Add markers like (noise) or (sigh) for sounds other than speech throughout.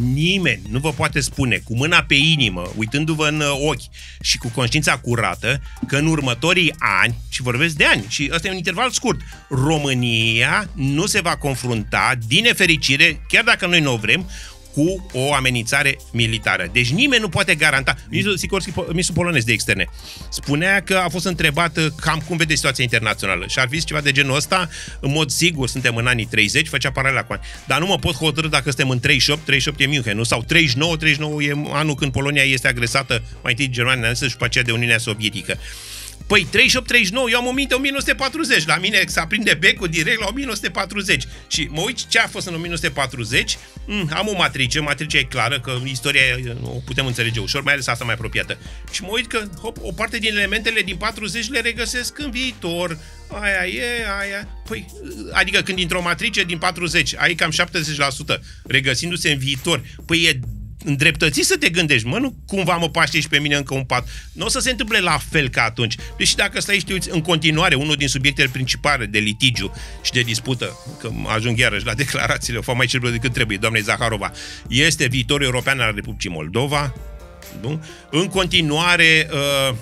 nimeni nu vă poate spune cu mâna pe inimă, uitându-vă în uh, ochi și cu conștiința curată, că în următorii ani, și vorbesc de ani, și ăsta e un interval scurt, România nu se va confrunta, din nefericire, chiar dacă noi nu o vrem, cu o amenințare militară. Deci nimeni nu poate garanta. Ministrul Sikorski, ministrul polonez de externe, spunea că a fost întrebat uh, cam cum vede situația internațională și ar fi ceva de genul ăsta, în mod sigur suntem în anii 30, făcea paralela cu ani. Dar nu mă pot hotărâ dacă suntem în 38, 38 e München, nu? Sau 39, 39 e anul când Polonia este agresată mai întâi de Germania și după aceea de Uniunea Sovietică. Păi 38-39, eu am o minte 1940. La mine s-a prinde becul direct la 1940. Și mă uit ce a fost în 1940. Mm, am o matrice, matricea e clară, că istoria o putem înțelege ușor, mai ales asta mai apropiată. Și mă uit că hop, o parte din elementele din 40 le regăsesc în viitor. Aia e, aia... Păi, adică când într-o matrice din 40 ai cam 70% regăsindu-se în viitor, păi e îndreptăți să te gândești, mă, nu cumva mă și pe mine încă un pat. Nu o să se întâmple la fel ca atunci. Deci dacă stai și uiți în continuare, unul din subiectele principale de litigiu și de dispută, că ajung iarăși la declarațiile, o fac mai cel decât trebuie, doamne Zaharova, este viitorul european al Republicii Moldova, Bun? În continuare, uh,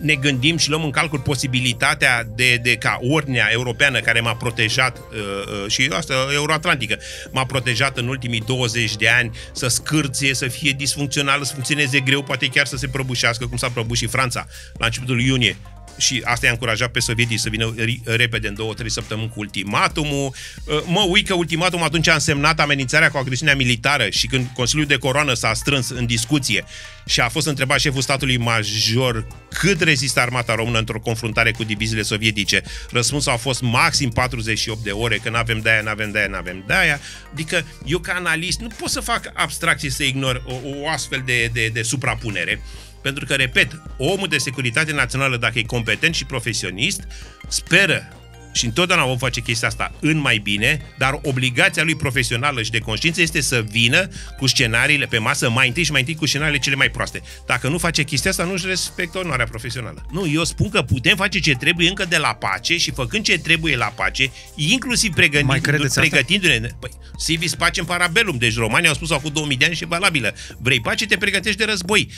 ne gândim și luăm în calcul posibilitatea de, de ca ordinea europeană care m-a protejat uh, uh, și asta euroatlantică m-a protejat în ultimii 20 de ani să scârție, să fie disfuncțională, să funcționeze greu, poate chiar să se prăbușească cum s-a prăbușit Franța la începutul iunie și asta i-a încurajat pe sovietii să vină repede în două, trei săptămâni cu ultimatumul. Uh, mă uit că ultimatum atunci a însemnat amenințarea cu agresiunea militară și când Consiliul de Coroană s-a strâns în discuție și a fost întrebat șeful statului major cât rezistă armata română într-o confruntare cu diviziile sovietice. Răspunsul a fost maxim 48 de ore, că n-avem de aia, n-avem de aia, n-avem de aia. Adică eu ca analist nu pot să fac abstracții să ignor o, o astfel de, de, de suprapunere. Pentru că, repet, omul de securitate națională, dacă e competent și profesionist, speră și întotdeauna vom face chestia asta în mai bine, dar obligația lui profesională și de conștiință este să vină cu scenariile pe masă mai întâi și mai întâi cu scenariile cele mai proaste. Dacă nu face chestia asta, nu-și respectă onoarea profesională. Nu, eu spun că putem face ce trebuie încă de la pace și făcând ce trebuie la pace, inclusiv pregătindu- pregătindu-ne. Păi, civis în parabelum, deci romanii au spus acum 2000 de ani și valabilă. Vrei pace, te pregătești de război.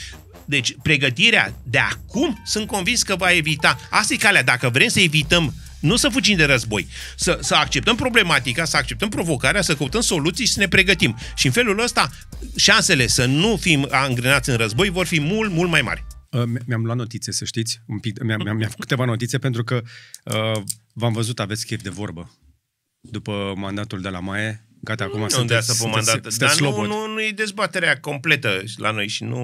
Deci, pregătirea de acum sunt convins că va evita. Asta e calea. Dacă vrem să evităm nu să fugim de război. Să, să acceptăm problematica, să acceptăm provocarea, să căutăm soluții și să ne pregătim. Și în felul ăsta, șansele să nu fim angrenați în război vor fi mult, mult mai mari. Uh, mi-am luat notițe, să știți, un pic, mi-am, mi-am, mi-am făcut câteva notițe pentru că uh, v-am văzut, aveți chef de vorbă. După mandatul de la Maie, Gata, acum nu sunteți, să sunteți, sunteți Dar nu, nu, nu e dezbaterea completă la noi și nu,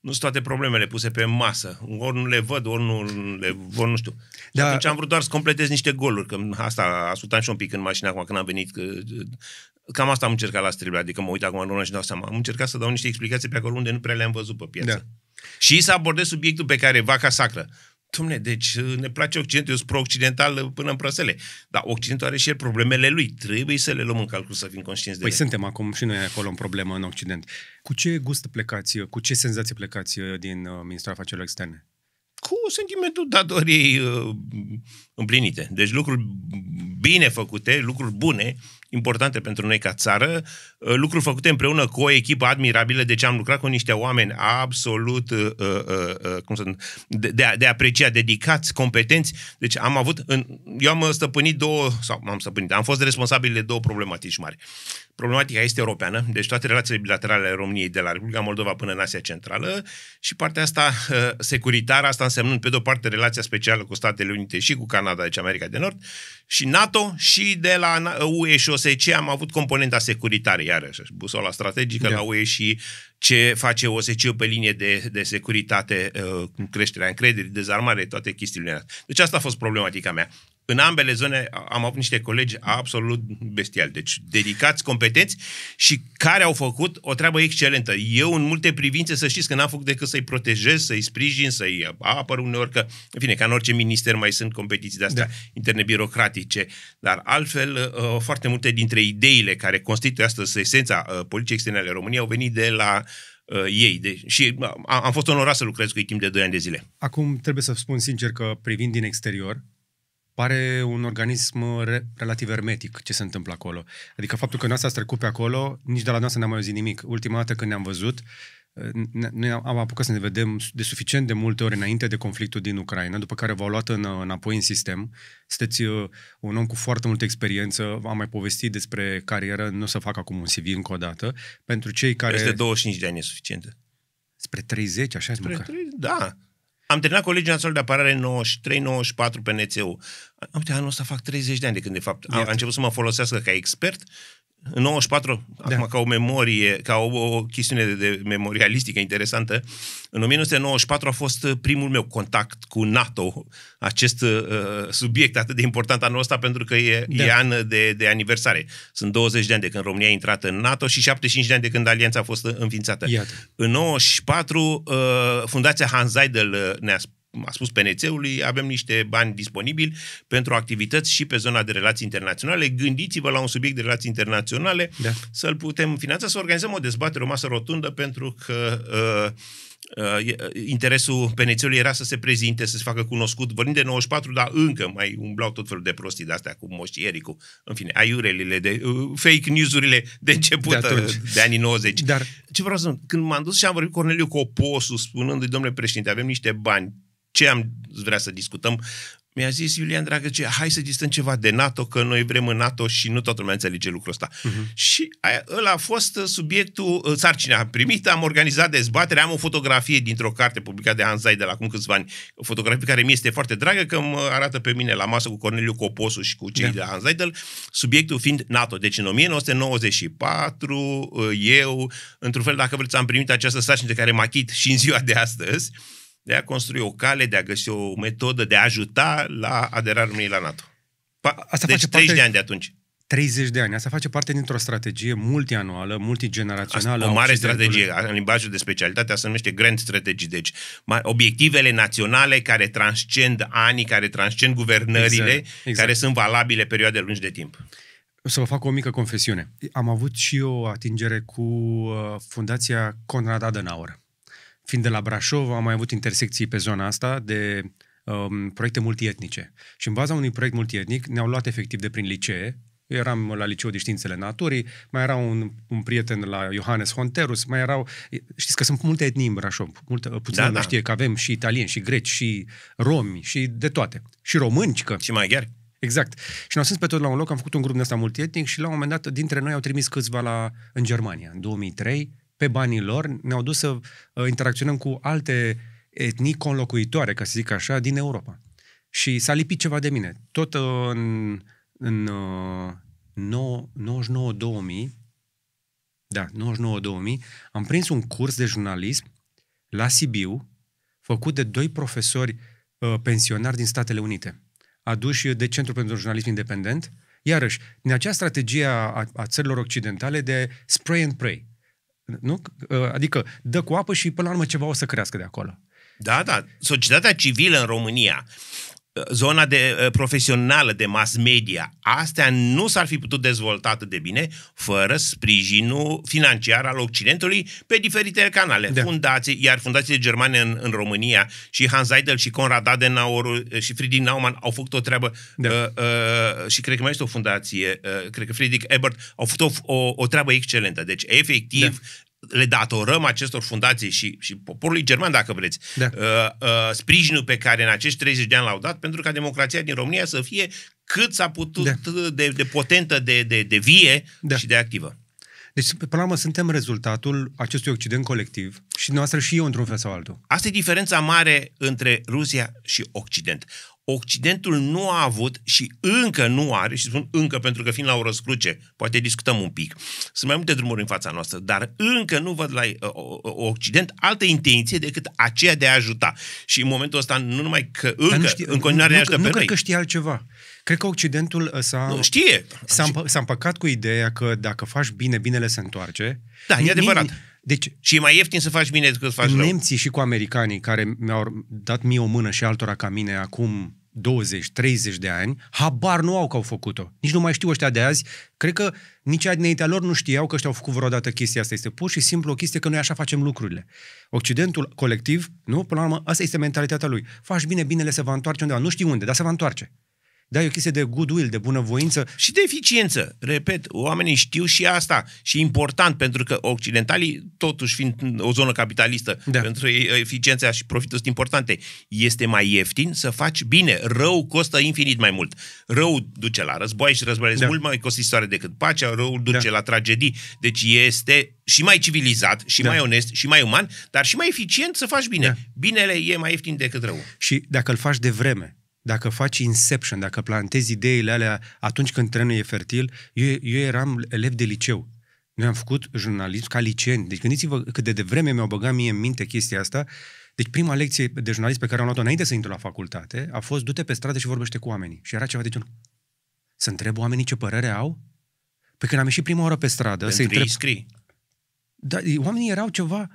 nu sunt toate problemele puse pe masă. Ori nu le văd, ori nu le vor, nu știu. Da. Și atunci am vrut doar să completez niște goluri, că asta ascultam și un pic în mașină acum când am venit, că cam asta am încercat la strible, adică mă uit acum în urmă și dau seama. Am încercat să dau niște explicații pe acolo unde nu prea le-am văzut pe piață. Da. Și să abordez subiectul pe care vaca sacră. Dumne, deci uh, ne place Occidentul, eu sunt pro-occidental uh, până în prăsele. Dar Occidentul are și el problemele lui. Trebuie să le luăm în calcul, să fim conștienți păi de Păi suntem acum și noi acolo în problemă în Occident. Cu ce gust plecați, uh, cu ce senzație plecați din Ministerul Afacerilor Externe? Cu sentimentul datoriei uh, împlinite. Deci lucruri bine făcute, lucruri bune, importante pentru noi ca țară, uh, lucruri făcute împreună cu o echipă admirabilă, deci am lucrat cu niște oameni absolut, uh, uh, uh cum să de, de, de apreciat, dedicați, competenți. Deci am avut, în, eu am stăpânit două, sau am stăpânit, am fost responsabil de două problematici mari. Problematica este europeană, deci toate relațiile bilaterale ale României de la Republica Moldova până în Asia Centrală și partea asta uh, securitară, asta însemnând pe de-o parte, relația specială cu Statele Unite și cu Canada, deci America de Nord, și NATO, și de la UE și OSCE am avut componenta securitară, iarăși, busola strategică da. la UE și ce face OSCE pe linie de, de securitate, uh, creșterea încrederii, dezarmare, toate chestiile. Deci asta a fost problematica mea în ambele zone am avut niște colegi absolut bestiali, deci dedicați, competenți și care au făcut o treabă excelentă. Eu, în multe privințe, să știți că n-am făcut decât să-i protejez, să-i sprijin, să-i apăr uneori, că, în fine, ca în orice minister mai sunt competiții de astea da. interne birocratice, dar altfel, uh, foarte multe dintre ideile care constituie astăzi esența uh, politicii externe ale României au venit de la uh, ei. De, și am, am fost onorat să lucrez cu ei timp de 2 ani de zile. Acum trebuie să spun sincer că privind din exterior, pare un organism uh, re- relativ ermetic ce se întâmplă acolo. Adică faptul că noastră a trecut pe acolo, nici de la noastră n-am mai auzit nimic. Ultima dată când ne-am văzut, uh, noi am apucat să ne vedem de suficient de multe ori înainte de conflictul din Ucraina, după care v-au luat în, uh, înapoi în sistem. Sunteți un om cu foarte multă experiență, am mai povestit despre carieră, nu o să fac acum un CV încă o dată. Pentru cei care... Peste 25 de ani e suficientă. Spre 30, așa? Spre 30, da. Am terminat Colegiul Național de Apărare în 93-94 pe NCU. Uite, anul ăsta fac 30 de ani de când, de fapt, am început să mă folosească ca expert în 94, da. acum ca o memorie, ca o, o chestiune de, de memorialistică interesantă, în 1994 a fost primul meu contact cu NATO, acest uh, subiect atât de important anul ăsta pentru că e, da. e an de, de aniversare. Sunt 20 de ani de când România a intrat în NATO și 75 de ani de când alianța a fost înființată. Iată. În 94, uh, Fundația Hans Seidel uh, ne-a a spus PNC-ului, avem niște bani disponibili pentru activități și pe zona de relații internaționale. Gândiți-vă la un subiect de relații internaționale, da. să-l putem finanța, să organizăm o dezbatere, o masă rotundă, pentru că uh, uh interesul pnc era să se prezinte, să se facă cunoscut, vorbim de 94, dar încă mai umblau tot felul de prostii de astea cu moștierii, cu, în fine, aiurelile, de, uh, fake news-urile de început de, atunci. Uh, de anii 90. Dar ce vreau să spun, când m-am dus și am vorbit cu Corneliu Coposu, spunându-i, domnule președinte, avem niște bani, ce am vrea să discutăm, mi-a zis Iulian Dragă, ce, hai să discutăm ceva de NATO, că noi vrem în NATO și nu toată lumea înțelege lucrul ăsta. Uh-huh. Și aia, ăla a fost subiectul, ă, sarcina am primit, am organizat dezbatere, am o fotografie dintr-o carte publicată de Hans de la acum câțiva ani, o fotografie care mi este foarte dragă, că mă arată pe mine la masă cu Corneliu Coposu și cu cei da. de la Hanzaidel, subiectul fiind NATO. Deci în 1994 ă, eu, într-un fel, dacă vreți, am primit această sarcină de care m-a chit și în ziua de astăzi, de a construi o cale, de a găsi o metodă, de a ajuta la aderarea României la NATO. Pa- Asta deci face 30 parte... de ani de atunci. 30 de ani. Asta face parte dintr-o strategie multianuală, multigenerațională. Asta, o mare strategie, în limbajul de specialitate, se numește Grand Strategy. Deci, obiectivele naționale care transcend anii, care transcend guvernările, exact, exact. care sunt valabile perioade lungi de timp. O să vă fac o mică confesiune. Am avut și eu o atingere cu uh, Fundația Conrad Adenauer fiind de la Brașov, am mai avut intersecții pe zona asta de um, proiecte multietnice. Și în baza unui proiect multietnic ne-au luat efectiv de prin licee, eu eram la liceu de științele naturii, mai era un, un prieten la Johannes Honterus, mai erau... Știți că sunt multe etnii în Brașov, multe, puțin da, da. știe că avem și italieni, și greci, și romi, și de toate. Și românci, că... Și maghiari. Exact. Și ne-au pe tot la un loc, am făcut un grup de asta multietnic și la un moment dat dintre noi au trimis câțiva la, în Germania, în 2003, pe banii lor, ne-au dus să uh, interacționăm cu alte etnii conlocuitoare, ca să zic așa, din Europa. Și s-a lipit ceva de mine. Tot uh, în, în 99-2000, uh, da, 99-2000, am prins un curs de jurnalism la Sibiu, făcut de doi profesori pensionari din Statele Unite, aduși de Centrul pentru Jurnalism Independent, iarăși, din acea strategie a, a țărilor occidentale de spray and pray. Nu? Uh, adică dă cu apă și până la urmă ceva o să crească de acolo. Da, da. Societatea civilă în România zona de eh, profesională de mass media, astea nu s-ar fi putut dezvolta atât de bine fără sprijinul financiar al Occidentului pe diferite canale, da. fundații, iar fundațiile germane în, în România și Hans Seidel și Konrad Adenauer eh, și Friedrich Naumann au făcut o treabă da. uh, uh, și cred că mai este o fundație, uh, cred că Friedrich Ebert, au făcut o, o, o treabă excelentă. Deci, efectiv, da le datorăm acestor fundații și, și poporului german, dacă vreți, da. uh, uh, sprijinul pe care în acești 30 de ani l-au dat pentru ca democrația din România să fie cât s-a putut da. de, de potentă, de, de, de vie da. și de activă. Deci, până la urmă, suntem rezultatul acestui Occident colectiv și noastră și eu, într-un fel sau altul. Asta e diferența mare între Rusia și Occident. Occidentul nu a avut și încă nu are, și spun încă pentru că fiind la o răscruce, poate discutăm un pic, sunt mai multe drumuri în fața noastră, dar încă nu văd la uh, uh, uh, Occident altă intenție decât aceea de a ajuta. Și în momentul ăsta nu numai că încă, nu știe, în continuare nu, ne ajută nu, pe nu noi. Nu că știe altceva. Cred că Occidentul s-a, nu, știe. S-a, s-a împăcat cu ideea că dacă faci bine, binele se întoarce. Da, e adevărat. Deci, și e mai ieftin să faci bine decât să faci nemții rău. Nemții și cu americanii care mi-au dat mie o mână și altora ca mine acum 20, 30 de ani, habar nu au că au făcut-o. Nici nu mai știu ăștia de azi. Cred că nici adineita lor nu știau că ăștia au făcut vreodată chestia asta. Este pur și simplu o chestie că noi așa facem lucrurile. Occidentul colectiv, nu? Până la urmă, asta este mentalitatea lui. Faci bine, binele se va întoarce undeva. Nu știi unde, dar se va întoarce. Da, e o chestie de goodwill, de bunăvoință. Și de eficiență. Repet, oamenii știu și asta. Și important, pentru că occidentalii, totuși fiind o zonă capitalistă, da. pentru eficiența și profitul sunt importante. Este mai ieftin să faci bine. Rău costă infinit mai mult. Rău duce la război și război da. mult mai costisitoare decât pacea, rău duce da. la tragedii. Deci este și mai civilizat, și da. mai onest, și mai uman, dar și mai eficient să faci bine. Da. Binele e mai ieftin decât rău. Și dacă îl faci de vreme, dacă faci inception, dacă plantezi ideile alea atunci când terenul e fertil, eu, eu eram elev de liceu. Noi am făcut jurnalism ca liceni. Deci gândiți-vă cât de devreme mi-au băgat mie în minte chestia asta. Deci prima lecție de jurnalist pe care am luat-o înainte să intru la facultate a fost du-te pe stradă și vorbește cu oamenii. Și era ceva de genul. Să întreb oamenii ce părere au? Pe păi când am ieșit prima oară pe stradă, să să întreb... scrii. Da, oamenii erau ceva...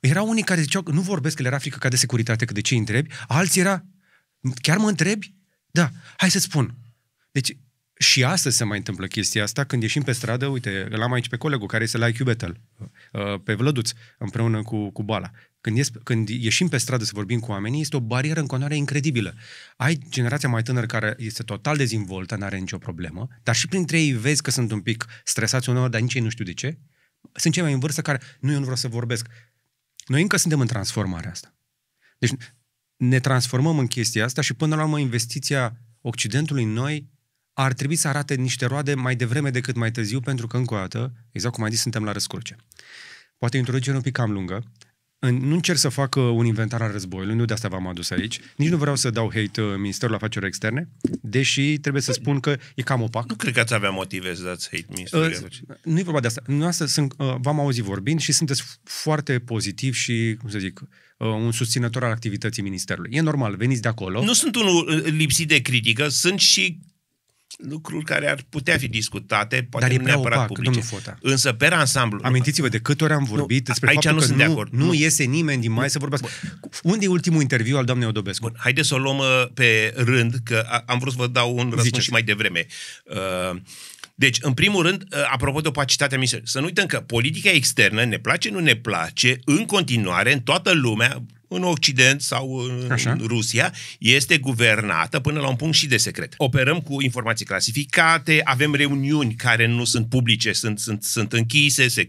Erau unii care ziceau că nu vorbesc că le era frică ca de securitate, că de ce întrebi, alții era Chiar mă întrebi? Da. Hai să spun. Deci, și astăzi se mai întâmplă chestia asta, când ieșim pe stradă, uite, îl am aici pe colegul care este la IQ Battle, uh, pe Vlăduț, împreună cu, cu Bala. Când, ies, când ieșim pe stradă să vorbim cu oamenii, este o barieră în continuare incredibilă. Ai generația mai tânără care este total dezvoltată, nu are nicio problemă, dar și printre ei vezi că sunt un pic stresați uneori, dar nici ei nu știu de ce. Sunt cei mai în vârstă care, nu, eu nu vreau să vorbesc. Noi încă suntem în transformarea asta. Deci ne transformăm în chestia asta și până la urmă investiția Occidentului în noi ar trebui să arate niște roade mai devreme decât mai târziu, pentru că, încă o dată, exact cum ai zis, suntem la răscurce. Poate introducere un pic cam lungă. În, nu încerc să fac uh, un inventar al războiului, nu de asta v-am adus aici. Nici nu vreau să dau hate uh, Ministerul Afacerilor Externe, deși trebuie să spun că e cam opac. Nu cred că ați avea motive să dați hate Ministerul uh, Nu e vorba de asta. Noastră sunt, uh, v-am auzit vorbind și sunteți foarte pozitiv și, cum să zic, Uh, un susținător al activității ministerului. E normal, veniți de acolo. Nu sunt unul uh, lipsit de critică, sunt și lucruri care ar putea fi discutate, poate Dar nu neapărat opac, publice. Fota. Însă, pe ansamblu... Amintiți-vă de câte ori am vorbit nu, despre aici faptul nu că sunt nu, de acord. nu iese nimeni din mai nu. să vorbească. Bun. Unde e ultimul interviu al doamnei Odobescu? Bun, haideți să o luăm uh, pe rând, că am vrut să vă dau un răspuns Ziceți. și mai devreme. Uh, deci, în primul rând, ă, apropo de opacitatea misiunii, să nu uităm că politica externă, ne place, nu ne place, în continuare, în toată lumea, în Occident sau în Așa. Rusia, este guvernată până la un punct și de secret. Operăm cu informații clasificate, avem reuniuni care nu sunt publice, sunt, sunt, sunt închise, se,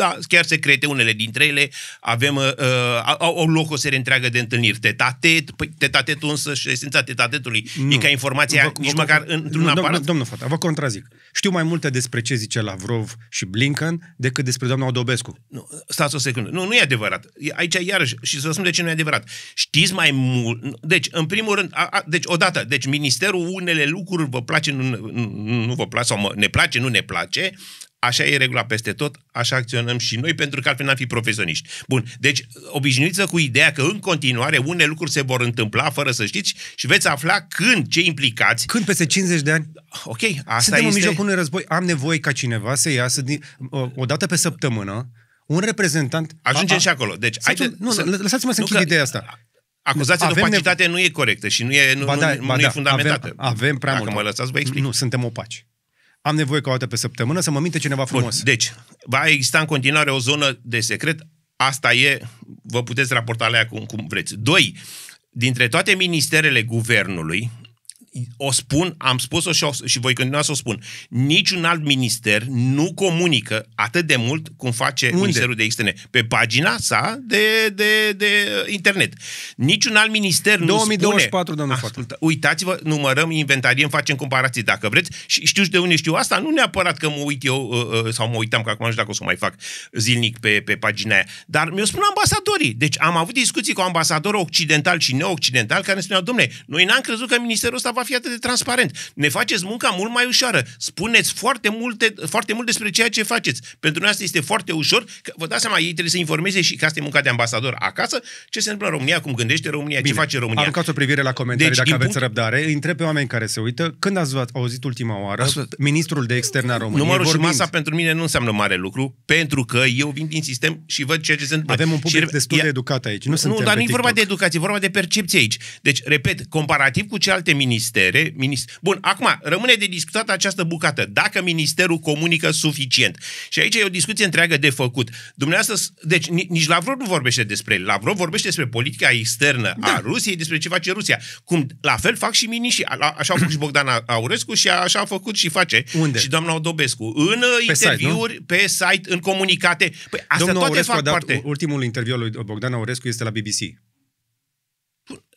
da, chiar secrete, unele dintre ele avem, uh, uh, au, au loc o serie întreagă de întâlniri. Tetatet, păi, tetatetul însă și esența tetatetului nu. e ca informația vă, nici vă, măcar într-un nu, aparat. Domnul, domnul Fata, vă contrazic. Știu mai multe despre ce zice Lavrov și Blinken decât despre doamna Odobescu. Nu, stați o secundă. Nu, nu e adevărat. Aici iarăși, și să spun de ce nu e adevărat. Știți mai mult. Deci, în primul rând, a, a, deci odată, deci ministerul unele lucruri vă place, nu, nu, nu vă place sau mă, ne place, nu ne place, Așa e regula peste tot, așa acționăm și noi, pentru că altfel n-am fi profesioniști. Bun, deci obișnuiți cu ideea că în continuare unele lucruri se vor întâmpla fără să știți și veți afla când ce implicați... Când peste 50 de ani? Ok, asta Suntem este... în mijlocul unui război, am nevoie ca cineva să iasă din, o dată pe săptămână, un reprezentant... Ajungem a, a, și acolo. Deci, haide, nu, să... lăsați-mă să închid că... ideea asta. Acuzația avem de opacitate nu e corectă și nu e, nu, ba da, ba nu da, e da, fundamentată. Avem, avem prea Dacă mult. mă lăsați, vă explic. Nu, suntem opaci am nevoie ca o dată pe săptămână să mă minte cineva frumos. Bun, deci, va exista în continuare o zonă de secret. Asta e, vă puteți raporta la ea cum, cum vreți. Doi, dintre toate ministerele guvernului, o spun, am spus-o și, o, și voi continua să o spun, niciun alt minister nu comunică atât de mult cum face Unde? Ministerul de Externe. Pe pagina sa de, de, de internet. Niciun alt minister 2024, nu spune... 2024, uitați-vă, numărăm, inventariem, facem comparații dacă vreți. Și știu și de unde știu asta, nu neapărat că mă uit eu uh, uh, sau mă uitam, că acum nu știu dacă o să mai fac zilnic pe, pe pagina aia. Dar mi-o spun ambasadorii. Deci am avut discuții cu ambasadori occidental și neoccidental care ne spuneau, domnule, noi n-am crezut că ministerul ăsta va va fi atât de transparent. Ne faceți munca mult mai ușoară. Spuneți foarte, multe, foarte mult despre ceea ce faceți. Pentru noi asta este foarte ușor. Că, vă dați seama, ei trebuie să informeze și că asta e munca de ambasador acasă, ce se întâmplă în România, cum gândește România, Bine. ce face România. Aruncați o privire la comentarii deci, dacă aveți punct... răbdare. întreb pe oameni care se uită, când ați auzit ultima oară Absolut. ministrul de externe a României Numărul vorbind... și masa pentru mine nu înseamnă mare lucru, pentru că eu vin din sistem și văd ceea ce se întâmplă. Avem un public și... destul de educat aici. Nu, nu dar nu e vorba de educație, e vorba de percepție aici. Deci, repet, comparativ cu celelalte ministre, ministere. Minist- Bun, acum rămâne de discutat această bucată. Dacă ministerul comunică suficient. Și aici e o discuție întreagă de făcut. Dumneavoastră, deci nici Lavrov nu vorbește despre el. Lavrov vorbește despre politica externă da. a Rusiei, despre ce face Rusia. Cum la fel fac și miniștri. Așa a făcut și Bogdan Aurescu și așa a făcut și face. Unde? Și doamna Odobescu. În pe interviuri, site, pe site, în comunicate. Păi, asta Domnul toate Aurescu fac a dat parte. Ultimul interviu al lui Bogdan Aurescu este la BBC.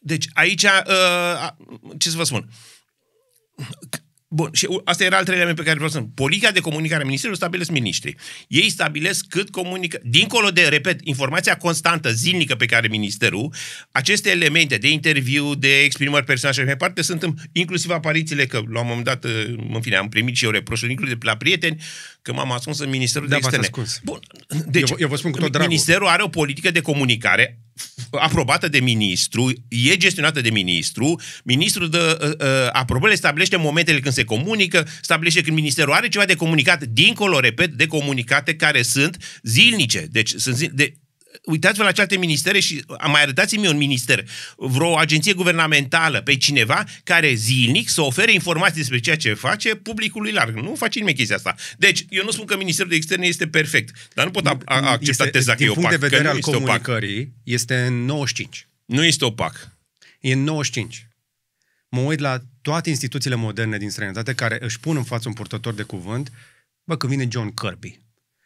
Deci, aici, uh, ce să vă spun? Bun, și asta era al treilea pe care vreau să Politica de comunicare a Ministerului stabilesc ministrii. Ei stabilesc cât comunică, dincolo de, repet, informația constantă, zilnică pe care Ministerul, aceste elemente de interviu, de exprimări personale și mai departe, sunt în, inclusiv aparițiile, că la un moment dat, uh, în fine, am primit și eu reproșuri, inclusiv de la prieteni, că m-am ascuns în Ministerul da, de Externe. Ascuns. Bun, deci, eu, eu vă spun cu tot dragul. Ministerul are o politică de comunicare aprobată de ministru, e gestionată de ministru, ministrul dă uh, aprobările, stabilește momentele când se comunică, stabilește când ministerul are ceva de comunicat, dincolo, repet, de comunicate care sunt zilnice. Deci sunt zi- de, uitați-vă la celelalte ministere și mai arătați-mi un minister, vreo agenție guvernamentală pe cineva care zilnic să ofere informații despre ceea ce face publicului larg. Nu face nimeni chestia asta. Deci, eu nu spun că Ministerul de Externe este perfect, dar nu pot a- a- accepta este, teza că e opac. Din punct de vedere al comunicării, este în 95. Nu este opac. E în 95. Mă uit la toate instituțiile moderne din străinătate care își pun în față un purtător de cuvânt, bă, când vine John Kirby,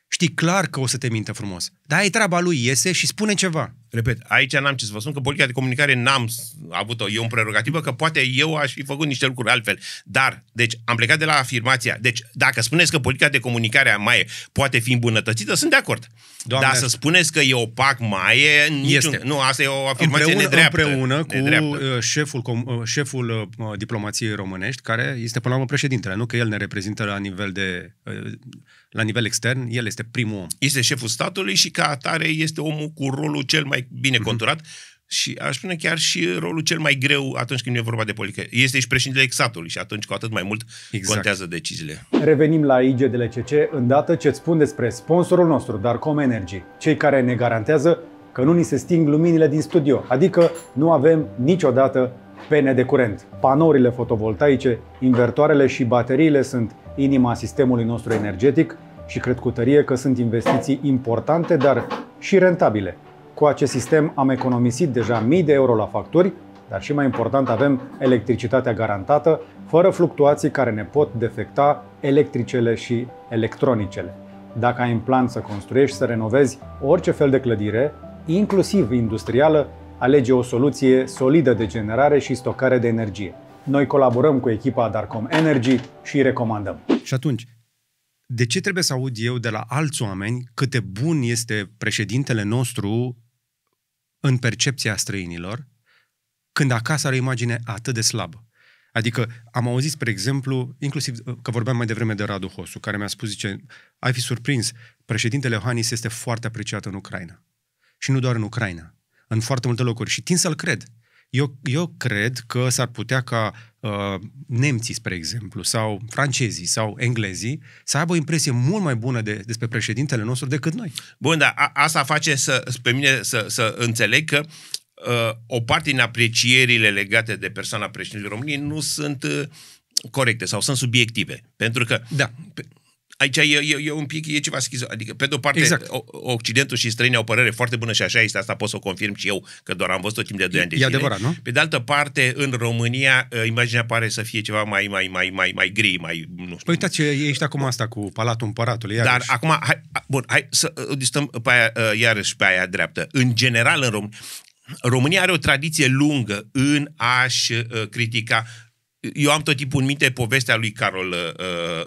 știi clar că o să te mintă frumos. Dar e treaba lui, iese și spune ceva. Repet, aici n-am ce să vă spun, că politica de comunicare n-am avut-o, e un prerogativă, că poate eu aș fi făcut niște lucruri altfel. Dar, deci, am plecat de la afirmația. Deci, dacă spuneți că politica de comunicare a mai poate fi îmbunătățită, sunt de acord. Doamne Dar să spuneți că e opac mai e niciun... Este. nu, asta e o afirmație împreună, nedreaptă. Împreună cu nedreaptă. Uh, șeful, com, uh, șeful uh, diplomației românești, care este până la urmă președintele, nu că el ne reprezintă la nivel de la nivel extern, el este primul om. Este șeful statului și ca atare este omul cu rolul cel mai mai bine mhm. conturat și aș spune chiar și rolul cel mai greu atunci când e vorba de politică. Este și președintele exatului și atunci cu atât mai mult exact. contează deciziile. Revenim la IGDLCC îndată ce îți spun despre sponsorul nostru, Darkom Energy, cei care ne garantează că nu ni se sting luminile din studio, adică nu avem niciodată pene de curent. Panourile fotovoltaice, invertoarele și bateriile sunt inima sistemului nostru energetic și cred cu tărie că sunt investiții importante, dar și rentabile. Cu acest sistem am economisit deja mii de euro la facturi, dar și mai important avem electricitatea garantată, fără fluctuații care ne pot defecta electricele și electronicele. Dacă ai în plan să construiești, să renovezi orice fel de clădire, inclusiv industrială, alege o soluție solidă de generare și stocare de energie. Noi colaborăm cu echipa Darcom Energy și recomandăm. Și atunci, de ce trebuie să aud eu de la alți oameni cât de bun este președintele nostru în percepția străinilor, când acasă are o imagine atât de slabă. Adică am auzit, spre exemplu, inclusiv uh, că vorbeam mai devreme de Radu Hosu, care mi-a spus, zice, ai fi surprins, președintele Iohannis este foarte apreciat în Ucraina. Și nu doar în Ucraina, în foarte multe locuri. Și tin să-l cred. Eu, eu cred că s-ar putea ca Uh, nemții, spre exemplu, sau francezii, sau englezii, să aibă o impresie mult mai bună de, despre președintele nostru decât noi. Bun, dar a, asta face să, pe mine să, să înțeleg că uh, o parte din aprecierile legate de persoana președintelui României nu sunt uh, corecte sau sunt subiective. Pentru că da. Pe, Aici e, e, e un pic, e ceva schizo. Adică, pe de-o parte, exact. O, Occidentul și străinii au părere foarte bună și așa este, asta pot să o confirm și eu, că doar am văzut-o timp de 2 ani de zile. E adevărat, nu? Pe de altă parte, în România, uh, imaginea pare să fie ceva mai, mai, mai, mai, mai gri, mai, nu știu. Păi uitați, ești acum asta cu Palatul Împăratului, iarăși. Dar acum, hai, bun, hai să distăm uh, pe aia, uh, iarăși pe aia dreaptă. În general, în România, România are o tradiție lungă în a-și critica eu am tot timpul în minte povestea lui Carol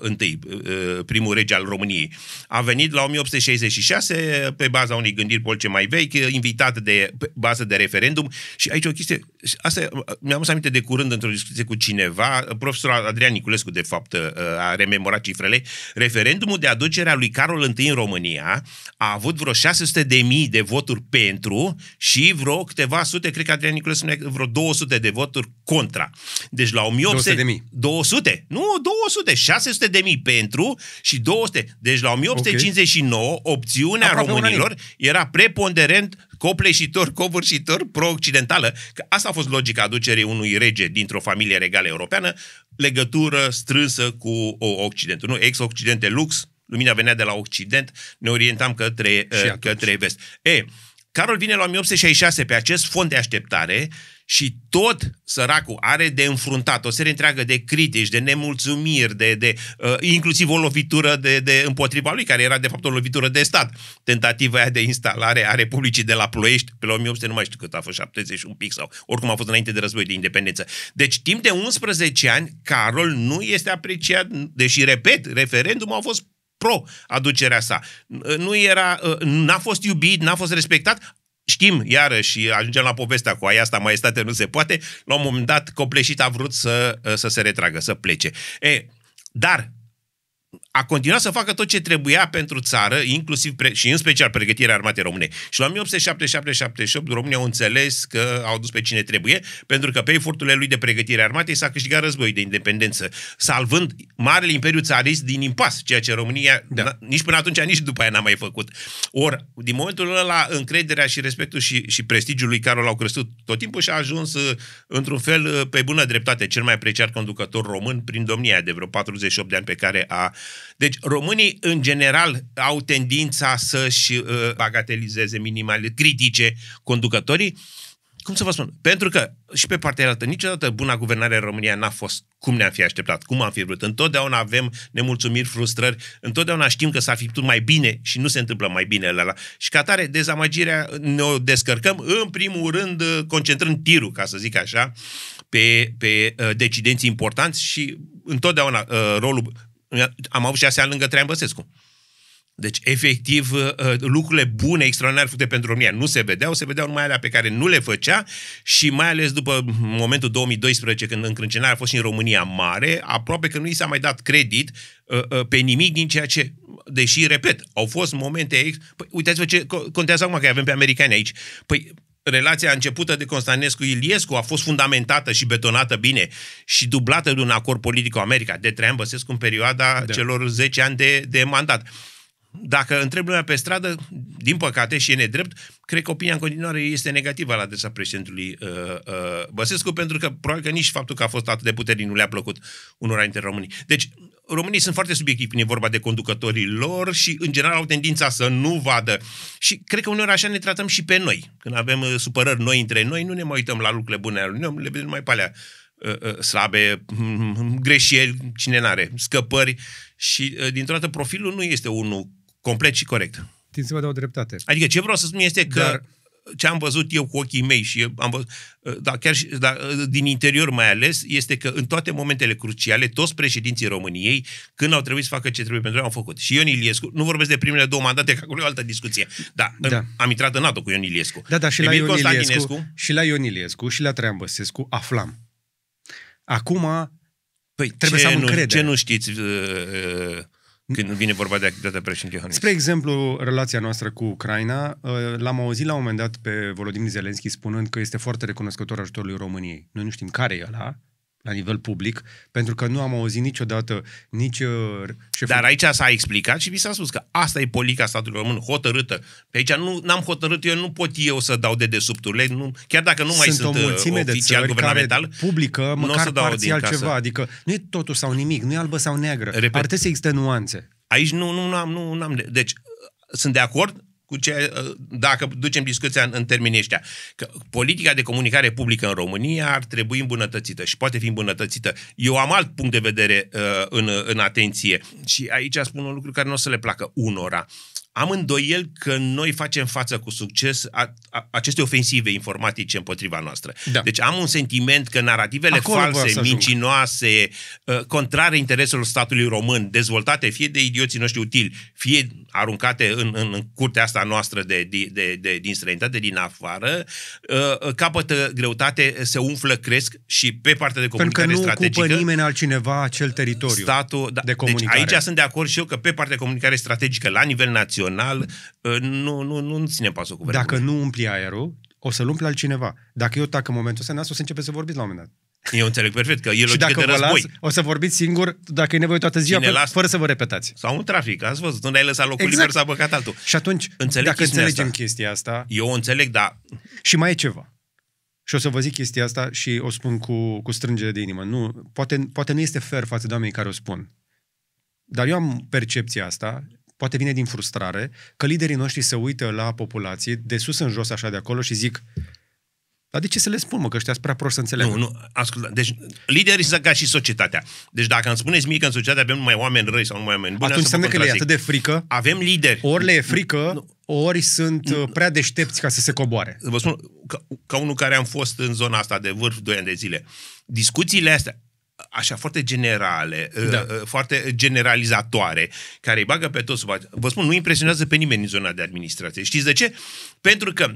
uh, uh, I, uh, uh, primul rege al României. A venit la 1866 pe baza unei gândiri polce mai vechi, invitat de bază de referendum și aici o chestie, asta mi-am aminte de curând într-o discuție cu cineva, profesorul Adrian Niculescu de fapt uh, a rememorat cifrele, referendumul de aducere a lui Carol I în România a avut vreo 600 de mii de voturi pentru și vreo câteva sute, cred că Adrian Niculescu vreo 200 de voturi contra. Deci la 1800 1800 de mii. 200? Nu, 200, 600 de mii pentru și 200. Deci la 1859 okay. opțiunea Aproape românilor era preponderent copleșitor, covârșitor, pro-occidentală. Că asta a fost logica aducerii unui rege dintr-o familie regală europeană, legătură strânsă cu Occidentul. Nu, ex-Occidente lux, lumina venea de la Occident, ne orientam către, uh, către vest. E, Carol vine la 1866 pe acest fond de așteptare și tot săracul are de înfruntat o serie întreagă de critici, de nemulțumiri, de, de uh, inclusiv o lovitură de, de împotriva lui, care era de fapt o lovitură de stat. Tentativa aia de instalare a Republicii de la Ploiești pe la 1800, nu mai știu cât a fost, 71 pic sau oricum a fost înainte de război de independență. Deci timp de 11 ani, Carol nu este apreciat, deși, repet, referendumul a fost pro aducerea sa. Nu era, uh, n-a fost iubit, n-a fost respectat, Știm, iarăși, ajungem la povestea cu aia asta, maestate nu se poate, la un moment dat copleșit a vrut să, uh, să se retragă, să plece. E, dar a continuat să facă tot ce trebuia pentru țară, inclusiv pre- și în special pregătirea armatei române. Și la 1877-78 România au înțeles că au dus pe cine trebuie, pentru că pe eforturile lui de pregătire armatei s-a câștigat războiul de independență, salvând Marele Imperiu Țarist din impas, ceea ce România da. nici până atunci, nici după aia n-a mai făcut. Or, din momentul ăla, încrederea și respectul și, și prestigiul lui Carol au crescut tot timpul și a ajuns, uh, într-un fel, uh, pe bună dreptate, cel mai apreciat conducător român prin domnia de vreo 48 de ani pe care a deci românii, în general, au tendința să-și uh, bagatelizeze minimal, critique conducătorii. Cum să vă spun? Pentru că și pe partea altă, niciodată buna guvernare în România n-a fost cum ne-am fi așteptat, cum am fi vrut. Întotdeauna avem nemulțumiri, frustrări, întotdeauna știm că s ar fi putut mai bine și nu se întâmplă mai bine la la. Și ca tare, dezamăgirea ne o descărcăm, în primul rând, uh, concentrând tirul, ca să zic așa, pe, pe uh, decidenții importanți și întotdeauna uh, rolul am avut șase ani lângă Traian Băsescu. Deci, efectiv, uh, uh, lucrurile bune, extraordinar făcute pentru România nu se vedeau, se vedeau numai alea pe care nu le făcea și mai ales după momentul 2012, când încrâncenarea a fost și în România mare, aproape că nu i s-a mai dat credit uh, pe nimic din ceea ce deși, repet, au fost momente... Păi, uitați-vă ce contează acum că avem pe americani aici. Păi, relația începută de Constanescu Iliescu a fost fundamentată și betonată bine și dublată de un acord politic cu America de Traian Băsescu în perioada da. celor 10 ani de, de mandat. Dacă întreb lumea pe stradă, din păcate și e nedrept, cred că opinia în continuare este negativă la adresa președintelui uh, uh, Băsescu, pentru că probabil că nici faptul că a fost atât de puternic nu le-a plăcut unora dintre românii. Deci, românii sunt foarte subiectivi când e vorba de conducătorii lor și, în general, au tendința să nu vadă. Și cred că uneori așa ne tratăm și pe noi. Când avem uh, supărări noi între noi, nu ne mai uităm la lucrurile bune ale noi, le vedem numai pe alea uh, uh, slabe, mm, mm, greșeli, cine n-are, scăpări și dintr-o dată profilul nu este unul complet și corect. Țin să vă dau dreptate. Adică ce vreau să spun este că... Dar ce am văzut eu cu ochii mei și am văzut, uh, dar chiar și, dar, uh, din interior mai ales, este că în toate momentele cruciale, toți președinții României, când au trebuit să facă ce trebuie pentru ei, au făcut. Și Ion Iliescu, nu vorbesc de primele două mandate, că acolo e o altă discuție, dar da. am intrat în NATO cu Ion Iliescu. Da, da, și la, Ion Iliescu, și la Ion Iliescu și la Traian Băsescu aflam. Acum, păi, trebuie ce să am încredere. Nu, ce nu știți... Uh, uh, când vine vorba de activitatea președintelui Iohannis. Spre exemplu, relația noastră cu Ucraina, ă, l-am auzit la un moment dat pe Volodymyr Zelensky spunând că este foarte recunoscător ajutorului României. Noi nu știm care e ăla, la nivel public, pentru că nu am auzit niciodată nici uh, șeful... Dar aici s-a explicat și mi s-a spus că asta e politica statului român, hotărâtă. Pe aici nu am hotărât eu, nu pot eu să dau de desubturile, nu, chiar dacă nu mai sunt, sunt o uh, mulțime de țări guvernamental, care publică măcar n-o parțial ceva, adică nu e totul sau nimic, nu e albă sau neagră. Repet, Ar trebui să existe nuanțe. Aici nu, nu, nu, am, nu, nu am... Deci, uh, sunt de acord, cu ce, uh, dacă ducem discuția în, în termenii ăștia, că politica de comunicare publică în România ar trebui îmbunătățită și poate fi îmbunătățită. Eu am alt punct de vedere uh, în, în atenție și aici spun un lucru care nu o să le placă unora. Uh, am îndoiel că noi facem față cu succes a, a, aceste ofensive informatice împotriva noastră. Da. Deci am un sentiment că narativele Acolo false, mincinoase, ă, contrare intereselor statului român, dezvoltate fie de idioții noștri utili, fie aruncate în, în, în curtea asta noastră de, de, de, de, din străinătate, din afară, ă, ă, capătă greutate, se umflă, cresc și pe partea de comunicare Pentru că nu strategică. ocupă nimeni altcineva acel teritoriu statul, da, de comunicare. Deci aici sunt de acord și eu că pe partea de comunicare strategică, la nivel național, emoțional, uh, nu, nu, nu ține pasul cu Dacă nu umpli aerul, o să-l umpli altcineva. Dacă eu tac în momentul ăsta, n o să începe să vorbiți la un moment dat. Eu înțeleg perfect că e logică dacă de război. Las, o să vorbiți singur, dacă e nevoie toată ziua, fără, fără să vă repetați. Sau un trafic, ați văzut, nu ai lăsat locul exact. liber, s-a băcat altul. Și atunci, înțeleg dacă înțelegem asta. chestia asta... Eu o înțeleg, dar... Și mai e ceva. Și o să vă zic chestia asta și o spun cu, cu strângere de inimă. Nu, poate, poate nu este fair față de oamenii care o spun. Dar eu am percepția asta poate vine din frustrare, că liderii noștri se uită la populație, de sus în jos, așa de acolo, și zic, dar de ce să le spun, mă, că ăștia sunt prea prost să înțeleagă? Nu, nu, ascultă. Deci, liderii sunt ca și societatea. Deci, dacă îmi spuneți mie că în societate avem numai oameni răi sau numai oameni buni, atunci înseamnă că le e atât de frică. Avem lideri. Ori le e frică, nu, ori sunt nu, uh, prea deștepți ca să se coboare. Vă spun, ca, ca unul care am fost în zona asta de vârf 2 ani de zile, discuțiile astea, așa foarte generale, uh, da. Uh, foarte generalizatoare, care îi bagă pe toți. Vă spun, nu impresionează pe nimeni în zona de administrație. Știți de ce? Pentru că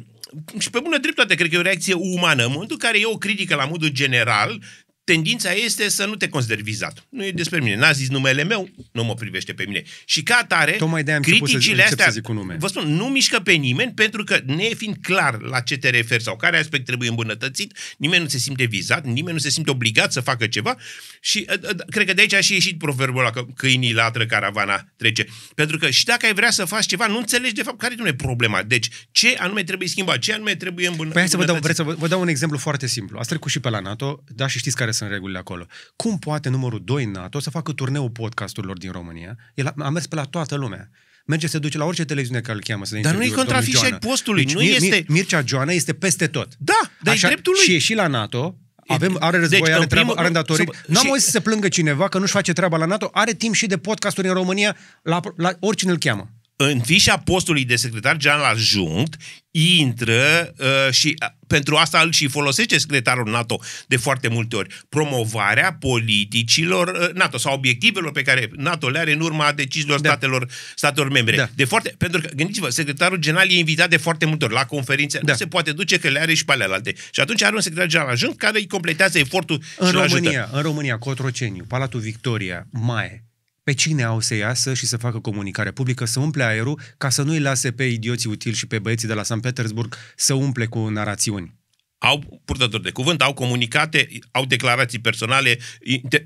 și pe bună dreptate, cred că e o reacție umană. În momentul în care e o critică la modul general, tendința este să nu te consideri vizat. Nu e despre mine. N-a zis numele meu, nu mă privește pe mine. Și ca atare, criticile să, astea, să zic nume. vă spun, nu mișcă pe nimeni pentru că, ne fiind clar la ce te referi sau care aspect trebuie îmbunătățit, nimeni nu se simte vizat, nimeni nu se simte obligat să facă ceva și ă, ă, cred că de aici a și ieșit proverbul ăla că câinii latră, caravana trece. Pentru că și dacă ai vrea să faci ceva, nu înțelegi de fapt care e problema. Deci, ce anume trebuie schimbat, ce anume trebuie îmbunătățit. Păi să vă dau, vreți să vă, vă dau un exemplu foarte simplu. Asta trecut și pe la NATO, da, și știți care sunt regulile acolo. Cum poate numărul 2 NATO să facă turneul podcasturilor din România? El a, a mers pe la toată lumea merge, se duce la orice televiziune care îl cheamă să Dar nu e contra ai postului, deci, nu Mir- este... Mircea Joana este peste tot. Da, dar dreptul lui. Și e și la NATO, avem, are război, deci, are, treabă, are îndatorit. N-am auzit să plângă cineva că nu-și face treaba la NATO, are timp și de podcasturi în România, la, la oricine îl cheamă în fișa postului de secretar general adjunct intră uh, și uh, pentru asta îl și folosește secretarul NATO de foarte multe ori, promovarea politicilor uh, NATO sau obiectivelor pe care NATO le are în urma deciziilor da. statelor, statelor membre. Da. De foarte, pentru că, gândiți-vă, secretarul general e invitat de foarte multe ori la conferințe, da. nu se poate duce că le are și pe alealte. Și atunci are un secretar general adjunct care îi completează efortul în și România, ajută. În România, Cotroceniu, Palatul Victoria, Mae, pe cine au să iasă și să facă comunicare publică, să umple aerul, ca să nu-i lase pe idioții utili și pe băieții de la San Petersburg să umple cu narațiuni. Au purtători de cuvânt, au comunicate, au declarații personale. Inter...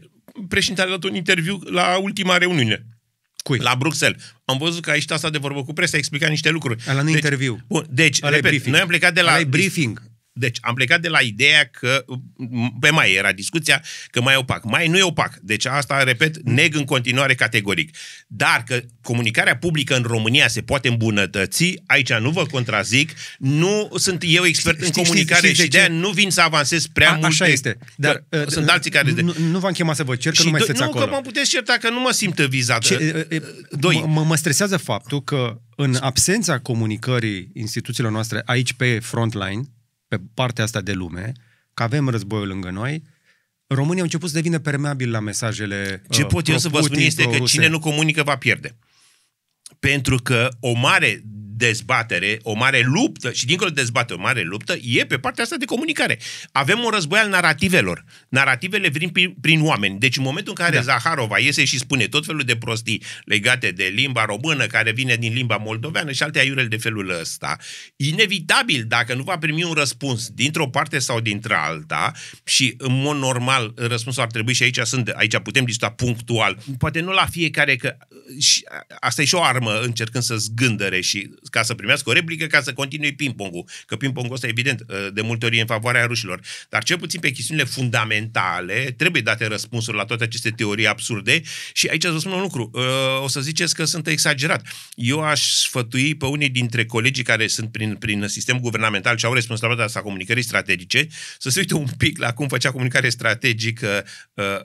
Președintele a dat un interviu la ultima reuniune. Cui? La Bruxelles. Am văzut că aici asta de vorbă cu presa, a explicat niște lucruri. La deci, interviu. Bun, deci, repet, noi am plecat de la... Ai briefing deci am plecat de la ideea că, pe mai era discuția, că mai e opac. Mai nu e opac. Deci asta, repet, neg în continuare categoric. Dar că comunicarea publică în România se poate îmbunătăți, aici nu vă contrazic, nu sunt eu expert știi, în comunicare știi, știi, și de aia nu vin să avansez prea mult. Așa este. Dar uh, sunt alții care... Nu, nu v-am chemat să vă cer, că nu mai sunteți acolo. Nu, că mă puteți certa, că nu mă simt vizat. Ce, uh, Doi. Mă, mă stresează faptul că în absența comunicării instituțiilor noastre aici pe frontline, pe partea asta de lume, că avem războiul lângă noi, România a început să devină permeabil la mesajele Ce uh, pot eu să vă spun este că cine nu comunică va pierde. Pentru că o mare dezbatere, o mare luptă și dincolo de dezbatere, o mare luptă, e pe partea asta de comunicare. Avem un război al narativelor. Narativele vin prin, prin oameni. Deci în momentul în care da. Zaharova iese și spune tot felul de prostii legate de limba română, care vine din limba moldoveană și alte aiurele de felul ăsta, inevitabil, dacă nu va primi un răspuns dintr-o parte sau dintr-alta, și în mod normal răspunsul ar trebui și aici sunt, aici putem discuta punctual, poate nu la fiecare, că și, asta e și o armă încercând să zgândăre și ca să primească o replică, ca să continue ping-pongul. Că ping-pongul ăsta, evident, ă, de multe ori e în favoarea rușilor. Dar cel puțin pe chestiunile fundamentale trebuie date răspunsuri la toate aceste teorii absurde și aici vă spun un lucru. Ă, o să ziceți că sunt exagerat. Eu aș sfătui pe unii dintre colegii care sunt prin, prin sistemul guvernamental și au responsabilitatea asta comunicării strategice să se uite un pic la cum făcea comunicare strategică ă,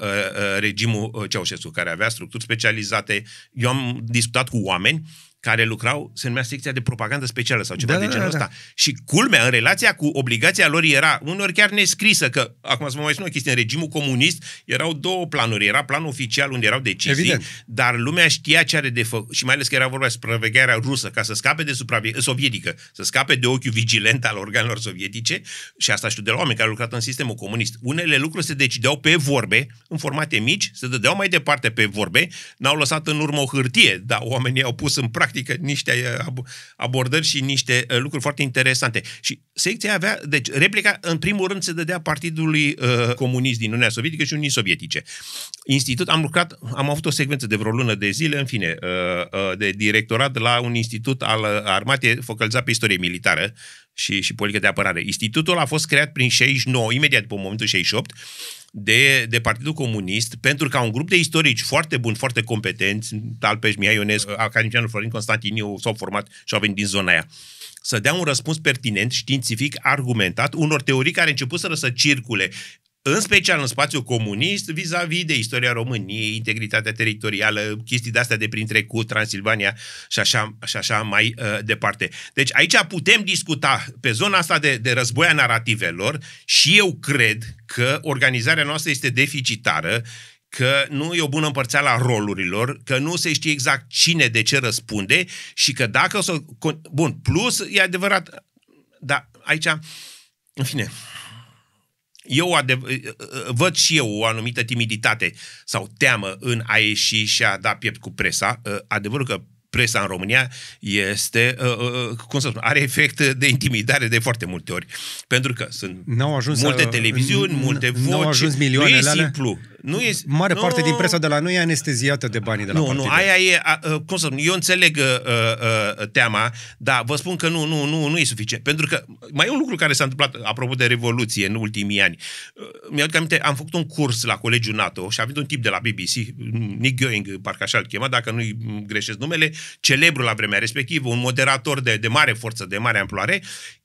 regimul Ceaușescu, care avea structuri specializate. Eu am discutat cu oameni care lucrau, se numea secția de propagandă specială sau ceva da, de da, genul da, da, ăsta. Da. Și culmea, în relația cu obligația lor era, unor chiar nescrisă, că, acum să mă mai spun o chestie, în regimul comunist erau două planuri. Era planul oficial unde erau decizii, Evident. dar lumea știa ce are de făcut. Și mai ales că era vorba de supravegherea rusă, ca să scape de supraveghere sovietică, să scape de ochiul vigilent al organelor sovietice. Și asta știu de la oameni care au lucrat în sistemul comunist. Unele lucruri se decideau pe vorbe, în formate mici, se dădeau mai departe pe vorbe, n-au lăsat în urmă o hârtie, dar oamenii au pus în practică practică niște eh, abordări și niște eh, lucruri foarte interesante. Și secția avea, deci replica în primul rând se dădea Partidului uh, Comunist din Uniunea Sovietică și Unii Sovietice. Institut, am lucrat, am avut o secvență de vreo lună de zile, în fine, uh, uh, de directorat la un institut al armatei focalizat pe istorie militară și, și politică de apărare. Institutul a fost creat prin 69, imediat după momentul 68, de, de Partidul Comunist, pentru ca un grup de istorici foarte buni, foarte competenți, Talpeș, Mihai Ionescu, Academicianul Florin Constantiniu s-au format și au venit din zona aia, să dea un răspuns pertinent, științific, argumentat, unor teorii care început să răsă circule în special în spațiul comunist, vis-a-vis de istoria României, integritatea teritorială, chestii de-astea de prin trecut, Transilvania și așa, și așa mai uh, departe. Deci aici putem discuta pe zona asta de, de război a narativelor și eu cred că organizarea noastră este deficitară că nu e o bună împărțeală a rolurilor, că nu se știe exact cine de ce răspunde și că dacă o să... Bun, plus, e adevărat, dar aici, în fine, eu adev- ă, ă, ă, văd și eu o anumită timiditate sau teamă în a ieși și a da piept cu presa. Adevărul că presa în România este, cum să spun, are efect de intimidare de foarte multe ori. Pentru că sunt ajuns multe televiziuni, multe voci. au ajuns milioanele nu e simplu nu e... Mare nu... parte din presa de la noi e anesteziată de banii de la Nu, partide. nu, aia e... A, cum să spun, eu înțeleg a, uh, a, uh, uh, teama, dar vă spun că nu, nu, nu, nu e suficient. Pentru că mai e un lucru care s-a întâmplat, apropo de Revoluție, în ultimii ani. Mi-aduc aminte, am făcut un curs la Colegiul NATO și a venit un tip de la BBC, Nick Goeing, parcă așa îl chema, dacă nu-i greșesc numele, celebru la vremea respectivă, un moderator de, de mare forță, de mare amploare,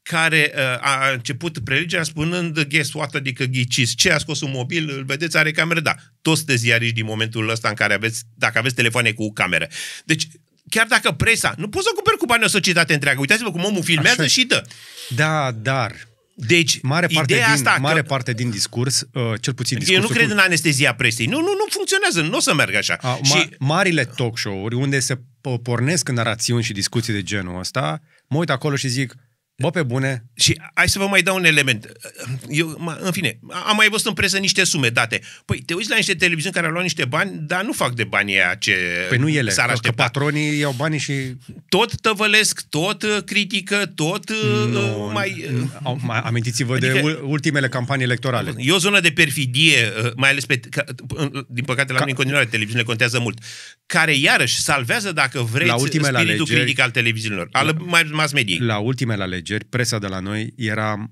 care uh, a început prelegerea spunând guess what, adică ghiciți ce, a scos un mobil, îl vedeți, are cameră, da. Toți te ziariști din momentul ăsta în care aveți, dacă aveți telefoane cu cameră. Deci, chiar dacă presa, nu poți să cumperi cu bani o societate întreagă. Uitați-vă cum omul filmează Așa. și dă. Da, dar deci, mare parte ideea din, asta mare că, parte din discurs, uh, cel puțin discursul... Eu nu cred cu... în anestezia presei. Nu, nu, nu funcționează, nu o să meargă așa. A, și... ma- marile talk show-uri unde se pornesc în narațiuni și discuții de genul ăsta, mă uit acolo și zic, Bă, pe bune. Și hai să vă mai dau un element. Eu, în fine, am mai văzut în presă niște sume date. Păi, te uiți la niște televiziuni care au luat niște bani, dar nu fac de bani aia ce păi nu ele, s-ar aștepta. Că patronii iau banii și... Tot tăvălesc, tot uh, critică, tot uh, nu, mai... Uh, mai... Amintiți-vă adică, de ultimele campanii electorale. E o zonă de perfidie, mai ales pe... Că, din păcate, la Ca... în continuare televiziunile contează mult. Care, iarăși, salvează, dacă vreți, la ultimele spiritul alegeri, critic al televiziunilor, al la, mass media. La ultimele alegeri alegeri, presa de la noi era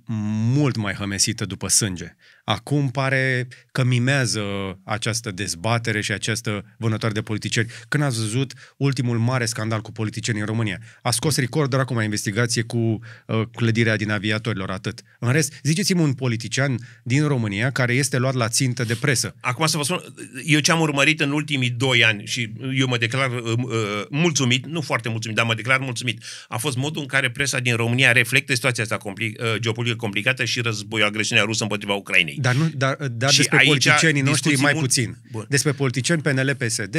mult mai hămesită după sânge. Acum pare că mimează această dezbatere și această vânătoare de politicieni. Când ați văzut ultimul mare scandal cu politicieni în România? A scos recorder acum investigație cu uh, clădirea din aviatorilor, atât. În rest, ziceți-mi un politician din România care este luat la țintă de presă. Acum să vă spun, eu ce am urmărit în ultimii doi ani și eu mă declar uh, uh mulțumit, nu foarte mulțumit, dar mă declar mulțumit, a fost modul în care presa din România reflectă situația asta compli- uh, geopolitică complicată și războiul, agresiunea rusă împotriva Ucrainei. Dar, nu, dar, dar despre aici, politicienii noștri mai puțin. Bun. Despre politicieni PNL-PSD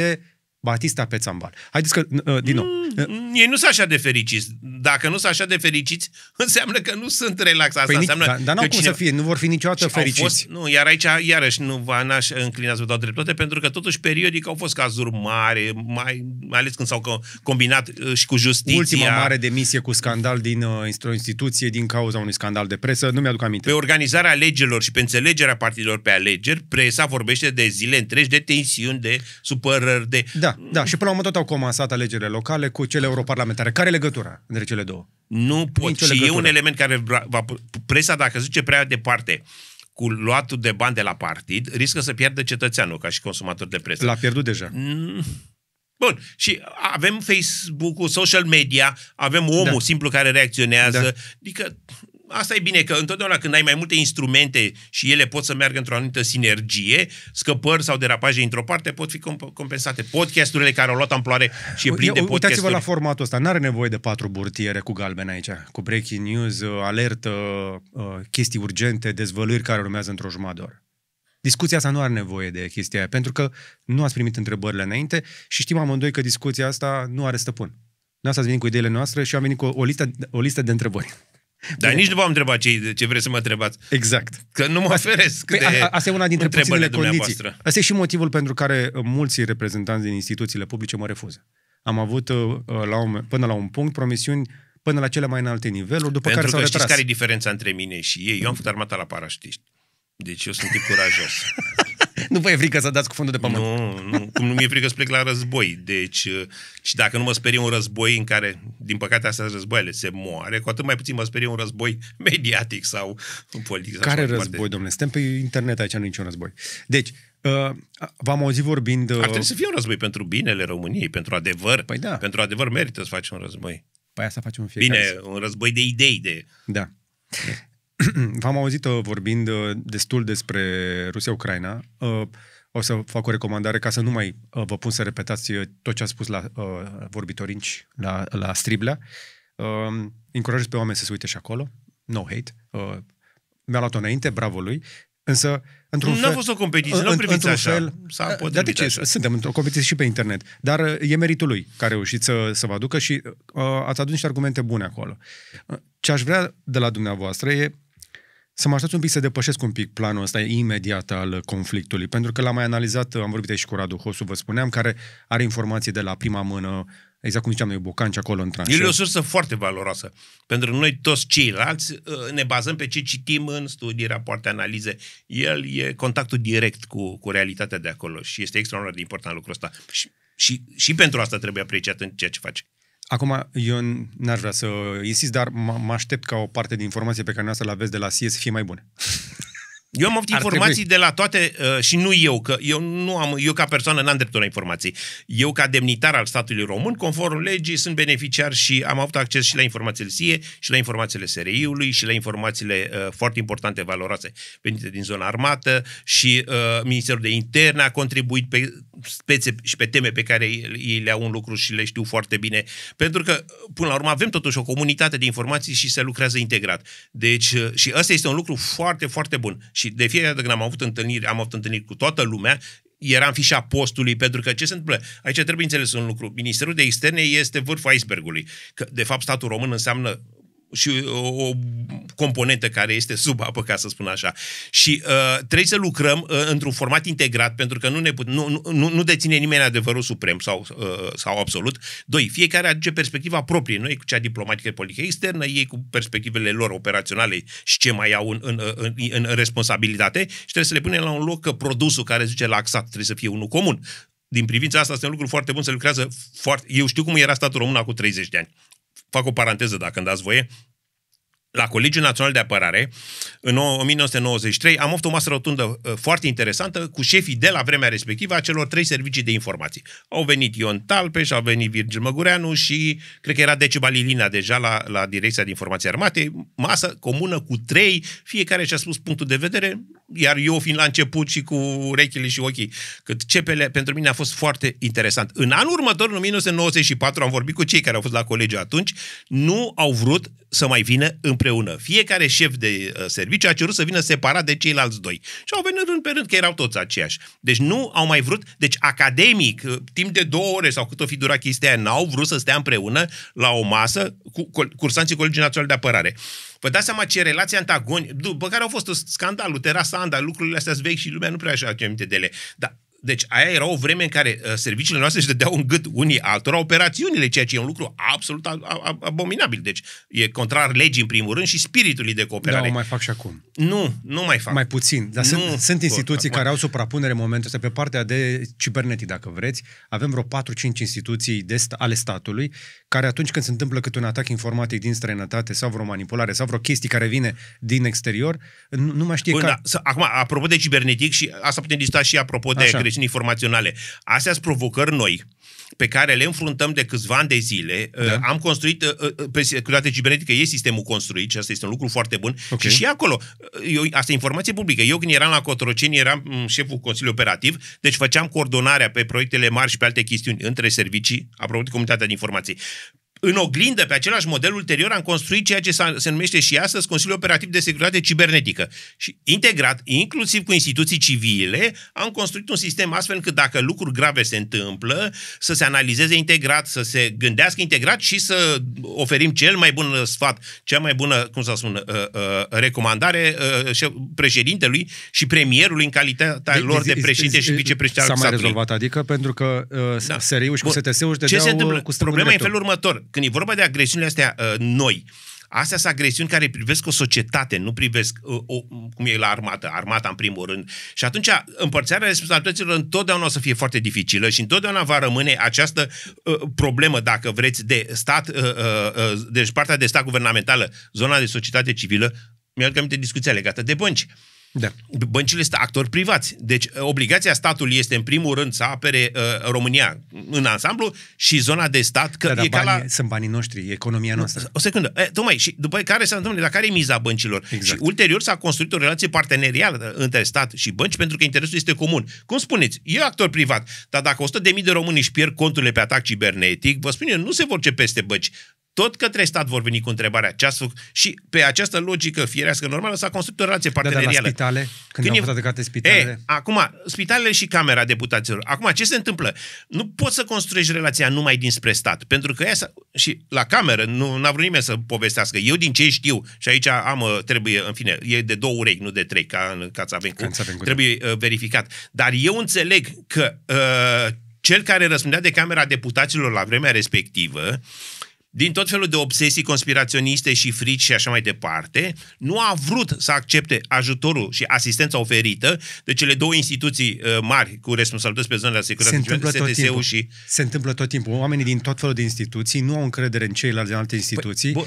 Batista pe țambal. Haideți că, uh, din nou... Mm, uh, mm, ei nu sunt așa de fericiți. Dacă nu sunt așa de fericiți, (laughs) înseamnă că nu sunt relaxați. Păi nici, da, dar nu au cum cineva... să fie, nu vor fi niciodată și fericiți. Fost, nu, iar aici, iarăși, nu vă n-aș să vă dreptate, pentru că totuși periodic au fost cazuri mari, mai, mai ales când s-au combinat uh, și cu justiția. Ultima mare demisie cu scandal din o instituție din cauza unui scandal de presă, nu mi-aduc aminte. Pe organizarea alegerilor și pe înțelegerea partidelor pe alegeri, presa vorbește de zile întregi de tensiuni, de supărări, de... Da da, da. Și până la urmă tot au comansat alegerile locale cu cele europarlamentare. Care e legătura între cele două? Nu pot. Nicio și legătură. e un element care va, presa, dacă zice prea departe, cu luatul de bani de la partid, riscă să pierdă cetățeanul ca și consumator de presă. L-a pierdut deja. Mm. Bun, și avem Facebook-ul, social media, avem omul da. simplu care reacționează. Da. Adică asta e bine, că întotdeauna când ai mai multe instrumente și ele pot să meargă într-o anumită sinergie, scăpări sau derapaje într-o parte pot fi comp- compensate. Podcasturile care au luat amploare și e plin de podcasturi. Uitați-vă la formatul ăsta, n-are nevoie de patru burtiere cu galben aici, cu breaking news, uh, alertă, uh, chestii urgente, dezvăluiri care urmează într-o jumătate de oră. Discuția asta nu are nevoie de chestia aia, pentru că nu ați primit întrebările înainte și știm amândoi că discuția asta nu are stăpân. Nu asta ați venit cu ideile noastre și am venit cu o listă, o listă de întrebări. Dar nici nu v-am întrebat ce, ce vreți să mă întrebați. Exact. Că nu mă păi, oferesc. păi, de Asta e una dintre puținele condiții. Asta e și motivul pentru care uh, mulți reprezentanți din instituțiile publice mă refuză. Am avut uh, uh, la un, până la un punct promisiuni până la cele mai înalte niveluri, după pentru care s-au retras. Pentru că știți care e diferența între mine și ei? Eu am făcut armata la paraștiști. Deci eu sunt tip curajos. (laughs) (laughs) nu vă e frică să dați cu fundul de pământ. Nu, nu cum nu mi-e frică să plec la război. Deci, uh, și dacă nu mă sperie un război în care, din păcate, astea războaiele se moare, cu atât mai puțin mă sperie un război (laughs) mediatic sau politic. Care război, parte. domnule? Suntem pe internet aici, nu niciun război. Deci, Uh, v-am auzit vorbind... Uh... Ar trebui să fie un război pentru binele României, pentru adevăr. Păi da. Pentru adevăr merită să faci un război. Păi asta facem în fiecare Bine, zi. un război de idei, de... Da. (clears throat) v-am auzit uh, vorbind uh, destul despre Rusia-Ucraina. Uh, o să fac o recomandare ca să nu mai vă pun să repetați tot ce a spus la vorbitorinci, la, la striblea. Încurajez pe oameni să se uite și acolo. No hate. Mi-a luat-o înainte, bravo lui. Însă, într-un fel... Nu a fost o competiție, nu priviți așa. Fel, s-a dar de ce? Așa. Suntem într-o competiție și pe internet. Dar e meritul lui care a reușit să, să vă aducă și uh, ați adus niște argumente bune acolo. Ce aș vrea de la dumneavoastră e să mă aștept un pic să depășesc un pic planul ăsta imediat al conflictului, pentru că l-am mai analizat, am vorbit aici cu Radu Hosu, vă spuneam, care are informații de la prima mână, exact cum ziceam noi, Bocanci acolo în tranșe. El e o sursă foarte valoroasă. Pentru noi toți ceilalți ă, ne bazăm pe ce citim în studii, rapoarte, analize. El e contactul direct cu, cu realitatea de acolo și este extraordinar de important lucrul ăsta. Și, și, și pentru asta trebuie apreciat în ceea ce face. Acum, eu n-aș vrea să insist, dar mă aștept ca o parte din informație pe care noastră la aveți de la CIE să fie mai bune. (laughs) Eu am avut informații trebui. de la toate uh, și nu eu, că eu nu am, eu ca persoană n-am dreptul la informații. Eu ca demnitar al statului român, conform legii, sunt beneficiar și am avut acces și la informațiile SIE, și la informațiile SRI-ului, și la informațiile uh, foarte importante, valoroase, venite din zona armată și uh, Ministerul de Interne a contribuit pe spețe și pe teme pe care ei le au un lucru și le știu foarte bine, pentru că până la urmă avem totuși o comunitate de informații și se lucrează integrat. Deci uh, și ăsta este un lucru foarte, foarte bun și de fiecare dată când am avut întâlniri, am avut întâlniri cu toată lumea, era în fișa postului, pentru că ce se întâmplă? Aici trebuie înțeles un lucru. Ministerul de Externe este vârful icebergului. Că, de fapt, statul român înseamnă și uh, o componentă care este sub apă, ca să spun așa. Și uh, trebuie să lucrăm uh, într-un format integrat, pentru că nu, ne put- nu, nu, nu deține nimeni adevărul suprem sau, uh, sau absolut. Doi, fiecare aduce perspectiva proprie, noi cu cea diplomatică politică externă, ei cu perspectivele lor operaționale și ce mai au în, în, în, în responsabilitate și trebuie să le punem la un loc că produsul care zice la axat trebuie să fie unul comun din privința asta este un lucru foarte bun, se lucrează foarte... Eu știu cum era statul român acum 30 de ani fac o paranteză dacă îmi dați voie, la Colegiul Național de Apărare, în 1993, am avut o masă rotundă uh, foarte interesantă cu șefii de la vremea respectivă a celor trei servicii de informații. Au venit Ion Talpeș, au venit Virgil Măgureanu și cred că era Decebalilina deja la, la Direcția de Informații Armate, masă comună cu trei, fiecare și-a spus punctul de vedere, iar eu fiind la început și cu urechile și ochii, cât cepele, pentru mine a fost foarte interesant. În anul următor, în 1994, am vorbit cu cei care au fost la colegiu atunci, nu au vrut să mai vină împreună împreună. Fiecare șef de uh, serviciu a cerut să vină separat de ceilalți doi. Și au venit rând pe rând, că erau toți aceiași. Deci nu au mai vrut, deci academic, uh, timp de două ore sau cât o fi durat chestia aia, n-au vrut să stea împreună la o masă cu cursanții Colegiului Național de Apărare. Vă dați seama ce relații antagoni, după care au fost scandalul, terasa Anda, lucrurile astea vechi și lumea nu prea așa aminte de ele. Dar deci aia era o vreme în care uh, serviciile noastre își dădeau în gât unii altora operațiunile, ceea ce e un lucru absolut abominabil. Deci e contrar legii în primul rând și spiritului de cooperare. Da, o mai fac și acum. Nu, nu mai fac. Mai puțin. Dar nu, sunt, sunt instituții acum. care au suprapunere în momentul ăsta pe partea de cibernetic, dacă vreți. Avem vreo 4-5 instituții de st- ale statului care atunci când se întâmplă câte un atac informatic din străinătate sau vreo manipulare sau vreo chestie care vine din exterior, nu, nu mai știe Bun, ca... Da, acum, apropo de cibernetic și asta putem discuta și apropo de Așa presiuni informaționale. Astea sunt provocări noi pe care le înfruntăm de câțiva ani de zile. Da. Uh, am construit, uh, uh, pe securitate cibernetică e sistemul construit și asta este un lucru foarte bun. Okay. Și și acolo, eu, asta e informație publică. Eu când eram la Cotroceni, eram mm, șeful Consiliului Operativ, deci făceam coordonarea pe proiectele mari și pe alte chestiuni între servicii, apropo de comunitatea de informații în oglindă, pe același model, ulterior am construit ceea ce se numește și astăzi Consiliul Operativ de Securitate Cibernetică. Și integrat, inclusiv cu instituții civile, am construit un sistem astfel încât dacă lucruri grave se întâmplă, să se analizeze integrat, să se gândească integrat și să oferim cel mai bun sfat, cea mai bună, cum să spun, uh, uh, recomandare uh, președintelui și premierului în calitatea de, lor de președinte și vicepreședinte. S-a mai rezolvat, adică pentru că uh, da. sri ul și cu sts ul ce se întâmplă? Cu Problema e în felul următor când e vorba de agresiunile astea uh, noi, Astea sunt agresiuni care privesc o societate, nu privesc uh, o, cum e la armată, armata în primul rând. Și atunci împărțirea responsabilităților întotdeauna o să fie foarte dificilă și întotdeauna va rămâne această uh, problemă, dacă vreți, de stat, uh, uh, uh deci partea de stat guvernamentală, zona de societate civilă, mi-aduc aminte discuția legată de bănci. Uh, da. Băncile sunt actori privați. Deci eh, obligația statului este în primul rând să apere uh, România în ansamblu și zona de stat. Că da, e banii, la... Sunt banii noștri, economia noastră. O secundă. E, eh, tocmai, și după care se întâmplă, dar care e miza băncilor? Exact. Și ulterior s-a construit o relație partenerială între stat și bănci pentru că interesul este comun. Cum spuneți? Eu actor privat, dar dacă 100.000 de români își pierd conturile pe atac cibernetic, vă spun eu, nu se vor ce peste bănci tot către stat vor veni cu întrebarea ce ați făcut. Și pe această logică firească normală s-a construit o relație partenerială. Da, da, la spitale, când, când au fost spitalele. E, acum, spitalele și Camera Deputaților. Acum, ce se întâmplă? Nu poți să construiești relația numai dinspre stat, pentru că ea și la cameră, nu a vrut nimeni să povestească. Eu din ce știu, și aici am, uh, trebuie, în fine, e de două urechi, nu de trei, ca în avem. trebuie da. uh, verificat. Dar eu înțeleg că uh, cel care răspundea de Camera Deputaților la vremea respectivă, uh, din tot felul de obsesii conspiraționiste și frici și așa mai departe, nu a vrut să accepte ajutorul și asistența oferită de cele două instituții uh, mari cu responsabilități pe zona de securitate, se întâmplă tot timpul. și... Se întâmplă tot timpul. Oamenii din tot felul de instituții nu au încredere în ceilalți alte păi, instituții. Păi,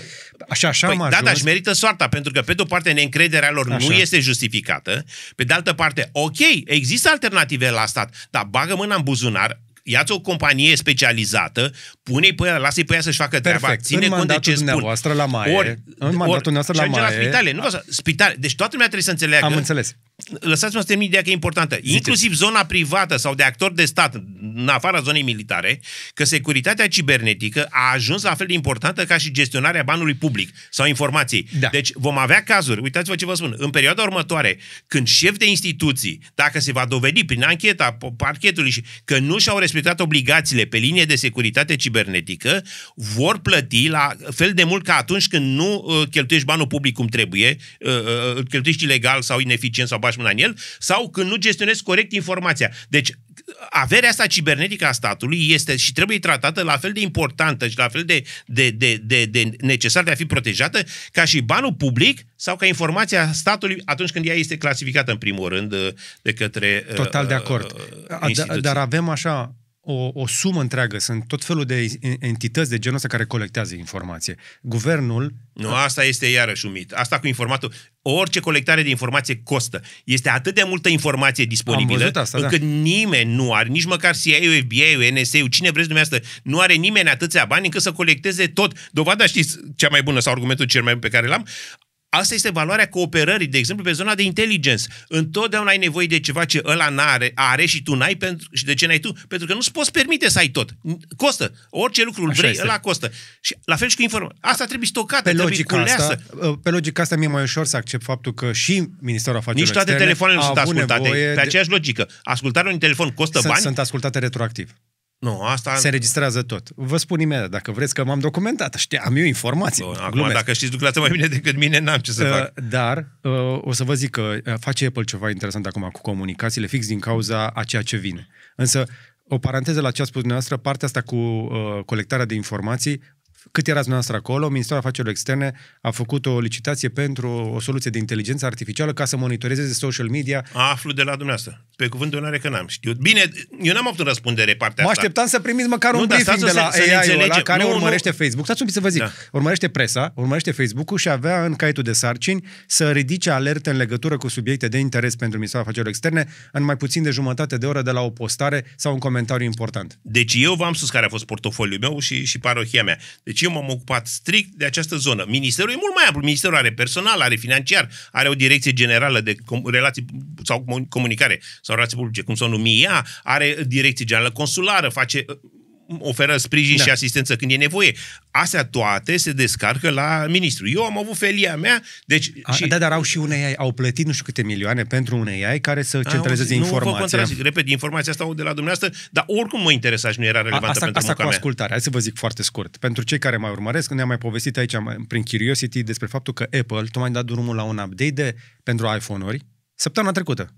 așa, așa păi, am ajuns. Da, dar își merită soarta, pentru că, pe de-o parte, neîncrederea lor așa. nu este justificată, pe de altă parte, ok, există alternative la stat, dar bagă mâna în buzunar, Iați o companie specializată, pune-i pe ea, lasă-i pe ea să-și facă treaba, Perfect. ține în cont de ce spun. la mai. Ori, în mandatul ori, la Și la spitale, nu vreau spitale. Deci toată lumea trebuie să înțeleagă. Am înțeles lăsați-mă să termin ideea că e importantă, Zice. inclusiv zona privată sau de actor de stat, în afara zonei militare, că securitatea cibernetică a ajuns la fel de importantă ca și gestionarea banului public sau informației. Da. Deci vom avea cazuri, uitați-vă ce vă spun, în perioada următoare, când șef de instituții, dacă se va dovedi prin ancheta parchetului că nu și-au respectat obligațiile pe linie de securitate cibernetică, vor plăti la fel de mult ca atunci când nu uh, cheltuiești banul public cum trebuie, uh, uh, cheltuiești ilegal sau ineficient sau bași mâna în el, sau când nu gestionezi corect informația. Deci, averea asta cibernetică a statului este și trebuie tratată la fel de importantă și la fel de, de, de, de, de necesar de a fi protejată ca și banul public sau ca informația statului atunci când ea este clasificată în primul rând de către Total de acord. Uh, da, instituții. Dar avem așa o, o sumă întreagă, sunt tot felul de entități de genul ăsta care colectează informație. Guvernul... Nu, asta este iarăși un mit. Asta cu informatul... Orice colectare de informație costă. Este atât de multă informație disponibilă asta, încât da. nimeni nu are, nici măcar CIA-ul, FBI-ul, NSA-ul, cine vreți dumneavoastră, nu are nimeni atâția bani încât să colecteze tot. Dovada, știți, cea mai bună sau argumentul cel mai bun pe care l-am, Asta este valoarea cooperării, de exemplu, pe zona de inteligență. Întotdeauna ai nevoie de ceva ce ăla n-are, are și tu n-ai, pentru, și de ce n-ai tu? Pentru că nu-ți poți permite să ai tot. Costă. Orice lucru îl vrei, este. ăla costă. Și la fel și cu informația. Asta trebuie stocată, pe trebuie culeasă. Asta, ă, pe logica asta mi-e mai ușor să accept faptul că și Ministerul Afacerilor Nici toate telefoanele nu sunt ascultate. Pe aceeași logică. Ascultarea unui telefon costă sunt, bani? Sunt ascultate retroactiv. Nu, asta... Se registrează tot. Vă spun imediat, dacă vreți că m-am documentat, știam eu informații. Bun, acum, glumesc. dacă știți lucrurile mai bine decât mine, n-am ce să uh, fac. Dar uh, o să vă zic că uh, face Apple ceva interesant acum cu comunicațiile, fix din cauza a ceea ce vine. Însă, o paranteză la ce a spus dumneavoastră, partea asta cu uh, colectarea de informații cât erați noastră acolo, Ministerul Afacerilor Externe a făcut o licitație pentru o soluție de inteligență artificială ca să monitorizeze social media. Aflu de la dumneavoastră. Pe cuvânt de onoare că n-am știut. Bine, eu n-am avut o răspundere partea mă asta. Mă așteptam să primiți măcar nu, un briefing de la să, ai ăla care nu, urmărește nu. Facebook. Stați un pic să vă zic. Da. Urmărește presa, urmărește Facebook-ul și avea în caietul de sarcini să ridice alerte în legătură cu subiecte de interes pentru Ministerul Afacerilor Externe în mai puțin de jumătate de oră de la o postare sau un comentariu important. Deci eu v-am spus care a fost portofoliul meu și, și parohia mea. Deci deci eu m-am ocupat strict de această zonă. Ministerul e mult mai amplu. Ministerul are personal, are financiar, are o direcție generală de com- relații sau comunicare sau relații publice, cum să o numi ea, are direcție generală consulară, face oferă sprijin da. și asistență când e nevoie. Astea toate se descarcă la ministru. Eu am avut felia mea, deci... A, și... Da, dar au și un AI, au plătit nu știu câte milioane pentru un AI care să centralizeze informația. Nu repet, informația asta o de la dumneavoastră, dar oricum mă interesa și nu era relevantă asta, pentru asta cu ascultare. Hai să vă zic foarte scurt. Pentru cei care mai urmăresc, ne-am mai povestit aici prin Curiosity despre faptul că Apple tocmai a dat drumul la un update de, pentru iPhone-uri săptămâna trecută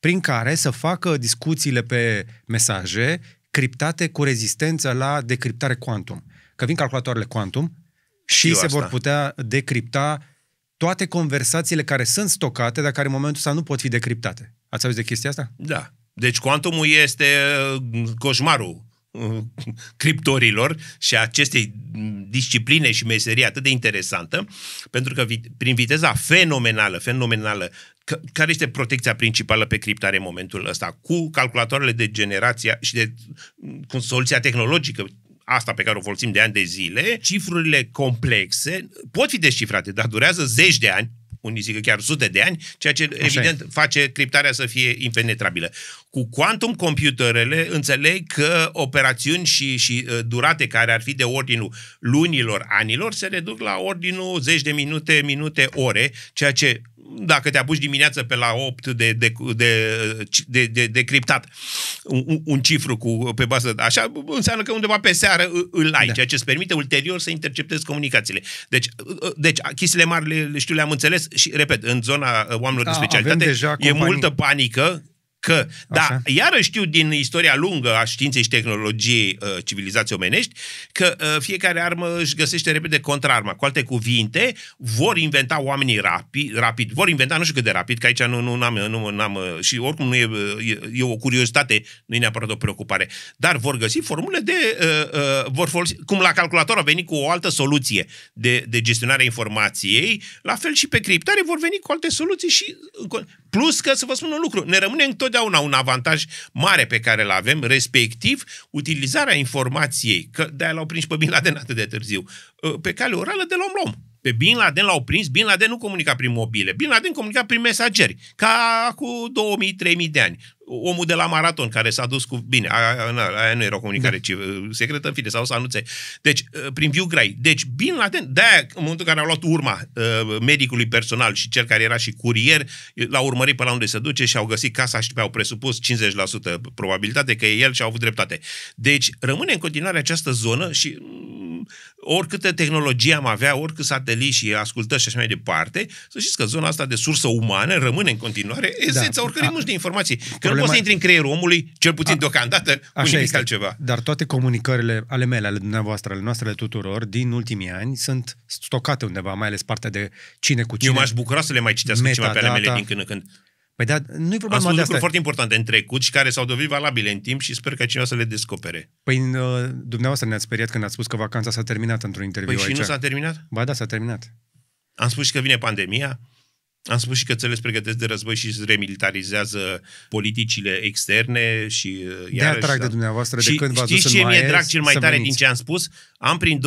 prin care să facă discuțiile pe mesaje criptate cu rezistență la decriptare quantum. Că vin calculatoarele quantum și Eu se asta. vor putea decripta toate conversațiile care sunt stocate, dar care în momentul ăsta nu pot fi decriptate. Ați auzit de chestia asta? Da. Deci quantumul este uh, coșmarul uh, criptorilor și acestei discipline și meserie atât de interesantă, pentru că prin viteza fenomenală, fenomenală care este protecția principală pe criptare în momentul ăsta? Cu calculatoarele de generație și de cu soluția tehnologică asta pe care o folosim de ani de zile, cifrurile complexe pot fi descifrate, dar durează zeci de ani, unii zic că chiar sute de ani, ceea ce Așa evident e. face criptarea să fie impenetrabilă. Cu quantum computerele înțeleg că operațiuni și, și uh, durate care ar fi de ordinul lunilor, anilor, se reduc la ordinul zeci de minute, minute, ore, ceea ce dacă te apuci dimineață pe la 8 de, de, de, de, de, de criptat un, un cifru cu, pe bază, așa, înseamnă că undeva pe seară îl ai, da. ceea ce îți permite ulterior să interceptezi comunicațiile. Deci, deci chestiile mari le, le știu, le-am înțeles și, repet, în zona uh, oamenilor da, de specialitate e companii... multă panică Că, da, iarăși știu din istoria lungă a științei și tehnologiei uh, civilizației omenești că uh, fiecare armă își găsește repede contraarma. Cu alte cuvinte, vor inventa oamenii rapid, rapid vor inventa nu știu cât de rapid, că aici nu, nu am, nu, nu am uh, și oricum nu e, uh, e, e o curiozitate, nu e neapărat o preocupare, dar vor găsi formule de, uh, uh, vor folosi, cum la calculator au venit cu o altă soluție de, de gestionare a informației, la fel și pe criptare vor veni cu alte soluții și uh, Plus că, să vă spun un lucru, ne rămâne întotdeauna un avantaj mare pe care îl avem, respectiv utilizarea informației, că de-aia l-au prins pe Bin Laden atât de târziu, uh, pe cale orală de la om la om. Pe Bin Laden l-au prins, Bin Laden nu comunica prin mobile, Bin Laden comunica prin mesageri, ca cu 2000-3000 de ani omul de la maraton care s-a dus cu... Bine, aia, aia nu era o comunicare da. secretă, în fine, s-a dus anunțe. Deci, uh, prin viu grai. Deci, bine Laden, de-aia, în momentul în care au luat urma uh, medicului personal și cel care era și curier, l-au urmărit pe la unde se duce și au găsit casa și pe-au presupus 50% probabilitate că e el și au avut dreptate. Deci, rămâne în continuare această zonă și mm, oricâtă tehnologie am avea, oricât satelit și ascultări și așa mai departe, să știți că zona asta de sursă umană rămâne în continuare da. esența da. oricărei da. mulți de informații. Că problema... poți să intri în creierul omului, cel puțin A... deocamdată, cu Așa este. altceva. Dar toate comunicările ale mele, ale dumneavoastră, ale noastre, ale tuturor, din ultimii ani, sunt stocate undeva, mai ales partea de cine cu cine. Eu m-aș bucura să le mai citesc metadata. ceva pe ale mele din când în când. Păi da, nu e problema de asta. foarte importante în trecut și care s-au dovedit valabile în timp și sper că cineva să le descopere. Păi uh, dumneavoastră ne-ați speriat când ați spus că vacanța s-a terminat într-un interviu păi aici. și nu s-a terminat? Ba da, s-a terminat. Am spus și că vine pandemia. Am spus și că țările se pregătesc de război și se remilitarizează politicile externe și uh, da, da. De atrag de dumneavoastră și de când v-ați dus ce mi-e drag cel mai tare veniți. din ce am spus? Am prin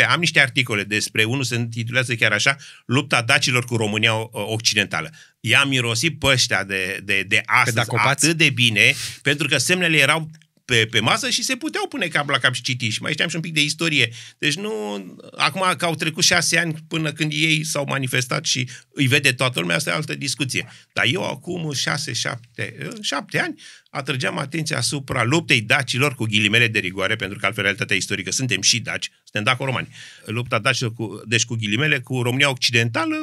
2016-2017, am niște articole despre, unul se intitulează chiar așa, lupta dacilor cu România uh, Occidentală. I-am mirosit păștea de, de, de astăzi atât de bine, pentru că semnele erau pe, pe masă și se puteau pune cap la cap și citi. Și mai știam și un pic de istorie. Deci nu... Acum că au trecut șase ani până când ei s-au manifestat și îi vede toată lumea, asta e altă discuție. Dar eu acum șase, șapte, șapte ani atrăgeam atenția asupra luptei dacilor cu ghilimele de rigoare, pentru că altfel realitatea istorică suntem și daci, suntem dacoromani. romani Lupta dacilor cu, deci cu ghilimele cu România Occidentală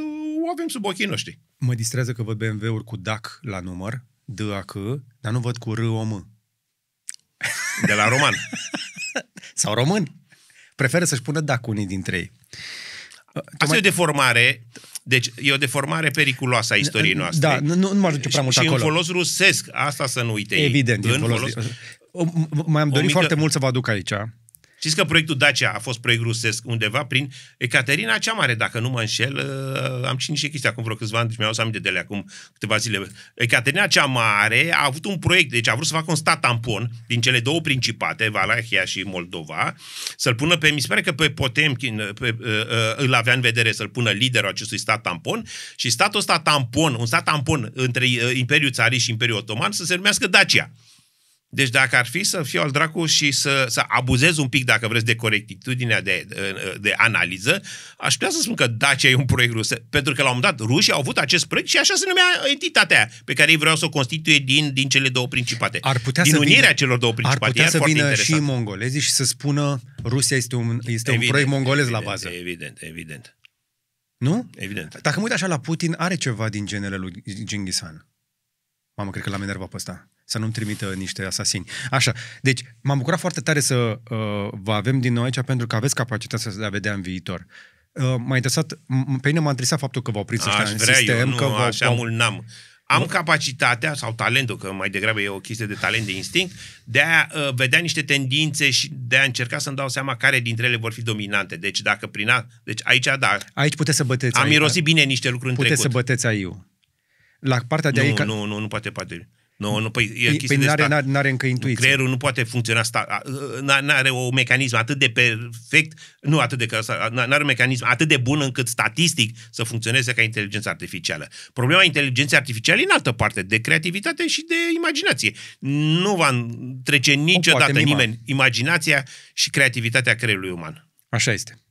o avem sub ochii noștri. Mă distrează că văd BMW-uri cu DAC la număr, dacă, dar nu văd cu R-O-M. De la roman. (laughs) Sau român. Preferă să-și pună dacă unii dintre ei. Asta Tocmai... e o deformare, deci e o deformare periculoasă a istoriei da, noastre. Da, nu, nu mă ajunge prea mult și acolo. Și în folos rusesc, asta să nu uite Evident, ei. în folos... folos... Mai am dorit mică... foarte mult să vă aduc aici Știți că proiectul Dacia a fost proiect rusesc undeva prin Ecaterina cea Mare, dacă nu mă înșel. Uh, am și niște chestii acum vreo câțiva ani, deci mi-au aminte de ele acum câteva zile. Ecaterina cea Mare a avut un proiect, deci a vrut să facă un stat tampon din cele două principate, Valahia și Moldova, să-l pună pe, mi se pare că pe Potemkin uh, pe, uh, îl avea în vedere să-l pună liderul acestui stat tampon și statul ăsta tampon, un stat tampon între Imperiul Țarii și Imperiul Otoman să se numească Dacia. Deci dacă ar fi să fiu al dracu și să, să abuzez un pic, dacă vreți, de corectitudinea de, de analiză, aș putea să spun că Dacia e un proiect rus. Pentru că la un moment dat rușii au avut acest proiect și așa se numea entitatea pe care ei vreau să o constituie din, din cele două principate. Ar putea din să unirea vină, celor două principate. Ar putea să vină interesant. și mongolezii și să spună Rusia este un, este evident, un proiect mongolez evident, la bază. Evident, evident. Nu? Evident. Dacă mă uit așa la Putin, are ceva din genele lui Genghis Mamă, cred că l-am enervat pe ăsta să nu-mi trimită niște asasini. Așa, deci m-am bucurat foarte tare să uh, vă avem din nou aici pentru că aveți capacitatea să vedea în viitor. Uh, m-a interesat, m- pe mine m-a interesat faptul că v-au prins ăștia în vrea sistem. Eu, nu, că vă așa v-au... mult n-am. Am capacitatea sau talentul, că mai degrabă e o chestie de talent, de instinct, de a uh, vedea niște tendințe și de a încerca să-mi dau seama care dintre ele vor fi dominante. Deci dacă prin a... Deci aici, da. Aici puteți să băteți. Am mirosit bine niște lucruri puteți în trecut. Puteți să băteți aiu. La partea de nu, aici... Nu, nu, nu poate, poate. Nu, nu, păi, e păi, păi n-are, n-are, n-are încă intuiție. Creierul nu poate funcționa, sta, n-are o mecanism atât de perfect, nu atât de, n-are un mecanism atât de bun încât statistic să funcționeze ca inteligența artificială. Problema inteligenței artificiale e în altă parte, de creativitate și de imaginație. Nu va trece niciodată nimeni imaginația și creativitatea creierului uman. Așa este.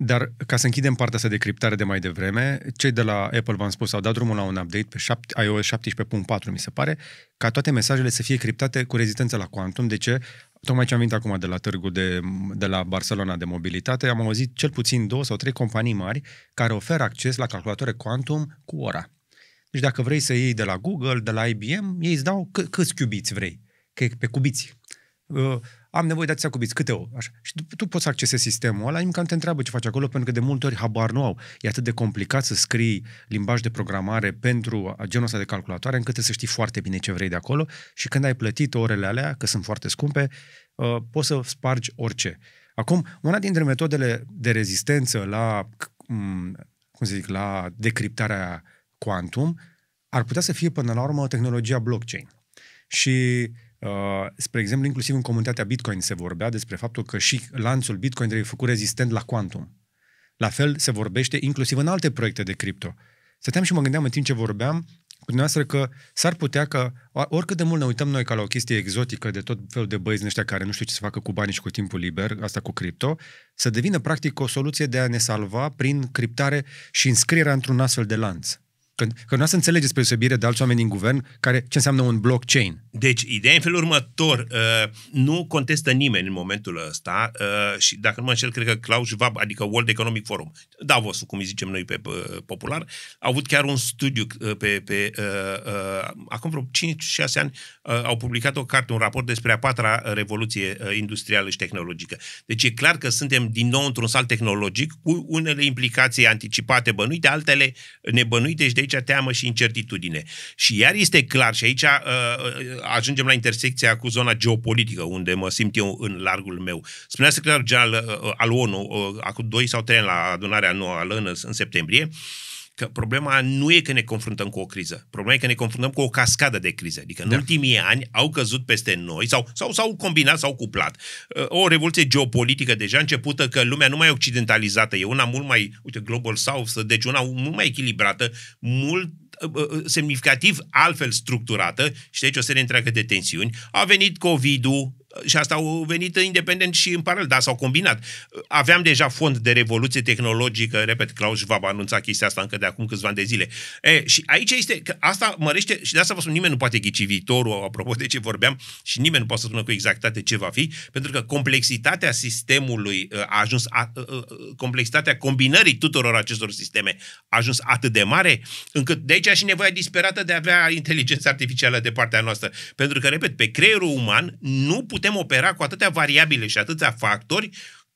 Dar ca să închidem partea asta de criptare de mai devreme, cei de la Apple, v-am spus, au dat drumul la un update pe 7, iOS 17.4, mi se pare, ca toate mesajele să fie criptate cu rezistență la quantum. De ce? Tocmai ce am venit acum de la târgul de, de la Barcelona de mobilitate, am auzit cel puțin două sau trei companii mari care oferă acces la calculatoare quantum cu ora. Deci dacă vrei să iei de la Google, de la IBM, ei îți dau câți cubiți vrei, pe cubiți am nevoie de atâția cubiți, câte o? Așa. Și tu poți accese sistemul ăla, nimic te întreabă ce faci acolo, pentru că de multe ori habar nu au. E atât de complicat să scrii limbaj de programare pentru genul ăsta de calculatoare, încât să știi foarte bine ce vrei de acolo și când ai plătit orele alea, că sunt foarte scumpe, uh, poți să spargi orice. Acum, una dintre metodele de rezistență la, mm, cum să zic, la decriptarea quantum ar putea să fie până la urmă tehnologia blockchain. Și Uh, spre exemplu, inclusiv în comunitatea Bitcoin se vorbea despre faptul că și lanțul Bitcoin trebuie făcut rezistent la quantum. La fel se vorbește inclusiv în alte proiecte de cripto. Stăteam și mă gândeam în timp ce vorbeam cu dumneavoastră că s-ar putea că, oricât de mult ne uităm noi ca la o chestie exotică de tot felul de băieți ăștia care nu știu ce să facă cu banii și cu timpul liber, asta cu cripto, să devină practic o soluție de a ne salva prin criptare și înscrierea într-un astfel de lanț când că nu să înțelegeți pe deosebire de alți oameni din guvern care ce înseamnă un blockchain. Deci, ideea în felul următor, uh, nu contestă nimeni în momentul ăsta uh, și dacă nu mă înșel, cred că Klaus Schwab, adică World Economic Forum, Davos, cum îi zicem noi pe uh, popular, au avut chiar un studiu uh, pe, pe uh, acum vreo 5-6 ani au publicat o carte, un raport despre a patra revoluție industrială și tehnologică. Deci e clar că suntem din nou într-un salt tehnologic cu unele implicații anticipate, bănuite, altele nebănuite și de aici teamă și incertitudine. Și iar este clar, și aici uh, uh, ajungem la intersecția cu zona geopolitică, unde mă simt eu în largul meu. Spunea secretarul general uh, al ONU, acum 2 sau 3 ani la adunarea anuală în, în septembrie, uh, că problema nu e că ne confruntăm cu o criză, problema e că ne confruntăm cu o cascadă de crize. Adică în da. ultimii ani au căzut peste noi sau, sau s-au combinat, s-au cuplat. O revoluție geopolitică deja începută că lumea nu mai occidentalizată, e una mult mai, uite, Global South, deci una mult mai echilibrată, mult uh, uh, semnificativ altfel structurată și aici o serie întreagă de tensiuni. A venit COVID-ul, și asta au venit independent și în paralel, dar s-au combinat. Aveam deja fond de revoluție tehnologică, repet, Klaus Schwab a anunțat chestia asta încă de acum câțiva ani de zile. E, și aici este, că asta mărește, și de asta vă spun, nimeni nu poate ghici viitorul, apropo de ce vorbeam, și nimeni nu poate să spună cu exactate ce va fi, pentru că complexitatea sistemului uh, a ajuns, a, a, uh, a, uh, complexitatea combinării tuturor acestor sisteme a ajuns atât de mare, încât de aici și nevoia disperată de a avea inteligența artificială de partea noastră. Pentru că, repet, pe creierul uman nu putem putem opera cu atâtea variabile și atâția factori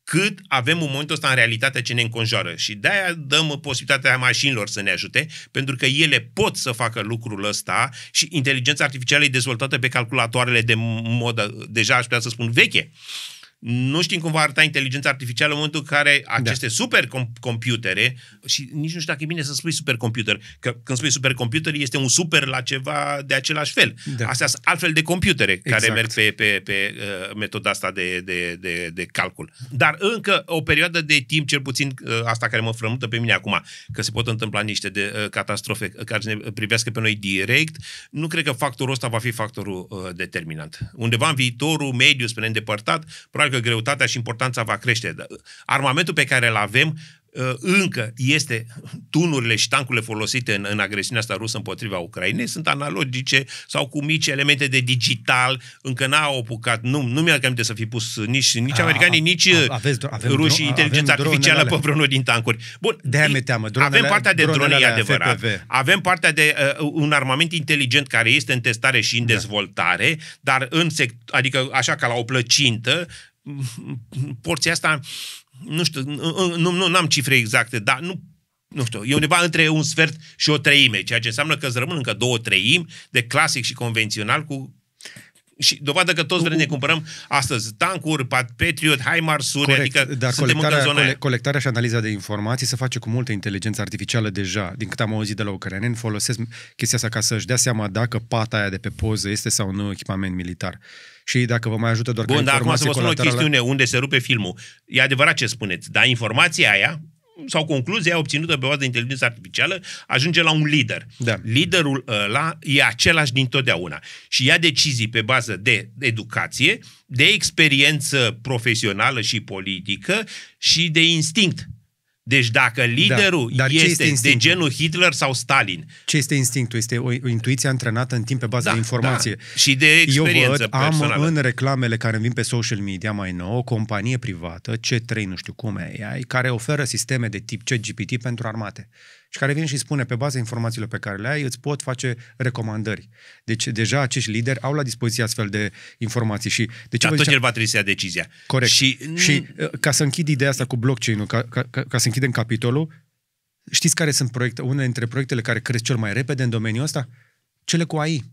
cât avem în momentul ăsta în realitate ce ne înconjoară. Și de-aia dăm posibilitatea mașinilor să ne ajute, pentru că ele pot să facă lucrul ăsta și inteligența artificială e dezvoltată pe calculatoarele de modă, deja aș putea să spun, veche. Uh, nu știm cum va arăta inteligența artificială în momentul în care da. aceste da. supercomputere, și nici nu știu dacă e bine să spui supercomputer, că când spui supercomputer este un super la ceva de același fel. Da. Astea sunt altfel de computere exact. care merg pe, pe, pe uh, metoda asta de, de, de, de calcul. Dar încă o perioadă de timp, cel puțin uh, asta care mă frământă pe mine acum, că se pot întâmpla niște de uh, catastrofe care ne privească pe noi direct, nu cred că factorul ăsta va fi factorul determinant. Undeva în viitorul mediu, spre îndepărtat, probabil că greutatea și importanța va crește. Uh, armamentul pe care îl avem uh, încă este tunurile și tancurile folosite în, în agresiunea asta rusă împotriva Ucrainei sunt analogice sau cu mici elemente de digital, încă n-au apucat, nu, nu mi-ar aminte să fi pus nici, nici a, americanii, nici a, uh, aveți, avem rușii inteligența artificială pe vreunul din tancuri. Bun, de mi teamă. Dronele, avem partea de drone, e adevărat. FPV. Avem partea de uh, un armament inteligent care este în testare și în da. dezvoltare, dar în sect- adică așa ca la o plăcintă, porția asta, nu știu, nu, nu, nu am cifre exacte, dar nu nu știu, e undeva între un sfert și o treime, ceea ce înseamnă că îți rămân încă două treimi de clasic și convențional cu și dovadă că toți vrem ne cumpărăm astăzi tancuri, Patriot, Haimarsuri, Corect, adică dar colectarea, în zona colectarea și analiza de informații se face cu multă inteligență artificială deja. Din cât am auzit de la ucraineni, folosesc chestia asta ca să-și dea seama dacă pata aia de pe poză este sau nu echipament militar și dacă vă mai ajută doar Bun, dar acum să vă spun o chestiune unde se rupe filmul. E adevărat ce spuneți, dar informația aia sau concluzia obținută pe bază de inteligență artificială ajunge la un lider. Da. Liderul ăla e același dintotdeauna și ia decizii pe bază de educație, de experiență profesională și politică și de instinct. Deci dacă da, liderul da, dar este, este instinctul? de genul Hitler sau Stalin... Ce este instinctul? Este o, intuiție antrenată în timp pe bază da, de da. informație. Da. Și de experiență Eu văd, personală. am în reclamele care vin pe social media mai nou, o companie privată, C3, nu știu cum e, care oferă sisteme de tip CGPT pentru armate și care vine și spune, pe baza informațiilor pe care le ai, îți pot face recomandări. Deci deja acești lideri au la dispoziție astfel de informații. Și de ce Atunci ziceam... el va trebui să ia decizia. Corect. Și, și uh, ca să închid ideea asta cu blockchain-ul, ca, ca, ca să închidem capitolul, știți care sunt proiecte, unele dintre proiectele care cresc cel mai repede în domeniul ăsta? Cele cu AI.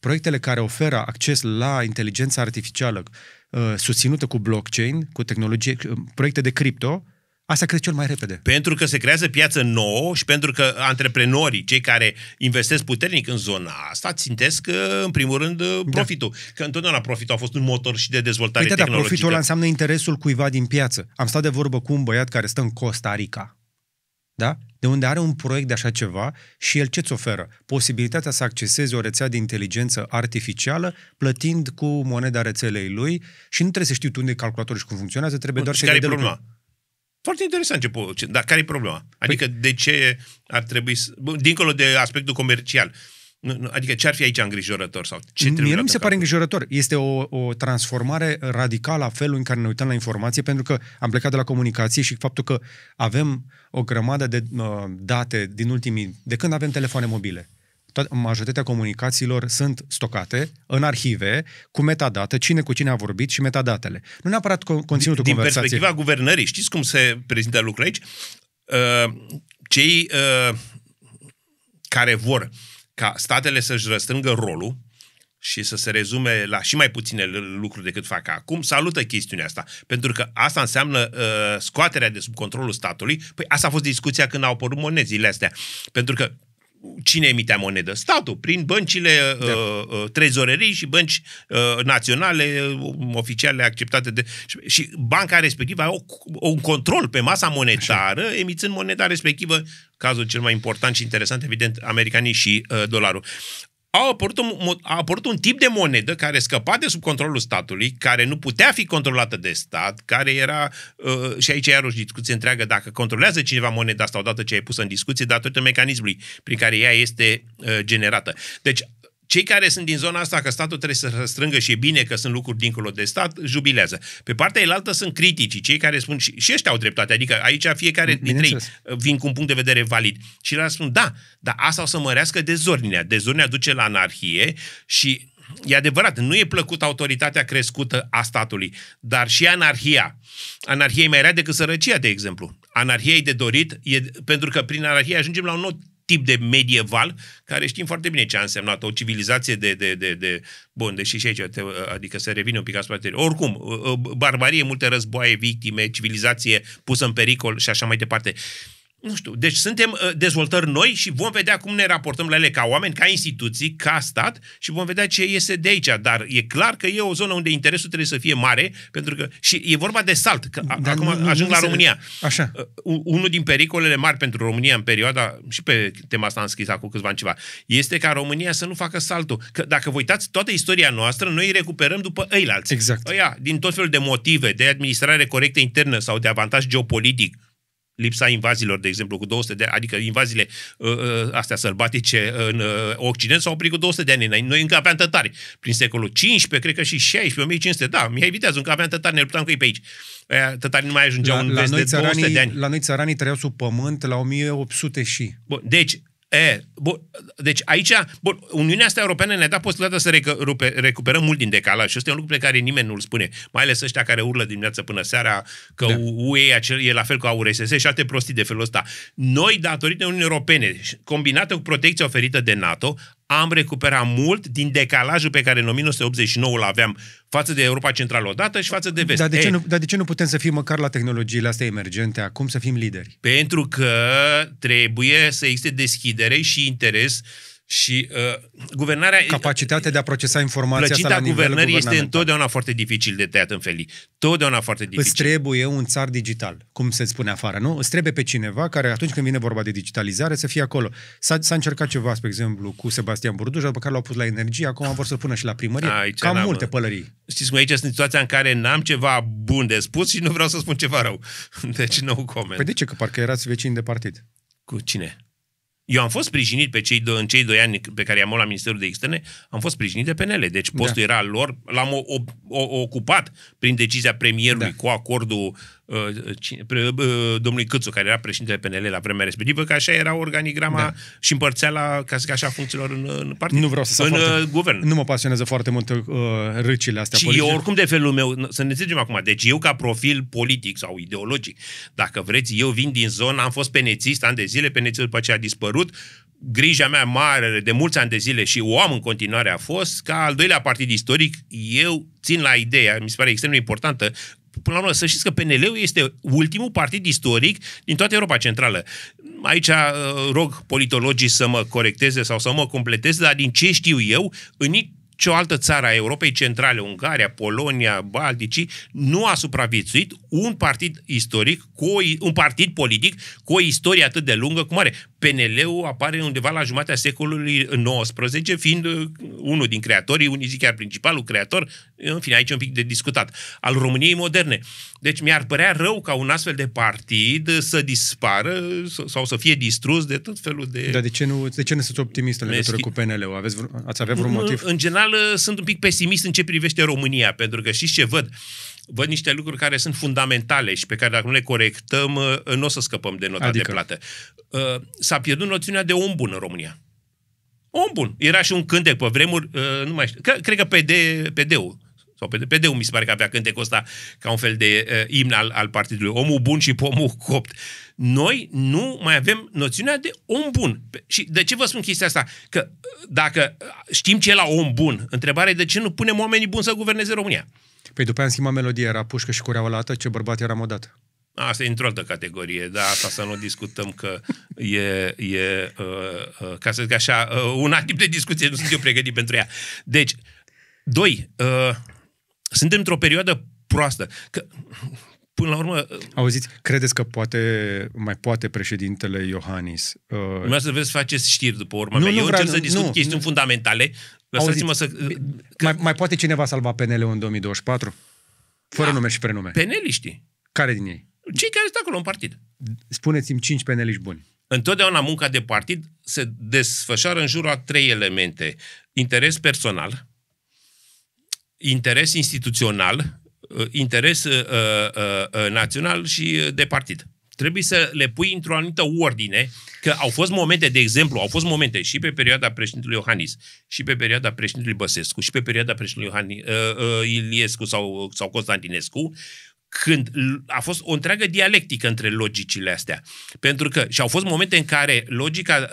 Proiectele care oferă acces la inteligența artificială uh, susținută cu blockchain, cu tehnologie, uh, proiecte de cripto, Asta cred cel mai repede. Pentru că se creează piață nouă și pentru că antreprenorii, cei care investesc puternic în zona asta, țintesc uh, în primul rând uh, da. profitul. Da. Că întotdeauna profitul a fost un motor și de dezvoltare Uite, da, tehnologică. Da, profitul înseamnă interesul cuiva din piață. Am stat de vorbă cu un băiat care stă în Costa Rica. Da? De unde are un proiect de așa ceva și el ce-ți oferă? Posibilitatea să accesezi o rețea de inteligență artificială plătind cu moneda rețelei lui și nu trebuie să știi tu unde e calculatorul și cum funcționează, trebuie Bun, doar și să care e problema? Foarte interesant ce poți. Dar care e problema? Păi- adică păi... de ce ar trebui să... Dincolo de aspectul comercial. Adică ce ar fi aici îngrijorător? Sau ce Mie nu mi se pare îngrijorător. Este o, o transformare radicală a felului în care ne uităm la informație, pentru că am plecat de la comunicație și faptul că avem o grămadă de uh, date din ultimii... De când avem telefoane mobile? toate, majoritatea comunicațiilor sunt stocate în arhive cu metadate, cine cu cine a vorbit și metadatele. Nu neapărat co- conținutul din, conversației. Din perspectiva guvernării, știți cum se prezintă lucrurile aici? Uh, cei uh, care vor ca statele să-și răstrângă rolul și să se rezume la și mai puține lucruri decât fac acum, salută chestiunea asta. Pentru că asta înseamnă uh, scoaterea de sub controlul statului. Păi asta a fost discuția când au apărut monezile astea. Pentru că cine emitea monedă? Statul, prin băncile da. uh, uh trezorerii și bănci uh, naționale uh, oficiale acceptate de... Și, și banca respectivă are o, un control pe masa monetară, Așa. emițând moneda respectivă, cazul cel mai important și interesant, evident, americanii și uh, dolarul au apărut un, a apărut un tip de monedă care scăpa de sub controlul statului, care nu putea fi controlată de stat, care era, uh, și aici iarăși discuție întreagă, dacă controlează cineva moneda asta odată ce ai pus în discuție, datorită mecanismului prin care ea este uh, generată. Deci cei care sunt din zona asta că statul trebuie să strângă și e bine că sunt lucruri dincolo de stat, jubilează. Pe partea elaltă sunt critici, cei care spun și, și ăștia au dreptate, adică aici fiecare dintre ei vin cu un punct de vedere valid. Și le spun, da, dar asta o să mărească dezordinea. Dezordinea duce la anarhie și e adevărat, nu e plăcut autoritatea crescută a statului, dar și anarhia. Anarhia e mai rea decât sărăcia, de exemplu. Anarhia e de dorit, e, pentru că prin anarhie ajungem la un nou tip de medieval, care știm foarte bine ce a însemnat o civilizație de, de, de, de bun, deși și aici, adică să revine un pic asupra anterior. Oricum, barbarie, multe războaie, victime, civilizație pusă în pericol și așa mai departe. Uh, nu știu. Deci suntem uh, dezvoltări noi și vom vedea cum ne raportăm la ele ca oameni, ca instituții, ca stat și vom vedea ce iese de aici. Dar e clar că e o zonă unde interesul trebuie să fie mare, pentru că și e vorba de salt. Că Dar acum nu, ajung nu la se... România. Așa. Uh, unul din pericolele mari pentru România în perioada, și pe tema asta am scris acum câțiva ani ceva, este ca România să nu facă saltul. Că dacă vă uitați toată istoria noastră, noi îi recuperăm după ei alții. Exact. Aia, din tot felul de motive, de administrare corectă internă sau de avantaj geopolitic, lipsa invaziilor, de exemplu, cu 200 de ani, adică invaziile uh, uh, astea sălbatice în uh, Occident s-au oprit cu 200 de ani înainte. Noi încă aveam tătari. Prin secolul 15, cred că și 16, 1500, da, mi-ai evitează, încă aveam tătari, ne luptam cu ei pe aici. tătarii nu mai ajungeau la, în la vest de 200 țăranii, de ani. La noi țăranii trăiau sub pământ la 1800 și. Bun, deci, E, bun, deci aici, bo, Uniunea asta europeană ne-a dat posibilitatea să recă, rupe, recuperăm mult din decalaj și ăsta e un lucru pe care nimeni nu-l spune, mai ales ăștia care urlă dimineața până seara că da. UE acel, e la fel ca URSS și alte prostii de felul ăsta. Noi, datorită Uniunii Europene, combinată cu protecția oferită de NATO, am recuperat mult din decalajul pe care în 1989 îl aveam față de Europa Centrală odată și față de vest. Dar de, ce nu, dar de ce nu putem să fim măcar la tehnologiile astea emergente acum să fim lideri? Pentru că trebuie să existe deschidere și interes uh, și uh, guvernarea... Capacitatea de a procesa informația plăcita asta la guvernării este întotdeauna foarte dificil de tăiat în felii. Totdeauna foarte dificil. Îți trebuie un țar digital, cum se spune afară, nu? Îți trebuie pe cineva care atunci când vine vorba de digitalizare să fie acolo. S-a, s-a încercat ceva, spre exemplu, cu Sebastian Burduja, după care l-au pus la energie, acum vor să-l pună și la primărie. Aici Cam n-am. multe uh, pălării. Știți cum aici sunt situația în care n-am ceva bun de spus și nu vreau să spun ceva rău. (laughs) Deci, nu no comment. Păi de ce? Că parcă erați vecini de partid. Cu cine? Eu am fost sprijinit pe cei do- în cei doi ani pe care i-am la Ministerul de Externe, am fost sprijinit de PNL. Deci da. postul da. era al lor, l-am o, o, o, ocupat prin decizia premierului da. cu acordul Uh, uh, domnului Câțu, care era președintele PNL la vremea respectivă, că așa era organigrama da. și împărțeala, ca să așa, funcțiilor în, în partid. Nu vreau să în foarte, uh, guvern. Nu mă pasionează foarte mult uh, râcile astea și politice. eu oricum de felul meu, să ne înțelegem acum, deci eu ca profil politic sau ideologic, dacă vreți, eu vin din zona, am fost penețist ani de zile, penețist după ce a dispărut, grija mea mare de mulți ani de zile și o am în continuare a fost ca al doilea partid istoric, eu țin la ideea, mi se pare extrem de importantă, până la urmă, să știți că PNL-ul este ultimul partid istoric din toată Europa Centrală. Aici uh, rog politologii să mă corecteze sau să mă completeze, dar din ce știu eu, în nicio altă țară a Europei Centrale, Ungaria, Polonia, Balticii, nu a supraviețuit un partid istoric, cu o, un partid politic cu o istorie atât de lungă cum are. PNL-ul apare undeva la jumatea secolului 19, fiind uh, unul din creatorii, unii zic chiar principalul creator, în fine, aici un pic de discutat, al României moderne. Deci mi-ar părea rău ca un astfel de partid uh, să dispară sau să fie distrus de tot felul de... Dar de ce nu, de ce nu sunteți optimist în legătură Meschi... cu PNL-ul? Aveți, vreun, ați avea vreun motiv? În, în general, uh, sunt un pic pesimist în ce privește România, pentru că știți ce văd? Uh, văd niște lucruri care sunt fundamentale și pe care dacă nu le corectăm, uh, uh, nu o să scăpăm de nota adică? de plată. Uh, s-a pierdut noțiunea de om bun în România. Om bun. Era și un cântec pe vremuri, nu mai știu, cred că PD, PD-ul, sau PD-ul mi se pare că avea cântecul ăsta ca un fel de uh, imn al, al partidului. Omul bun și pomul copt. Noi nu mai avem noțiunea de om bun. Și de ce vă spun chestia asta? Că dacă știm ce e la om bun, întrebarea e de ce nu punem oamenii buni să guverneze România. Păi după aia am schimbat melodia, era pușcă și cureaua lată, ce bărbat eram odată. Asta e într-o altă categorie, dar asta să nu discutăm că e, e uh, uh, ca să zic așa, uh, un alt tip de discuție, nu sunt eu pregătit pentru ea. Deci, doi, uh, suntem într-o perioadă proastă. Că, până la urmă... Uh, Auziți, credeți că poate, mai poate președintele Iohannis... Uh... Nu să vreți să faceți știri după urmă. Nu, nu, eu vreau, încerc să discut nu, chestiuni nu. fundamentale Lăsați-mă să... Că... Mai, mai poate cineva salva PNL-ul în 2024? Fără da. nume și prenume. Peneliștii. Care din ei? Cei care sunt acolo în partid. Spuneți-mi cinci peneliști buni. Întotdeauna munca de partid se desfășoară în jurul a trei elemente. Interes personal, interes instituțional, interes uh, uh, uh, național și uh, de partid trebuie să le pui într-o anumită ordine, că au fost momente, de exemplu, au fost momente și pe perioada președintelui Iohannis, și pe perioada președintelui Băsescu, și pe perioada președintelui uh, uh, Iliescu sau, uh, sau Constantinescu, când a fost o întreagă dialectică între logicile astea. Pentru că, și au fost momente în care logica,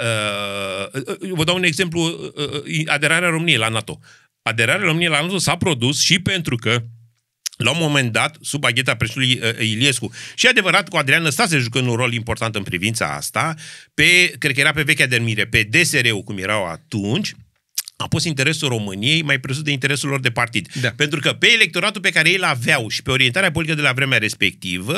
uh, uh, uh vă dau un exemplu, uh, uh, aderarea României la NATO. Aderarea României la NATO s-a produs și pentru că uh, la un moment dat, sub agheta preșului uh, uh, Iliescu. Și adevărat, cu Adrian Năstase jucând un rol important în privința asta, pe, cred că era pe vechea denumire, pe DSR-ul, cum erau atunci, a pus interesul României mai presus de interesul lor de partid. Da. Pentru că pe electoratul pe care ei îl aveau și pe orientarea politică de la vremea respectivă,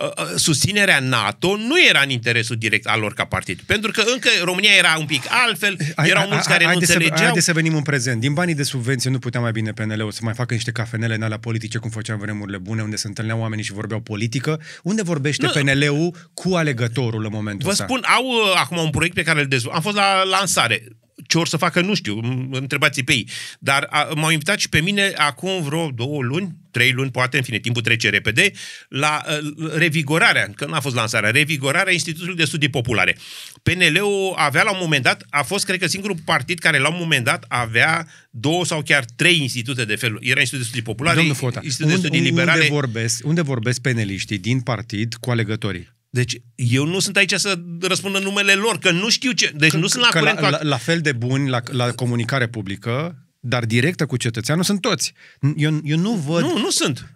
ă, ă, susținerea NATO nu era în interesul direct al lor ca partid. Pentru că încă România era un pic altfel, hai, erau mulți care hai, nu înțelegeau. Haideți să venim în prezent. Din banii de subvenție nu putea mai bine PNL-ul să mai facă niște cafenele în alea politice, cum făceam vremurile bune, unde se întâlneau oamenii și vorbeau politică. Unde vorbește PNL-ul cu alegătorul în momentul Vă ăsta? spun, au ă, acum un proiect pe care îl dezvolt. Am fost la lansare ce or să facă, nu știu, întrebați pe ei. Dar a, m-au invitat și pe mine acum vreo două luni, trei luni, poate, în fine, timpul trece repede, la uh, revigorarea, că nu a fost lansarea, revigorarea Institutului de Studii Populare. PNL-ul avea la un moment dat, a fost, cred că, singurul partid care la un moment dat avea două sau chiar trei institute de felul. Era Institutul de Studii Populare, Institutul unde, de Studii unde Liberale. Unde vorbesc, unde vorbesc peneliștii din partid cu alegătorii? Deci eu nu sunt aici să răspund în numele lor, că nu știu ce... Deci că, nu sunt la curent la, cu... la, la fel de buni la, la comunicare publică, dar directă cu cetățeanul, sunt toți. Eu, eu nu văd... Nu, nu sunt.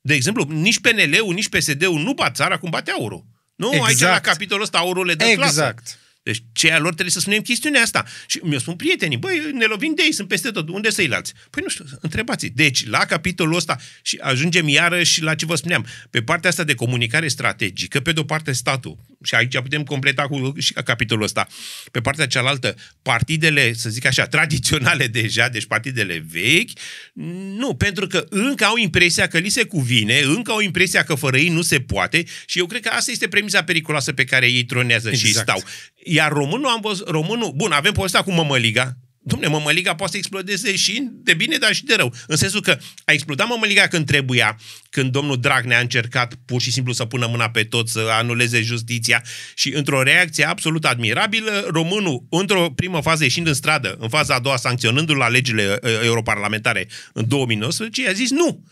De exemplu, nici PNL-ul, nici PSD-ul nu bat țara cum bate aurul. Nu, exact. aici la exact. capitolul ăsta aurul le dă exact. clasă. Exact. Deci ceea lor trebuie să spunem chestiunea asta. Și mi-o spun prietenii, băi, ne lovim de ei, sunt peste tot, unde să-i lați? Păi nu știu, întrebați -i. Deci, la capitolul ăsta și ajungem iarăși la ce vă spuneam, pe partea asta de comunicare strategică, pe de-o parte statul, și aici putem completa cu și capitolul ăsta, pe partea cealaltă, partidele, să zic așa, tradiționale deja, deci partidele vechi, nu, pentru că încă au impresia că li se cuvine, încă au impresia că fără ei nu se poate și eu cred că asta este premisa periculoasă pe care ei tronează exact. și stau iar românul, am văzut, românul, bun, avem povestea cu mămăliga, Domne, mămăliga poate să explodeze și de bine, dar și de rău. În sensul că a explodat mămăliga când trebuia, când domnul Dragnea a încercat pur și simplu să pună mâna pe tot, să anuleze justiția și într-o reacție absolut admirabilă, românul, într-o primă fază ieșind în stradă, în faza a doua sancționându-l la legile uh, europarlamentare în 2019, i-a zis nu,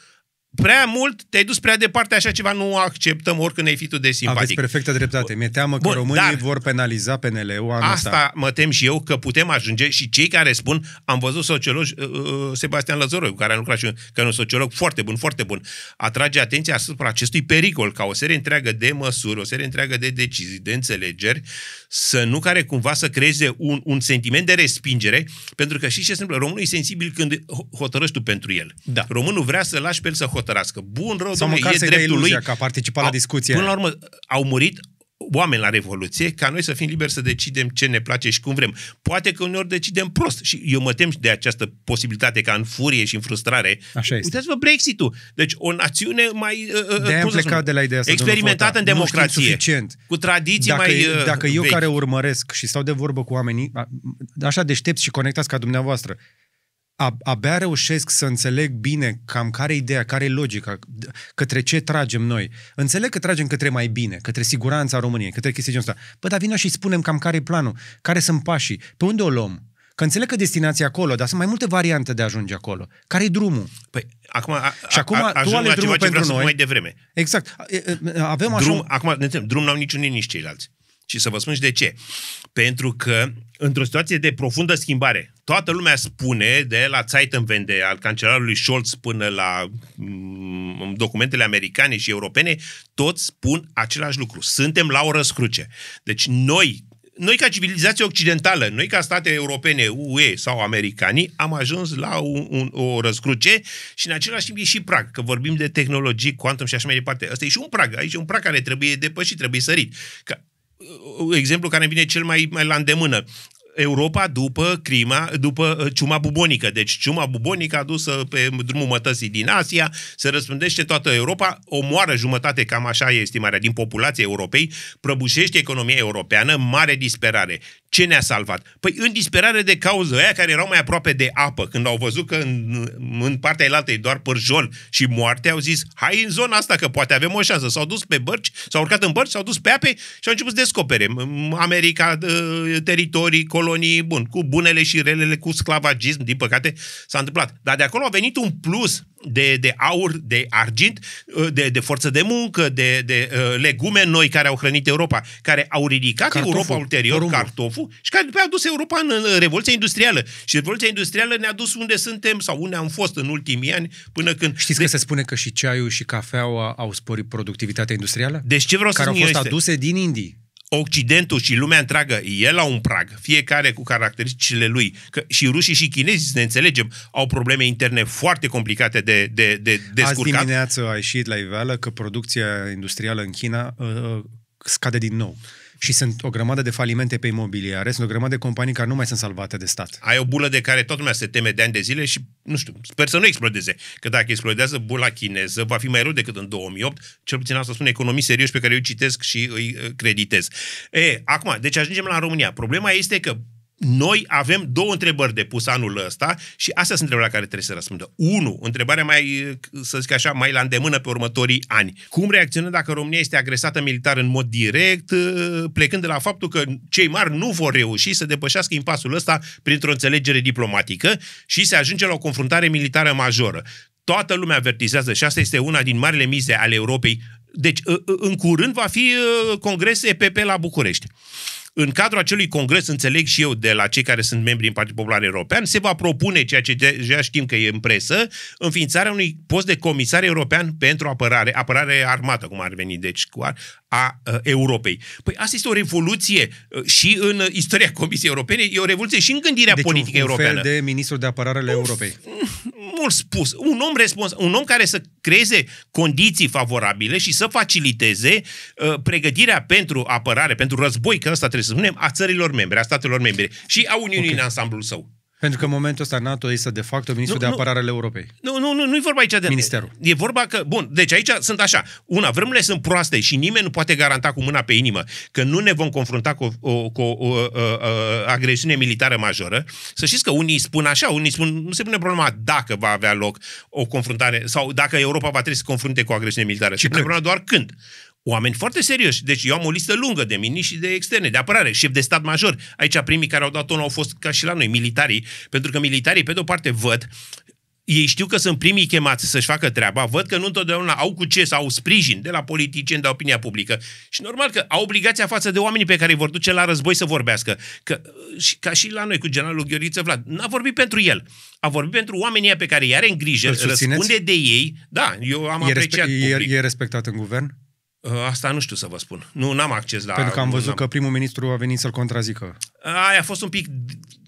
prea mult, te-ai dus prea departe, așa ceva nu acceptăm oricând ai fi tu de simpatic. Aveți perfectă dreptate. Mi-e teamă că Bun, românii dar, vor penaliza PNL-ul anul Asta ta. mă tem și eu că putem ajunge și cei care spun, am văzut sociolog uh, uh, uh, Sebastian Lăzăroiu, care a lucrat și eu, că un sociolog foarte bun, foarte bun, atrage atenția asupra acestui pericol ca o serie întreagă de măsuri, o serie întreagă de decizii, de înțelegeri, să nu care cumva să creeze un, un sentiment de respingere, pentru că și ce se întâmplă, românul e sensibil când hotărăști tu pentru el. Da. Românul vrea să lași pe el să hotărască. Bun, rău, Sau domnule, e dreptul lui. că a participat la discuție. Până la urmă, au murit oameni la Revoluție ca noi să fim liberi să decidem ce ne place și cum vrem. Poate că uneori decidem prost și eu mă tem de această posibilitate ca în furie și în frustrare. Așa este. Uitați-vă Brexit-ul. Deci o națiune mai de uh, uh, cum plecat de la ideea asta, experimentată în democrație. suficient. Cu tradiții dacă, mai uh, Dacă eu vechi. care urmăresc și stau de vorbă cu oamenii, așa deștepți și conectați ca dumneavoastră, abia reușesc să înțeleg bine cam care e ideea, care e logica, către ce tragem noi. Înțeleg că tragem către mai bine, către siguranța României, către chestii genul ăsta. Păi dar vină și spunem cam care e planul, care sunt pașii, pe unde o luăm. Că înțeleg că destinația acolo, dar sunt mai multe variante de a ajunge acolo. care e drumul? Păi, acum, a, și acum a, tu ale drumul ce pentru noi. Mai devreme. Exact. Avem așa... acum, ne drum n-au niciunii nici ceilalți. Și să vă spun și de ce. Pentru că într-o situație de profundă schimbare, toată lumea spune, de la Zeitenwende al cancelarului Scholz până la m- mm, documentele americane și europene, toți spun același lucru. Suntem la o răscruce. Deci noi, noi ca civilizație occidentală, noi ca state europene, UE sau americanii, am ajuns la un, un, o răscruce și în același timp e și prag, că vorbim de tehnologii, quantum și așa mai departe. Asta e și un prag, aici e un prag care trebuie depășit, trebuie sărit. Că exemplu care vine cel mai, mai la îndemână. Europa după crima, după uh, ciuma bubonică. Deci ciuma bubonică adusă pe drumul mătăsii din Asia, se răspândește toată Europa, omoară jumătate, cam așa e estimarea, din populația Europei, prăbușește economia europeană, mare disperare. Ce ne-a salvat? Păi în disperare de cauză, aia care erau mai aproape de apă, când au văzut că în, în partea elaltă e doar pârjol și moarte, au zis, hai în zona asta că poate avem o șansă. S-au dus pe bărci, s-au urcat în bărci, s-au dus pe ape și au început să descopere America, teritorii, colonii, bun, cu bunele și relele, cu sclavagism, din păcate s-a întâmplat. Dar de acolo a venit un plus de, de aur, de argint, uh, de, de forță de muncă, de, de uh, legume noi care au hrănit Europa, care au ridicat cartoful, Europa ulterior, porumbul. cartoful, și care după a dus Europa în Revoluția Industrială. Și Revoluția Industrială ne-a dus unde suntem sau unde am fost în ultimii ani, până când... Știți de... că se spune că și ceaiul și cafeaua au sporit productivitatea industrială? Deci ce vreau să Care au fost este... aduse din Indii. Occidentul și lumea întreagă e la un prag, fiecare cu caracteristicile lui. Că și rușii și chinezii, să ne înțelegem, au probleme interne foarte complicate de, de, de descurcat. Azi dimineață a ieșit la iveală că producția industrială în China uh, uh scade din nou și sunt o grămadă de falimente pe imobiliare, sunt o grămadă de companii care nu mai sunt salvate de stat. Ai o bulă de care toată lumea se teme de ani de zile și, nu știu, sper să nu explodeze. Că dacă explodează bula chineză, va fi mai rău decât în 2008, cel puțin asta spun economii serioși pe care eu citesc și îi uh, creditez. E, acum, deci ajungem la România. Problema este că noi avem două întrebări de pus anul ăsta și astea sunt întrebările care trebuie să răspundă. Unu, întrebarea mai, să zic așa, mai la îndemână pe următorii ani. Cum reacționăm dacă România este agresată militar în mod direct, ă, plecând de la faptul că cei mari nu vor reuși să depășească impasul ăsta printr-o înțelegere diplomatică și se ajunge la o confruntare militară majoră? Toată lumea avertizează și asta este una din marile mize ale Europei deci, ă, ă, în curând va fi Congres EPP la București în cadrul acelui congres, înțeleg și eu de la cei care sunt membri în Partidul Popular European, se va propune, ceea ce deja știm că e în presă, înființarea unui post de comisar european pentru apărare, apărare armată, cum ar veni, deci cu ar, a uh, Europei. Păi asta este o revoluție uh, și în uh, istoria Comisiei Europene, e o revoluție și în gândirea deci politică un, un europeană. Fel de ministru de apărare ale Europei. Mult spus. Un om respons- un om care să creeze condiții favorabile și să faciliteze uh, pregătirea pentru apărare, pentru război, că asta trebuie să spunem, a țărilor membre, a statelor membre și a Uniunii okay. în ansamblul său. Pentru că în momentul ăsta NATO este de fapt ministrul de apărare al Europei. Nu, nu, nu, nu e vorba aici de... Ministerul. E vorba că, bun, deci aici sunt așa. Una, vremurile sunt proaste și nimeni nu poate garanta cu mâna pe inimă că nu ne vom confrunta cu, o, o, o, o, o agresiune militară majoră. Să știți că unii spun așa, unii spun, nu se pune problema dacă va avea loc o confruntare sau dacă Europa va trebui să confrunte cu o agresiune militară. Și se pune problema doar când oameni foarte serioși. Deci eu am o listă lungă de și de externe, de apărare, șef de stat major. Aici primii care au dat tonul au fost ca și la noi, militarii, pentru că militarii, pe de-o parte, văd ei știu că sunt primii chemați să-și facă treaba, văd că nu întotdeauna au cu ce sau au sprijin de la politicieni, de la opinia publică. Și normal că au obligația față de oamenii pe care îi vor duce la război să vorbească. Că, și, ca și la noi cu generalul Gheoriță Vlad. N-a vorbit pentru el. A vorbit pentru oamenii pe care i are în grijă, răspunde de ei. Da, eu am e apreciat. Respe- public. E, e respectat în guvern? Uh, asta nu știu să vă spun. Nu, n-am acces la... Pentru că am văzut că primul ministru a venit să-l contrazică. Aia a fost un pic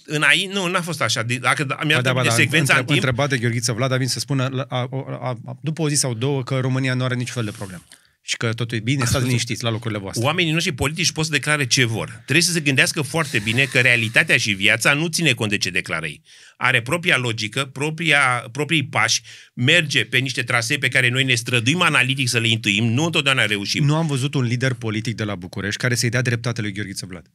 înainte, nu, n-a fost așa. Dacă da, mi-a da, da, da, secvența în timp... Întrebat de Gheorghiță Vlad, a venit să spună a, a, a, după o zi sau două că România nu are nici fel de problemă și că totul e bine, stați (laughs) liniștiți la locurile voastre. Oamenii noștri politici pot să declare ce vor. Trebuie să se gândească foarte bine că realitatea și viața nu ține cont de ce declară ei. Are propria logică, propria, proprii pași, merge pe niște trasee pe care noi ne străduim analitic să le intuim, nu întotdeauna reușim. Nu am văzut un lider politic de la București care să-i dea dreptate lui Gheorghe Vlad.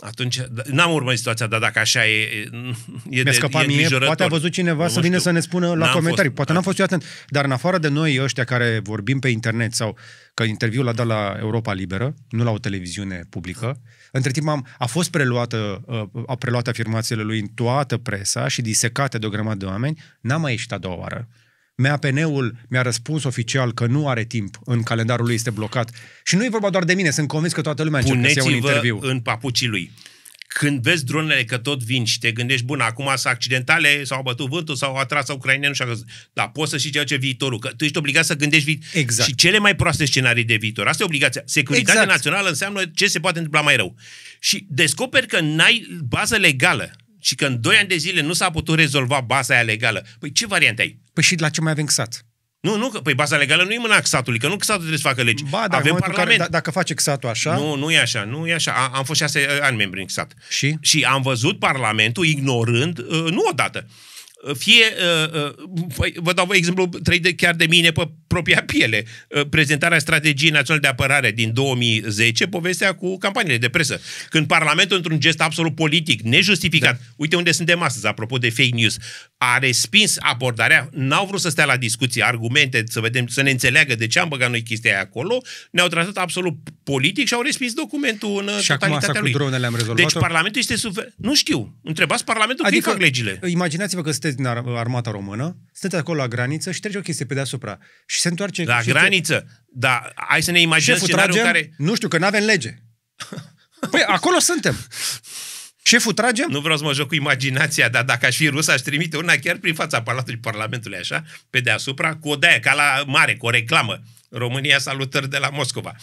Atunci, da, n-am urmărit situația, dar dacă așa e, e Mi-a scăpat e mie, poate a văzut cineva nu să vină să ne spună la comentarii. Fost, poate n-am fost eu atent. Dar în afară de noi ăștia care vorbim pe internet sau că interviul l-a dat la Europa Liberă, nu la o televiziune publică, între timp am, a fost preluată, uh, a preluat afirmațiile lui în toată presa și disecate de o grămadă de oameni, n am mai ieșit a doua oară. MAPN-ul mi-a răspuns oficial că nu are timp, în calendarul lui este blocat. Și nu e vorba doar de mine, sunt convins că toată lumea începe să ia un interviu. în papucii lui. Când vezi dronele că tot vin și te gândești, bun, acum sunt accidentale, s-au bătut vântul, s-au atras ucraineni știu. Dar poți să știi ceea ce viitorul, că tu ești obligat să gândești viitor. exact. și cele mai proaste scenarii de viitor. Asta e obligația. Securitatea exact. națională înseamnă ce se poate întâmpla mai rău. Și descoperi că n-ai bază legală și că în 2 ani de zile nu s-a putut rezolva baza aia legală. Păi ce variante ai? Păi și la ce mai avem sat? Nu, nu, că, păi baza legală nu e mâna xat că nu xat trebuie să facă legi. Ba, dar Avem parlament. Care, da, d- dacă face xat așa... Nu, nu e așa, nu e așa. A, am fost șase ani membri în XAT. Și? Și am văzut Parlamentul ignorând, uh, nu odată, fie, uh, uh, păi, vă dau exemplu trăit chiar de mine pe propria piele, uh, prezentarea strategiei naționale de apărare din 2010, povestea cu campaniile de presă. Când Parlamentul, într-un gest absolut politic, nejustificat, da. uite unde suntem astăzi, apropo de fake news, a respins abordarea, n-au vrut să stea la discuții, argumente, să vedem, să ne înțeleagă de ce am băgat noi chestia aia acolo, ne-au tratat absolut politic și au respins documentul în și totalitatea acum lui. Cu dronele am rezolvat Deci Parlamentul este suver... Nu știu, întrebați Parlamentul adică, că fac legile. Imaginați-vă că sunteți sunteți din armata română, sunteți acolo la graniță și trece o chestie pe deasupra. Și se întoarce... La graniță? Te... Da, hai să ne imaginăm scenariul tragem, care... Nu știu, că nu avem lege. Păi acolo suntem. Șeful trage? Nu vreau să mă joc cu imaginația, dar dacă aș fi rus, aș trimite una chiar prin fața Palatului Parlamentului, așa, pe deasupra, cu o deaie, ca la mare, cu o reclamă. România salutări de la Moscova.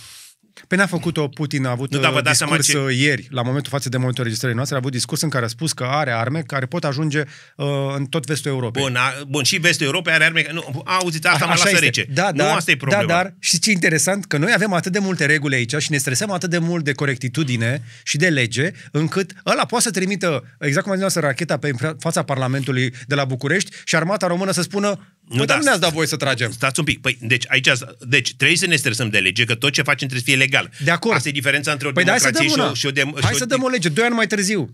Păi n-a făcut-o Putin, a avut nu, da, vă uh, discurs seama ce... Uh, ieri, la momentul față de momentul registrării noastre, a avut discurs în care a spus că are arme care pot ajunge uh, în tot vestul Europei. Bun, a, bun, și vestul Europei are arme... Nu, auziți, asta a, mă lasă este. rece. Da, nu, dar, asta e da, problema. Da, dar, și ce interesant, că noi avem atât de multe reguli aici și ne stresăm atât de mult de corectitudine și de lege, încât ăla poate să trimită, exact cum a zis racheta pe fața Parlamentului de la București și armata română să spună nu, păi, da, nu ne-ați dat voie să tragem. Stați un pic. Păi, deci, aici, deci trebuie să ne stresăm de lege, că tot ce facem trebuie să fie legal. De acord. Asta e diferența între o păi democrație și o, și o dem- Hai și o, să dăm o lege, doi ani mai târziu.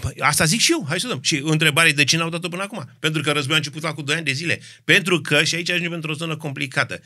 Păi, asta zic și eu, hai să dăm. Și întrebarea de ce n-au dat-o până acum? Pentru că războiul a început la cu doi ani de zile. Pentru că, și aici ajungem într-o zonă complicată.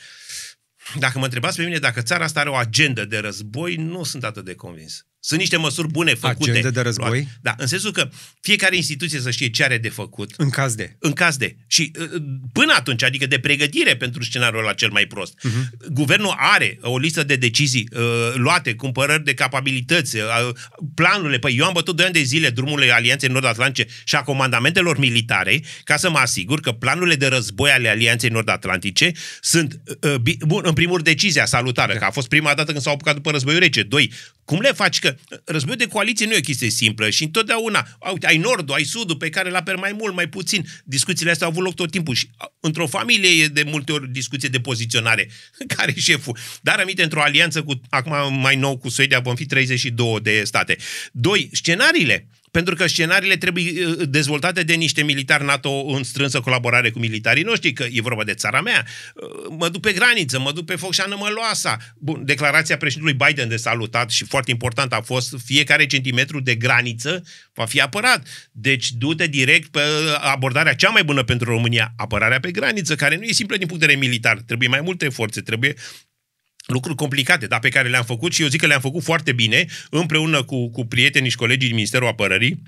Dacă mă întrebați pe mine dacă țara asta are o agendă de război, nu sunt atât de convins. Sunt niște măsuri bune făcute. Agende de război? Da, în sensul că fiecare instituție să știe ce are de făcut. În caz de. În caz de. Și uh, până atunci, adică de pregătire pentru scenariul la cel mai prost. Uh-huh. Guvernul are o listă de decizii uh, luate, cumpărări de capabilități, uh, planurile. Păi eu am bătut 2 ani de zile drumurile Alianței Nord-Atlantice și a comandamentelor militare ca să mă asigur că planurile de război ale Alianței Nord-Atlantice sunt, uh, uh bun, în primul rând, decizia salutară, da. că a fost prima dată când s-au apucat după războiul rece. Doi, cum le faci? Că uh, războiul de coaliție nu e o chestie simplă și întotdeauna, uite, ai nordul, ai sudul, pe care la per mai mult, mai puțin. Discuțiile astea au avut loc tot timpul și într-o familie e de multe ori discuție de poziționare, (laughs) care e șeful. Dar aminte, într-o alianță cu, acum mai nou cu Suedia, vom fi 32 de state. Doi, scenariile pentru că scenariile trebuie uh, uh, dezvoltate de niște militari NATO în strânsă colaborare cu militarii noștri, că e vorba de țara mea. Uh, mă duc pe graniță, mă duc pe și Măloasa. Bun, declarația președintelui Biden de salutat și foarte important a fost fiecare centimetru de graniță va fi apărat. Deci du-te direct pe abordarea cea mai bună pentru România, apărarea pe graniță, care nu e simplă din punct de vedere militar. Trebuie mai multe forțe, trebuie lucruri complicate, dar pe care le-am făcut și eu zic că le-am făcut foarte bine, împreună cu, cu prietenii și colegii din Ministerul Apărării,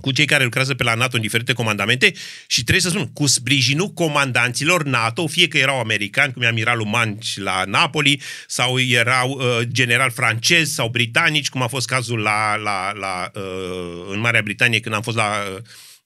cu cei care lucrează pe la NATO în diferite comandamente și trebuie să spun, cu sprijinul comandanților NATO, fie că erau americani, cum e amiralul Manci la Napoli, sau erau uh, general francezi sau britanici, cum a fost cazul la, la, la, uh, în Marea Britanie când am fost la uh,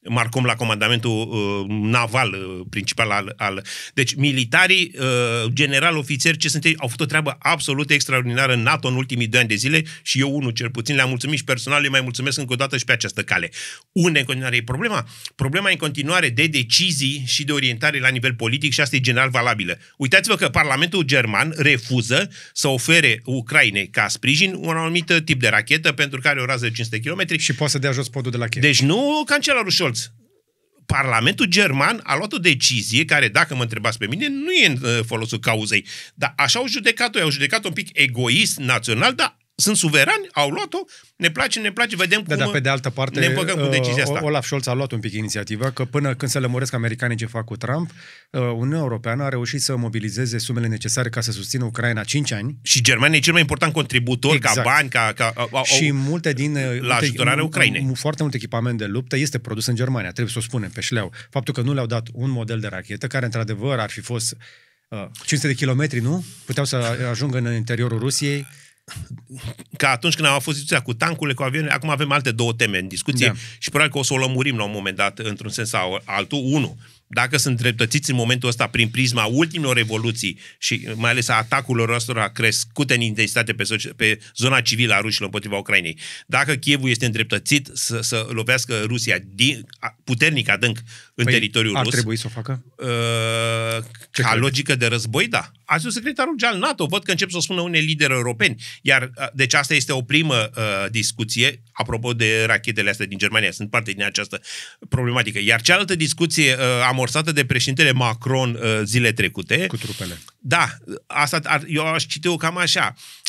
marcom la comandamentul uh, naval uh, principal al, al... Deci militarii, uh, general, ofițeri, ce sunt ei, au făcut o treabă absolut extraordinară în NATO în ultimii doi ani de zile și eu unul cel puțin le-am mulțumit și personal le mai mulțumesc încă o dată și pe această cale. Unde în continuare e problema? Problema e în continuare de decizii și de orientare la nivel politic și asta e general valabilă. Uitați-vă că Parlamentul German refuză să ofere Ucrainei ca sprijin un anumit tip de rachetă pentru care o rază de 500 km. Și poate să dea jos podul de la Kiev. Deci nu cancelarul Scholz Scholz, Parlamentul german a luat o decizie care, dacă mă întrebați pe mine, nu e în uh, folosul cauzei. Dar așa au judecat-o, au judecat-o un pic egoist, național, dar sunt suverani, au luat-o, ne place, ne place, vedem da, cum da, dar pe de altă parte, ne împăcăm cu uh, decizia asta. Olaf Scholz a luat un pic inițiativa că până când se lămuresc americanii ce fac cu Trump, uh, Uniunea Europeană a reușit să mobilizeze sumele necesare ca să susțină Ucraina 5 ani. Și Germania e cel mai important contributor exact. ca bani, ca, ca au, Și multe din uh, la ajutorarea Ucrainei. Foarte mult echipament de luptă este produs în Germania, trebuie să o spunem pe șleau. Faptul că nu le-au dat un model de rachetă care într-adevăr ar fi fost 500 de kilometri, nu? Puteau să ajungă în interiorul Rusiei ca atunci când am fost discuția cu tancurile, cu avioanele, acum avem alte două teme în discuție da. și probabil că o să o lămurim la un moment dat, într-un sens sau altul. Unu, dacă sunt dreptățiți în momentul ăsta prin prisma ultimilor revoluții și mai ales a atacurilor a crescut în intensitate pe, soci- pe zona civilă a rușilor împotriva Ucrainei, dacă Kievul este îndreptățit să, să lovească Rusia din, puternic adânc în păi teritoriul ar rus. Ar trebui să o facă? Uh, ca crezi? logică de război, da. A zis secretarul general NATO, văd că încep să o spună unei lideri europeni. Iar, uh, deci asta este o primă uh, discuție, apropo de rachetele astea din Germania, sunt parte din această problematică. Iar cealaltă discuție uh, amorsată de președintele Macron uh, zile trecute... Cu trupele. Da, asta ar, eu aș citi o cam așa. Uh,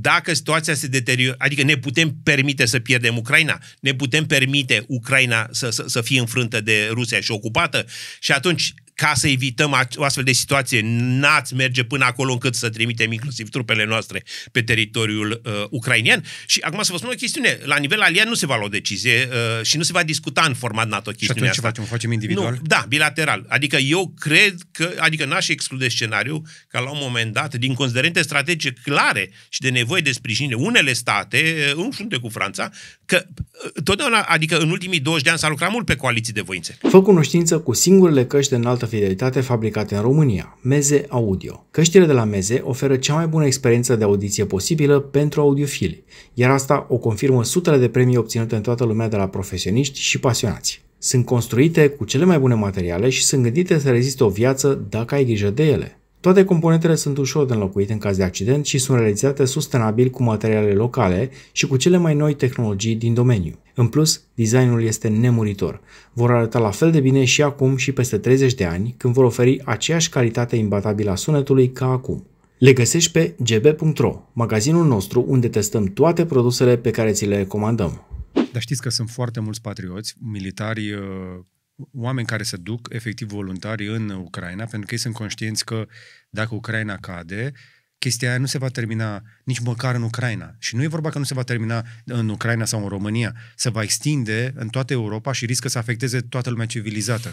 dacă situația se deteriorează, adică ne putem permite să pierdem Ucraina, ne putem permite Ucraina să, să, să fie înfrântă de Rusia și ocupată și atunci ca să evităm o astfel de situație, n-ați merge până acolo încât să trimitem inclusiv trupele noastre pe teritoriul uh, ucrainian. Și acum să vă spun o chestiune. La nivel alian nu se va lua o decizie uh, și nu se va discuta în format NATO chestiunea și atunci asta. ce facem? facem individual? Nu, da, bilateral. Adică eu cred că, adică n-aș exclude scenariul ca la un moment dat, din considerente strategice clare și de nevoie de sprijinire, unele state, uh, în frunte cu Franța, că uh, totdeauna, adică în ultimii 20 de ani s-a lucrat mult pe coaliții de voințe. Fă cunoștință cu singurele căști de înaltă fidelitate fabricate în România, Meze Audio. Căștile de la Meze oferă cea mai bună experiență de audiție posibilă pentru audiofili, iar asta o confirmă sutele de premii obținute în toată lumea de la profesioniști și pasionați. Sunt construite cu cele mai bune materiale și sunt gândite să reziste o viață dacă ai grijă de ele. Toate componentele sunt ușor de înlocuit în caz de accident și sunt realizate sustenabil cu materiale locale și cu cele mai noi tehnologii din domeniu. În plus, designul este nemuritor. Vor arăta la fel de bine și acum și peste 30 de ani, când vor oferi aceeași calitate imbatabilă a sunetului ca acum. Le găsești pe gb.ro, magazinul nostru unde testăm toate produsele pe care ți le recomandăm. Dar știți că sunt foarte mulți patrioți, militari uh, oameni care se duc efectiv voluntari în Ucraina, pentru că ei sunt conștienți că dacă Ucraina cade, chestia aia nu se va termina nici măcar în Ucraina. Și nu e vorba că nu se va termina în Ucraina sau în România. Se va extinde în toată Europa și riscă să afecteze toată lumea civilizată.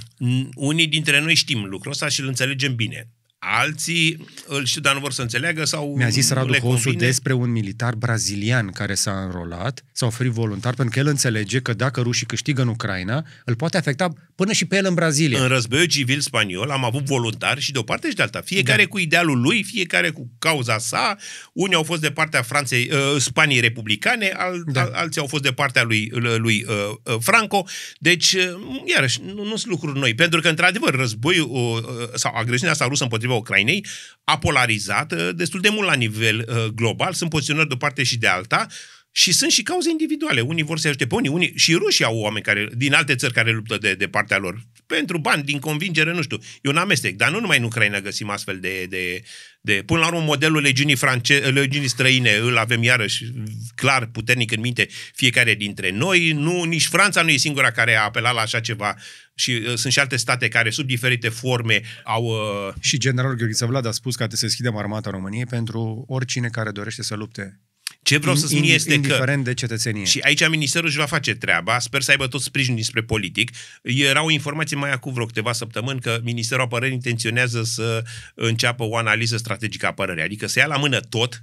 Unii dintre noi știm lucrul ăsta și îl înțelegem bine alții îl știu, dar nu vor să înțeleagă sau Mi-a zis Radu Hosu despre un militar brazilian care s-a înrolat, s-a oferit voluntar, pentru că el înțelege că dacă rușii câștigă în Ucraina, îl poate afecta până și pe el în Brazilia. În războiul civil spaniol am avut voluntari și de o parte și de alta. Fiecare da. cu idealul lui, fiecare cu cauza sa. Unii au fost de partea Franței, uh, Spaniei republicane, al, da. al, alții au fost de partea lui, lui uh, uh, Franco. Deci, uh, iarăși, nu, nu sunt lucruri noi. Pentru că, într-adevăr, războiul uh, uh sau agresiunea asta rusă împotriva împotriva Ucrainei, a polarizat destul de mult la nivel uh, global, sunt poziționări de o parte și de alta, și sunt și cauze individuale. Unii vor să ajute pe unii, unii și rușii au oameni care, din alte țări care luptă de, de partea lor. Pentru bani, din convingere, nu știu. E un amestec. Dar nu numai în Ucraina găsim astfel de... de, de până la urmă, modelul legiunii, france, legiunii străine îl avem iarăși clar, puternic în minte fiecare dintre noi. Nu, nici Franța nu e singura care a apelat la așa ceva și uh, sunt și alte state care, sub diferite forme, au... Uh... Și generalul Gheorghe Vlad a spus că trebuie să deschidem armata României pentru oricine care dorește să lupte ce vreau să spun este indiferent de cetățenie. Și aici ministerul își va face treaba, sper să aibă tot sprijin dinspre politic. Era o informație mai acum vreo câteva săptămâni că Ministerul Apărării intenționează să înceapă o analiză strategică a apărării, adică să ia la mână tot,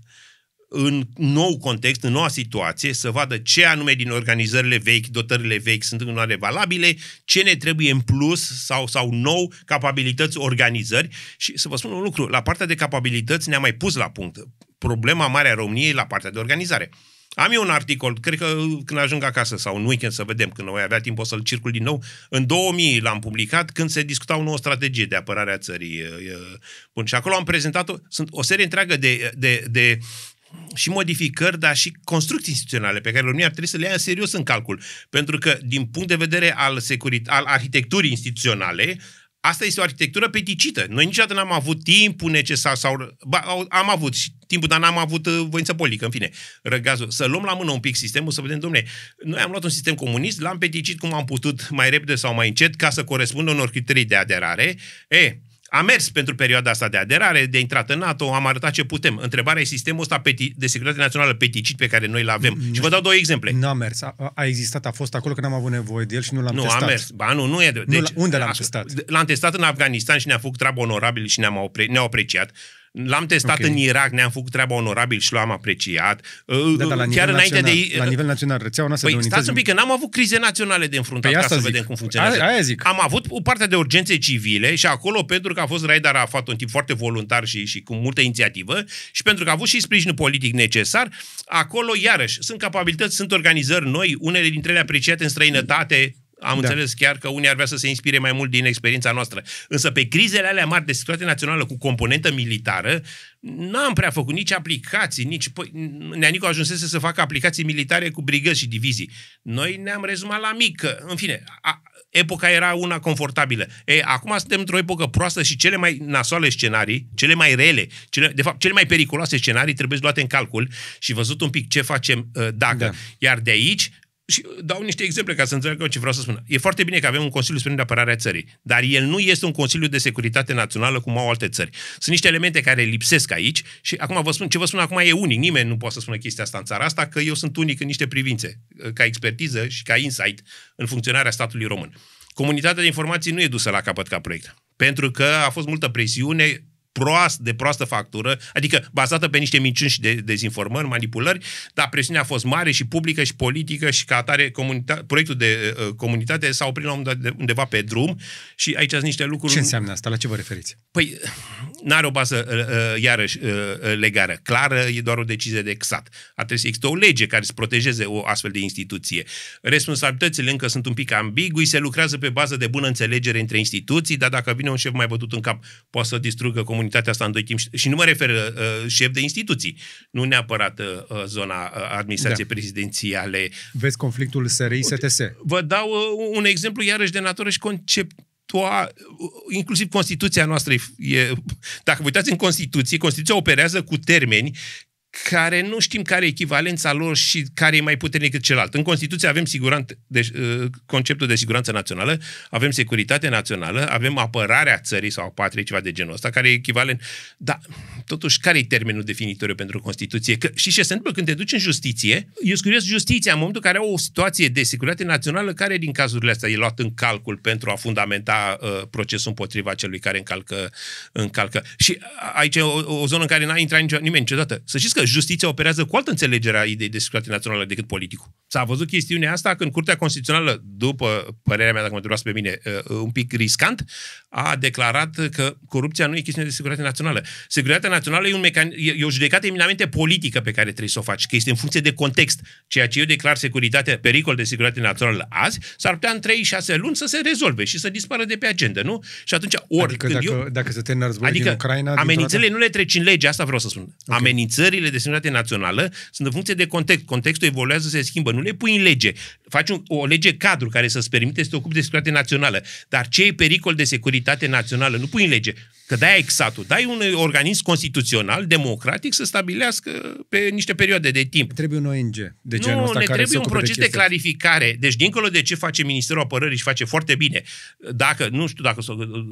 în nou context, în noua situație, să vadă ce anume din organizările vechi, dotările vechi sunt în oare valabile, ce ne trebuie în plus sau, sau nou capabilități organizări. Și să vă spun un lucru, la partea de capabilități ne-am mai pus la punct. Problema mare a României la partea de organizare. Am eu un articol, cred că când ajung acasă sau în weekend să vedem, când voi avea timp o să-l circul din nou. În 2000 l-am publicat când se discuta o nouă strategie de apărare a țării. Bun, și acolo am prezentat, sunt o serie întreagă de, de, de și modificări, dar și construcții instituționale pe care România ar trebui să le ia serios în calcul. Pentru că, din punct de vedere al, securit- al arhitecturii instituționale, asta este o arhitectură peticită. Noi niciodată n-am avut timpul necesar sau... Ba, am avut și timpul, dar n-am avut uh, voință politică, în fine. Răgazul. Să luăm la mână un pic sistemul, să vedem, domnule, noi am luat un sistem comunist, l-am peticit cum am putut mai repede sau mai încet ca să corespundă unor criterii de aderare. E, a mers pentru perioada asta de aderare, de intrat în NATO, am arătat ce putem. Întrebarea e sistemul ăsta de securitate națională peticit pe care noi îl avem. și vă dau două exemple. Nu a mers, a, existat, a fost acolo că n-am avut nevoie de el și nu l-am nu, testat. Nu, a mers. Ba nu, nu e. De, nu, deci, unde l-am testat? L-am testat în Afganistan și ne-a făcut treabă onorabil și ne a ne apreciat. L-am testat okay. în Irak, ne-am făcut treaba onorabil și l-am apreciat. Da, da, la Chiar înainte național, de... La nivel național, rețeaua noastră păi, de stați un pic, că n-am avut crize naționale de înfruntat, păi ca să zic. vedem cum funcționează. Aia, aia zic. Am avut o parte de urgențe civile și acolo, pentru că a fost a făcut un tip foarte voluntar și, și cu multă inițiativă și pentru că a avut și sprijinul politic necesar, acolo, iarăși, sunt capabilități, sunt organizări noi, unele dintre ele apreciate în străinătate, am da. înțeles chiar că unii ar vrea să se inspire mai mult din experiența noastră. Însă pe crizele alea mari de situație națională cu componentă militară, n-am prea făcut nici aplicații, nici... Păi, Neanicu ajunsese să facă aplicații militare cu brigăzi și divizii. Noi ne-am rezumat la mică. În fine, a, epoca era una confortabilă. E, acum suntem într-o epocă proastă și cele mai nasoale scenarii, cele mai rele, cele, de fapt, cele mai periculoase scenarii trebuie luate în calcul și văzut un pic ce facem ă, dacă. Da. Iar de aici și uh, dau niște exemple ca să înțeleagă ce vreau să spun. E foarte bine că avem un Consiliu Suprem de Apărare a Țării, dar el nu este un Consiliu de Securitate Națională cum au alte țări. Sunt niște elemente care lipsesc aici și acum vă spun, ce vă spun acum e unic. Nimeni nu poate să spună chestia asta în țara asta, că eu sunt unic în niște privințe, uh, ca expertiză și ca insight în funcționarea statului român. Comunitatea de informații nu e dusă la capăt ca proiect, pentru că a fost multă presiune proast, de proastă factură, adică bazată pe niște minciuni și de, dezinformări, manipulări, dar presiunea a fost mare și publică și politică și ca atare comunita- proiectul de uh, uh comunitate s-a oprit la undeva pe drum și aici sunt niște lucruri... Ce înseamnă asta? La ce vă referiți? Păi, n-are o bază, uh, uh iarăși, uh, uh, legară. Clară e doar o decizie de exact. A trebuit să există o lege care să protejeze o astfel de instituție. Responsabilitățile încă sunt un pic ambigui, se lucrează pe bază de bună înțelegere între instituții, dar dacă vine un șef mai bătut în cap, poate să distrugă comunitatea comunitatea asta doi și, și nu mă refer uh, uh șef de instituții, nu neapărat uh, uh, zona uh, administrației da. prezidențiale. Vezi conflictul SRI-STS. Vă dau uh, un exemplu iarăși de natură și concept, toa, uh, inclusiv Constituția noastră e, dacă vă uitați în Constituție, Constituția operează cu termeni care nu știm care e echivalența lor și care e mai puternic decât celălalt. În Constituție avem siguranță, deci, conceptul de siguranță națională, avem securitate națională, avem apărarea țării sau a patriei, ceva de genul ăsta, care e echivalent. Dar, totuși, care e termenul definitoriu pentru Constituție? Că, și ce se întâmplă când te duci în justiție? Eu sunt curios justiția în momentul în care au o situație de securitate națională, care din cazurile astea e luat în calcul pentru a fundamenta uh, procesul împotriva celui care încalcă. încalcă. Și aici e o, o zonă în care n-a intrat nicio, nimeni niciodată. Să știți că justiția operează cu altă înțelegere a ideii de securitate națională decât politicul. S-a văzut chestiunea asta când Curtea Constituțională, după părerea mea, dacă mă întrebați pe mine, uh, uh, un pic riscant, a declarat că corupția nu e chestiune de securitate națională. Securitatea națională e, un mecan... e o judecată eminamente politică pe care trebuie să o faci, că este în funcție de context. Ceea ce eu declar securitate, pericol de securitate națională azi, s-ar putea în 3-6 luni să se rezolve și să dispară de pe agenda, nu? Și atunci, ori adică când dacă, eu... dacă se termină războiul adică din Ucraina... Amenințările nu le treci în lege, asta vreau să spun. Okay. Amenințările de sănătate națională sunt în funcție de context. Contextul evoluează, se schimbă. Nu le pui în lege. Faci un, o lege cadru care să-ți permite să te ocupi de sănătate națională. Dar ce e pericol de securitate națională? Nu pui în lege. Că de-aia exatul. Dai un organism constituțional, democratic, să stabilească pe niște perioade de timp. Trebuie un ONG de genul nu, ăsta ne care trebuie un proces de, de clarificare. Deci, dincolo de ce face Ministerul Apărării și face foarte bine, dacă, nu știu dacă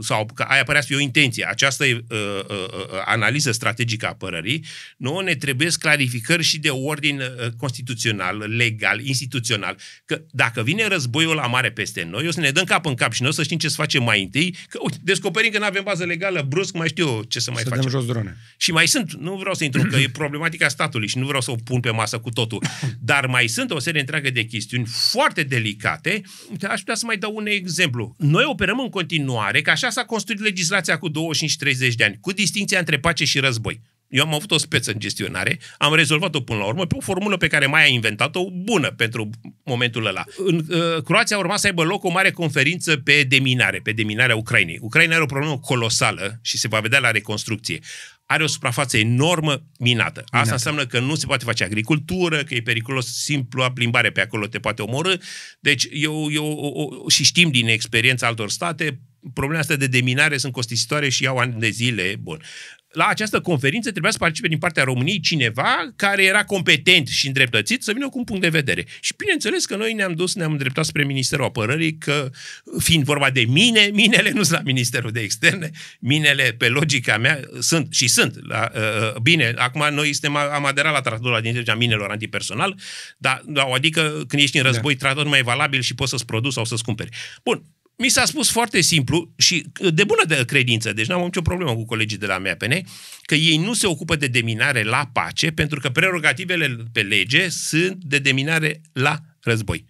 sau că aia părea să fie o intenție, această uh, uh, uh, analiză strategică a apărării, nu, ne trebuie clarificări și de ordin uh, constituțional, legal, instituțional. Că dacă vine războiul la mare peste noi, o să ne dăm cap în cap și noi o să știm ce să facem mai întâi, că uite, descoperim că nu avem bază legală brusc mai știu ce să mai să facem. jos drone. Și mai sunt, nu vreau să intru, că e problematica statului și nu vreau să o pun pe masă cu totul, (laughs) dar mai sunt o serie întreagă de chestiuni foarte delicate. Aș putea să mai dau un exemplu. Noi operăm în continuare, că așa s-a construit legislația cu 25 30 de ani, cu distinția între pace și război. Eu am avut o speță în gestionare, am rezolvat-o până la urmă pe o formulă pe care mai a inventat-o bună pentru momentul ăla. În uh, Croația urma să aibă loc o mare conferință pe deminare, pe deminarea Ucrainei. Ucraina are o problemă colosală și se va vedea la reconstrucție are o suprafață enormă minată. minată. Asta minată. înseamnă că nu se poate face agricultură, că e periculos simplu a plimbare pe acolo, te poate omorâ. Deci, eu, eu o, și știm din experiența altor state, problemele astea de deminare sunt costisitoare și iau ani de zile. Bun la această conferință trebuia să participe din partea României cineva care era competent și îndreptățit să vină cu un punct de vedere. Și bineînțeles că noi ne-am dus, ne-am îndreptat spre Ministerul Apărării, că fiind vorba de mine, minele nu sunt la Ministerul de Externe, minele, pe logica mea, sunt și sunt. La, uh, uh bine, acum noi suntem, am aderat la tratatul din legea minelor antipersonal, dar, dar adică când ești în da. război, da. tratatul mai e valabil și poți să-ți produci sau să-ți cumperi. Bun, mi s-a spus foarte simplu și uh, de bună de credință, deci n-am nicio problemă cu colegii de la MEAPN, că ei nu se ocupă de deminare la pace, pentru că prerogativele pe lege sunt de deminare la război.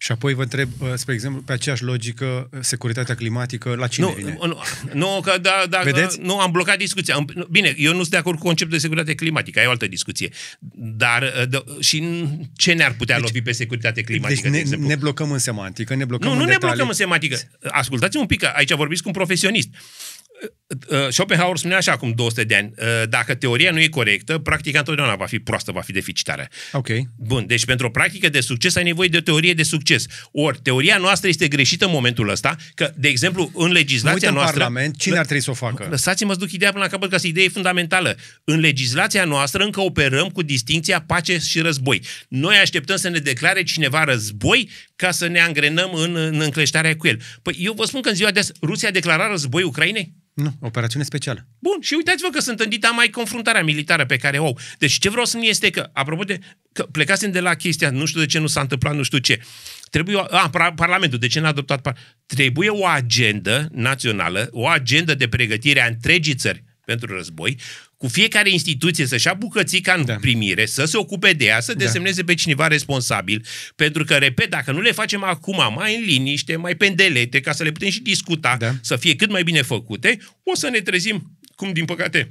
Și apoi vă întreb, uh, spre exemplu, pe aceeași logică, uh, securitatea climatică, la cine nu, vine? Nu, nu că da, da, Vedeți? nu, am blocat discuția. Bine, eu nu sunt de acord cu conceptul de securitate climatică, e o altă discuție. Dar da, și ce ne-ar putea deci, lovi pe securitate deci climatică? Deci ne, de ne blocăm în semantică, ne blocăm Nu, în nu nu ne blocăm în semantică. Ascultați un pic, aici vorbiți cu un profesionist. Uh, uh, Schopenhauer spunea așa acum 200 de ani, uh, dacă teoria nu e corectă, practica întotdeauna va fi proastă, va fi deficitară. Ok. Bun, deci pentru o practică de succes ai nevoie de o teorie de succes. Ori, teoria noastră este greșită în momentul ăsta, că, de exemplu, în legislația noastră. în noastră... Parlament, cine ar trebui să o facă? Lăsați-mă să duc ideea până la capăt, că asta idee fundamentală. În legislația noastră încă operăm cu distinția pace și război. Noi așteptăm să ne declare cineva război ca să ne angrenăm în, în încleștarea cu el. Păi eu vă spun că în ziua de azi Rusia a declarat război Ucrainei? Nu, operațiune specială. Bun, și uitați-vă că sunt îndita mai confruntarea militară pe care o au. Deci ce vreau să-mi este că, apropo de, că plecasem de la chestia, nu știu de ce nu s-a întâmplat, nu știu ce. Trebuie, a, Parlamentul, de ce n-a adoptat? Par... Trebuie o agendă națională, o agendă de pregătire a întregii țări pentru război, cu fiecare instituție să-și ia bucățica în da. primire, să se ocupe de ea, să da. desemneze da. pe cineva responsabil, pentru că, repet, dacă nu le facem acum mai în liniște, mai pendelete, ca să le putem și discuta, da. să fie cât mai bine făcute, o să ne trezim, cum din păcate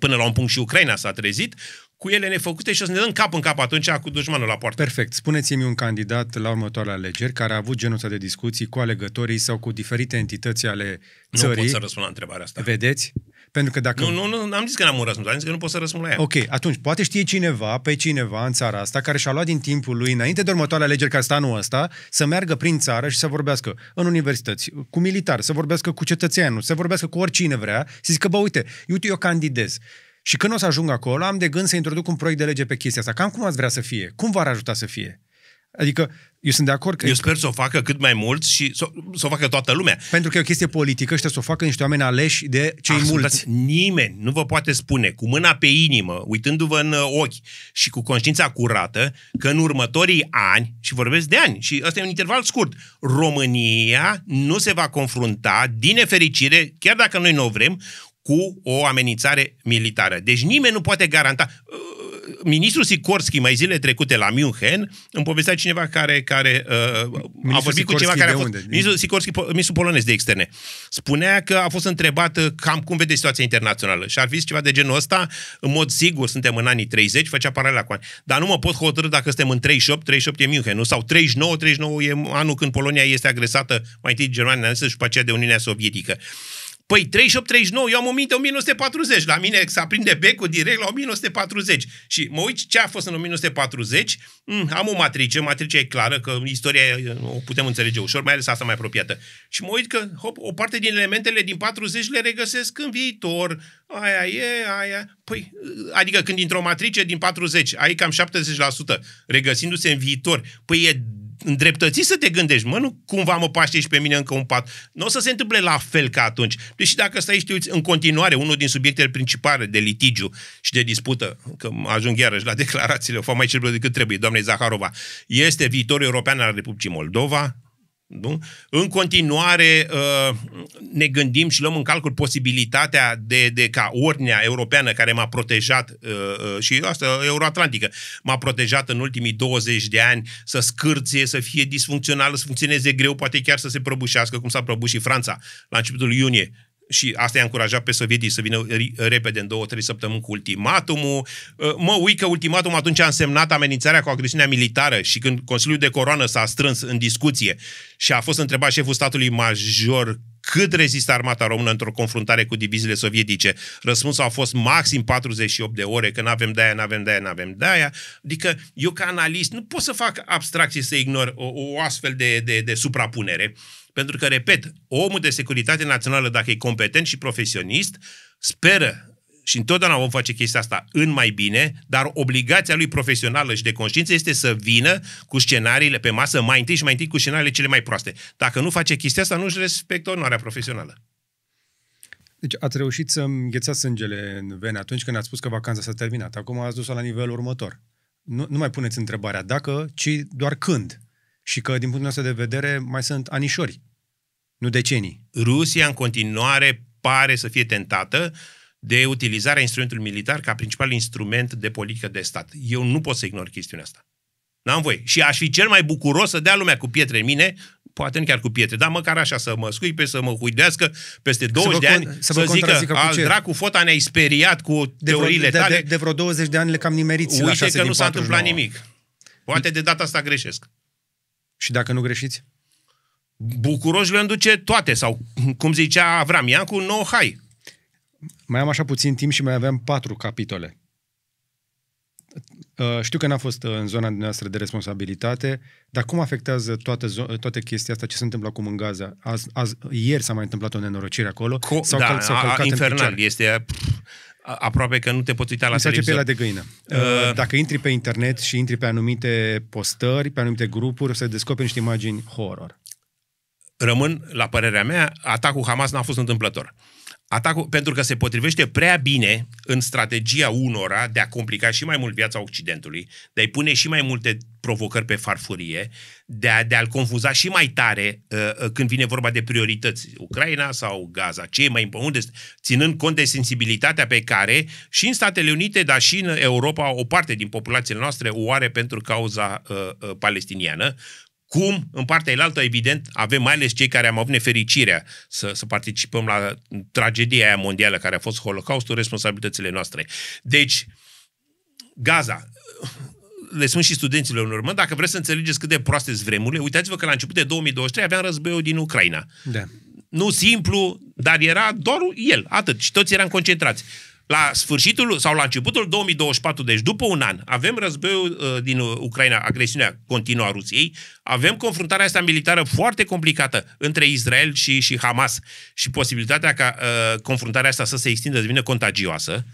până la un punct și Ucraina s-a trezit, cu ele nefăcute și o să ne dăm cap în cap atunci cu dușmanul la poartă. Perfect. Spuneți-mi un candidat la următoarele alegeri care a avut genul ăsta de discuții cu alegătorii sau cu diferite entități ale țării. Nu pot să răspund la întrebarea asta. Vedeți? Pentru că dacă... Nu, nu, nu, am zis că n-am un răspuns, am zis că nu pot să răspund la ea. Ok, atunci, poate știe cineva, pe cineva în țara asta, care și-a luat din timpul lui, înainte de următoarele alegeri ca anul ăsta, să meargă prin țară și să vorbească în universități, cu militar, să vorbească cu cetățeanul, să vorbească cu oricine vrea, să zică, bă, uite, uite, eu candidez. Și când o să ajung acolo, am de gând să introduc un proiect de lege pe chestia asta. Cam cum ați vrea să fie? Cum v-ar ajuta să fie? Adică eu sunt de acord că... Eu sper să o facă cât mai mulți și să, să o facă toată lumea. Pentru că e o chestie politică și să o facă niște oameni aleși de cei ah, mulți. Nimeni nu vă poate spune cu mâna pe inimă, uitându-vă în uh, ochi și cu conștiința curată, că în următorii ani, și vorbesc de ani, și ăsta e un interval scurt, România nu se va confrunta, din nefericire, chiar dacă noi nu o vrem, cu o amenințare militară. Deci nimeni nu poate garanta. Uh, ministrul Sikorski mai zile trecute la München, îmi povestea cineva care, care uh, a vorbit Sikorski cu cineva care a fost... Unde? Ministrul Sikorski, ministrul polonez de externe. Spunea că a fost întrebat uh, cam cum vede situația internațională și ar fi ceva de genul ăsta, în mod sigur suntem în anii 30, făcea paralela cu ani. Dar nu mă pot hotărâ dacă suntem în 38, 38 e München, nu? Sau 39, 39 e anul când Polonia este agresată mai întâi de Germania și după aceea de Uniunea Sovietică. Uh, Păi 38-39, eu am o minte 1940. La mine s-a prinde becul direct la 1940. Și mă uit ce a fost în 1940. Mm, am o matrice, matricea e clară, că istoria o putem înțelege ușor, mai ales asta mai apropiată. Și mă uit că hop, o parte din elementele din 40 le regăsesc în viitor. Aia e, aia... Păi, adică când într-o matrice din 40 ai cam 70% regăsindu-se în viitor, păi e îndreptăți să te gândești, mă, nu cumva mă și pe mine încă un pat. Nu o să se întâmple la fel ca atunci. Deși dacă stai, știu, în continuare, unul din subiectele principale de litigiu și de dispută, că ajung iarăși la declarațiile, o fac mai cel decât trebuie, doamne Zaharova, este viitorul european al Republicii Moldova, nu? În continuare, uh, ne gândim și luăm în calcul posibilitatea de, de ca ordinea europeană care m-a protejat uh, uh, și asta euroatlantică m-a protejat în ultimii 20 de ani să scârție, să fie disfuncțională, să funcționeze greu, poate chiar să se prăbușească, cum s-a prăbușit Franța la începutul iunie și asta i-a încurajat pe sovietii să vină repede în două, trei săptămâni cu ultimatumul. Uh, mă uit că ultimatum atunci a însemnat amenințarea cu agresiunea militară și când Consiliul de Coroană s-a strâns în discuție și a fost întrebat șeful statului major cât rezistă armata română într-o confruntare cu diviziile sovietice. Răspunsul a fost maxim 48 de ore, că nu avem de aia, nu avem de aia, nu avem de aia. Adică eu ca analist nu pot să fac abstracții să ignor o, o astfel de, de, de suprapunere. Pentru că, repet, omul de securitate națională, dacă e competent și profesionist, speră și întotdeauna vom face chestia asta în mai bine, dar obligația lui profesională și de conștiință este să vină cu scenariile pe masă mai întâi și mai întâi cu scenariile cele mai proaste. Dacă nu face chestia asta, nu și respectă onoarea profesională. Deci ați reușit să înghețați sângele în vene atunci când ați spus că vacanța s-a terminat. Acum ați dus-o la nivelul următor. Nu, nu mai puneți întrebarea dacă, ci doar când. Și că, din punctul nostru de vedere, mai sunt anișori nu decenii. Rusia în continuare pare să fie tentată de utilizarea instrumentului militar ca principal instrument de politică de stat. Eu nu pot să ignor chestiunea asta. N-am voie. Și aș fi cel mai bucuros să dea lumea cu pietre în mine, poate nu chiar cu pietre, dar măcar așa să mă scuipe, să mă huidească peste 20 să vă, de ani, să, să zică, al ce? dracu, fota ne-ai speriat cu de teoriile vreo, tale. De, de, de vreo 20 de ani le cam nimeriți Uite că nu s-a întâmplat nimic. Poate de data asta greșesc. Și dacă nu greșiți? Bucuroș le înduce toate, sau cum zicea Avram Iancu, no hai. Mai am așa puțin timp și mai avem patru capitole. Uh, știu că n-a fost uh, în zona noastră de responsabilitate, dar cum afectează toată, zo- uh, toată chestia asta ce se întâmplă acum în Gaza? Azi, azi, ieri s-a mai întâmplat o nenorocire acolo. Co- sau da, cal- sau a, infernal. este aproape că nu te poți uita la televizor. Mi se de găină. Uh... Dacă intri pe internet și intri pe anumite postări, pe anumite grupuri, o să descoperi niște imagini horror rămân, la părerea mea, atacul Hamas n-a fost întâmplător. Atacul, pentru că se potrivește prea bine în strategia unora de a complica și mai mult viața Occidentului, de a-i pune și mai multe provocări pe farfurie, de, a, de a-l confuza și mai tare uh, uh când vine vorba de priorități, Ucraina sau Gaza, ce e mai unde, ținând cont de sensibilitatea pe care și în Statele Unite, dar și în Europa, o parte din populațiile noastre o are pentru cauza uh, uh, palestiniană, cum, în partea elaltă, evident, avem mai ales cei care am avut nefericirea să, să participăm la tragedia aia mondială care a fost Holocaustul, responsabilitățile noastre. Deci, Gaza, le spun și studenților în urmă, dacă vreți să înțelegeți cât de proaste sunt vremurile, uitați-vă că la început de 2023 aveam războiul din Ucraina. Da. Nu simplu, dar era doar el, atât. Și toți eram concentrați la sfârșitul sau la începutul 2024, deci după un an, avem războiul uh, din uh, Ucraina, agresiunea continuă a Rusiei, avem confruntarea asta militară foarte complicată între Israel și, și Hamas și posibilitatea ca uh, confruntarea asta să se extindă, să devină contagioasă.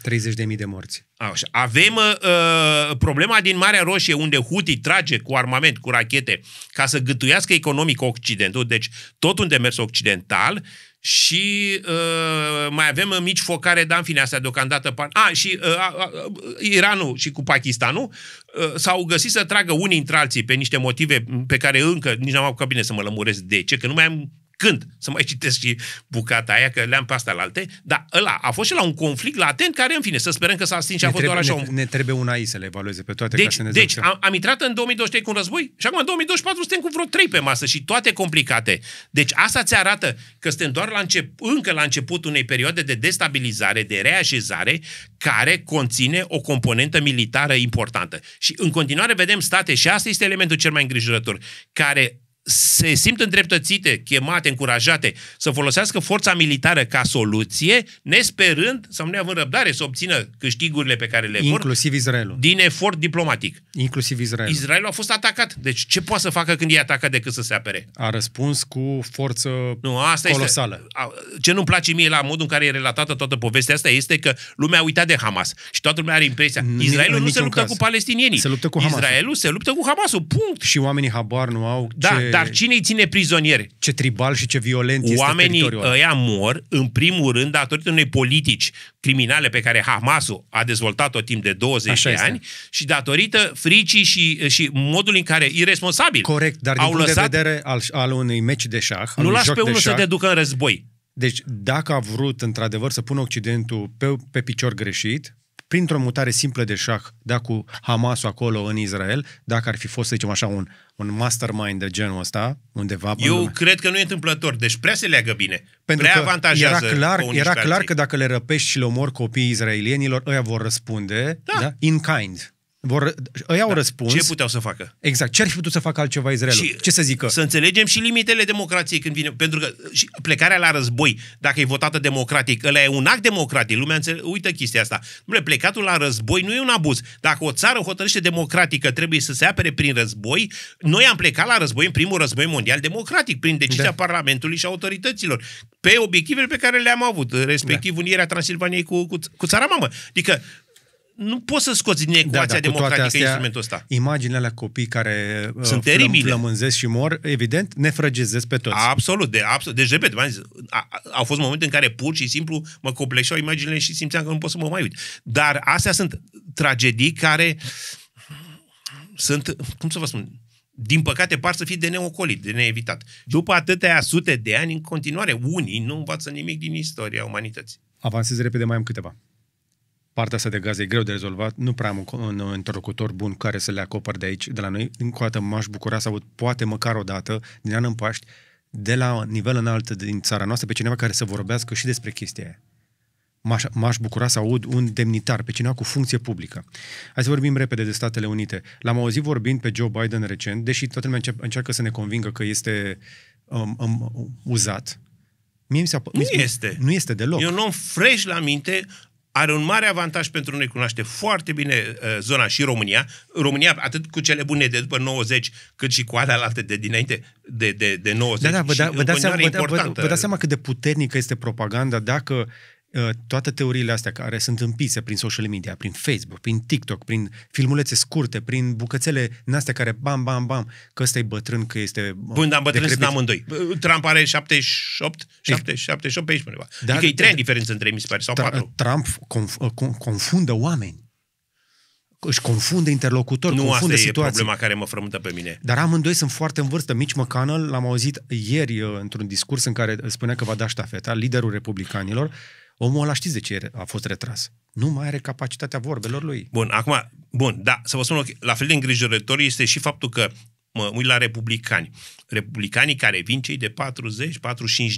30.000 de morți. Așa. Avem uh, problema din Marea Roșie, unde Houthi trage cu armament, cu rachete, ca să gătuiască economic Occidentul, deci tot unde mers occidental, și uh, mai avem uh, mici focare, dar în fine, astea deocamdată... Par... A, și uh, uh, Iranul și cu Pakistanul uh, s-au găsit să tragă unii între alții pe niște motive pe care încă nici n-am apucat bine să mă lămuresc de ce, că nu mai am când să mai citesc și bucata aia, că le-am pe astea la alte, dar ăla a fost și la un conflict latent care, în fine, să sperăm că s-a stins și a fost doar așa. Ne, ne trebuie un AI să le evalueze pe toate deci, ca să ne Deci, am, am intrat în 2023 cu un război și acum în 2024 suntem cu vreo 3 pe masă și toate complicate. Deci asta ți arată că suntem doar la încep, încă la început unei perioade de destabilizare, de reașezare, care conține o componentă militară importantă. Și în continuare vedem state, și asta este elementul cel mai îngrijorător, care se simt îndreptățite, chemate, încurajate să folosească forța militară ca soluție, nesperând sau neavând răbdare să obțină câștigurile pe care le vor. Inclusiv Israelul. Din efort diplomatic. Inclusiv Israelul. Israelul a fost atacat. Deci ce poate să facă când e atacat decât să se apere? A răspuns cu forță nu, asta colosală. Este, ce nu-mi place mie la modul în care e relatată toată povestea asta este că lumea a uitat de Hamas și toată lumea are impresia. Israelul nu se luptă cu palestinienii. Se luptă cu Hamas. Israelul se luptă cu Hamasul. Punct. Și oamenii habar nu au da, ce dar cine îi ține prizonieri? Ce tribal și ce violent Oamenii este Oamenii ăia mor, în primul rând, datorită unei politici criminale pe care Hamasul a dezvoltat-o timp de 20 Așa de este. ani și datorită fricii și, și modul în care irresponsabil Corect, dar din au punct lăsat... de vedere al, al unui meci de șah, nu lași pe unul să te ducă în război. Deci, dacă a vrut, într-adevăr, să pună Occidentul pe, pe picior greșit, printr-o mutare simplă de șah, da, cu Hamasul acolo în Israel, dacă ar fi fost, să zicem așa, un un mastermind de genul ăsta, undeva. Eu lume. cred că nu e întâmplător, deci prea se leagă bine. Pentru prea că avantajează era clar, era clar că dacă le răpești și le omor copiii izraelienilor, ăia vor răspunde da. Da? in kind. Vor, ei au da. răspuns. Ce puteau să facă? Exact. Ce ar fi putut să facă altceva Israelul? Și ce să zică? Să înțelegem și limitele democrației când vine. Pentru că și plecarea la război, dacă e votată democratic, ăla e un act democratic. Lumea înțele- uită chestia asta. Dumnezeu, plecatul la război nu e un abuz. Dacă o țară hotărăște democratică trebuie să se apere prin război, noi am plecat la război în primul război mondial democratic, prin decizia da. Parlamentului și autorităților, pe obiectivele pe care le-am avut, respectiv da. unirea Transilvaniei cu, cu, cu țara mamă. Adică nu poți să scoți din da, ecuația da, da, democratică astea, instrumentul ăsta. Imaginele alea copii care sunt uh, flămânzesc și mor, evident, ne frăgezesc pe toți. Absolut. De, absolut. Deci, repet, zis, a, a, au fost momente în care pur și simplu mă copleșeau imaginele și simțeam că nu pot să mă mai uit. Dar astea sunt tragedii care sunt, cum să vă spun, din păcate, par să fie de neocolit, de neevitat. După atâtea sute de ani, în continuare, unii nu învață nimic din istoria umanității. Avansez repede, mai am câteva partea asta de gaze e greu de rezolvat, nu prea am un, un interlocutor bun care să le acopăr de aici, de la noi. Încă o dată m-aș bucura să aud, poate măcar o dată, din an în Paști, de la nivel înalt din țara noastră, pe cineva care să vorbească și despre chestia aia. M-aș, m-aș bucura să aud un demnitar, pe cineva cu funcție publică. Hai să vorbim repede de Statele Unite. L-am auzit vorbind pe Joe Biden recent, deși toată lumea înce- încearcă să ne convingă că este um, um, uzat. Mie mi se nu mi este. Nu este deloc. eu nu am fresh la minte, are un mare avantaj pentru noi, cunoaște foarte bine uh, zona și România. România, atât cu cele bune de după 90, cât și cu alea alte de dinainte de, de, de 90. Da, da, vă, da, vă, da seama, vă, da, vă, vă dați seama cât de puternică este propaganda dacă uh, Uh, toate teoriile astea care sunt împise prin social media, prin Facebook, prin TikTok, prin filmulețe scurte, prin bucățele astea care bam, bam, bam, că ăsta e bătrân, că este... Uh, Bun, dar bătrân sunt amândoi. Uh, Trump are 78, 7, 78 pe aici, undeva. Dar, adică e trei ani diferență între ei, mi se pare, sau patru. Trump confundă oameni își confunde interlocutori, nu confundă asta situații. e problema care mă frământă pe mine. Dar amândoi sunt foarte în vârstă. Mitch McConnell, l-am auzit ieri într-un discurs în care spunea că va da ștafeta, liderul republicanilor, Omul ăla știți de ce a fost retras. Nu mai are capacitatea vorbelor lui. Bun, acum, bun, da, să vă spun, la fel de îngrijorător este și faptul că mă uit la republicani republicanii care vin, cei de 40-45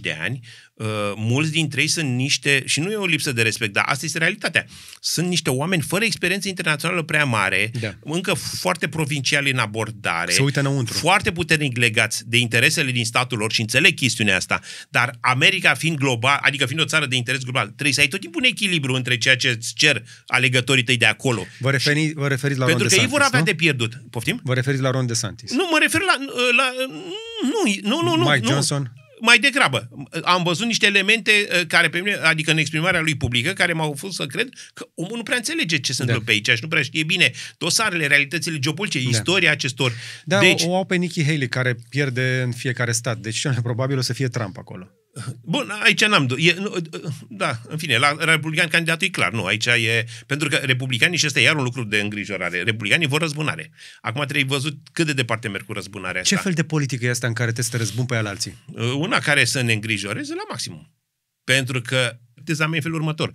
de ani, uh, mulți dintre ei sunt niște, și nu e o lipsă de respect, dar asta este realitatea, sunt niște oameni fără experiență internațională prea mare, da. încă foarte provinciali în abordare, Se uită înăuntru. foarte puternic legați de interesele din statul lor și înțeleg chestiunea asta, dar America fiind global, adică fiind o țară de interes global, trebuie să ai tot timpul un echilibru între ceea ce îți cer alegătorii tăi de acolo. Vă, referi, vă referiți la Pentru Ron că DeSantis, ei vor avea nu? de pierdut. Poftim? Vă referiți la Ron DeSantis. Nu, mă refer la, la, la nu, nu, nu. nu Mike nu, Johnson? Mai degrabă. Am văzut niște elemente uh, care pe mine, adică în exprimarea lui publică, care m-au fost să cred că omul nu prea înțelege ce se da. întâmplă da. pe aici și nu prea știe bine dosarele, realitățile geopolitice, da. istoria acestor. Da, deci... o, o au pe Nikki Haley care pierde în fiecare stat. Deci, (laughs) probabil o să fie Trump acolo. Bun, aici n-am... E, nu, da, în fine, la republican candidatul e clar, nu, aici e... Pentru că republicanii, și ăsta e iar un lucru de îngrijorare, republicanii vor răzbunare. Acum trebuie văzut cât de departe merg cu răzbunarea asta. Ce fel de politică e asta în care te să răzbun pe al alții? Uh, una care să ne îngrijoreze la maximum. Pentru că te mea felul următor.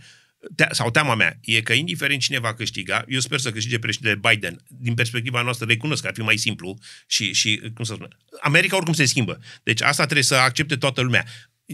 Te- sau teama mea e că indiferent cine va câștiga, eu sper să câștige președintele Biden. Din perspectiva noastră recunosc că ar fi mai simplu și, și cum să spun, America oricum se schimbă. Deci asta trebuie să accepte toată lumea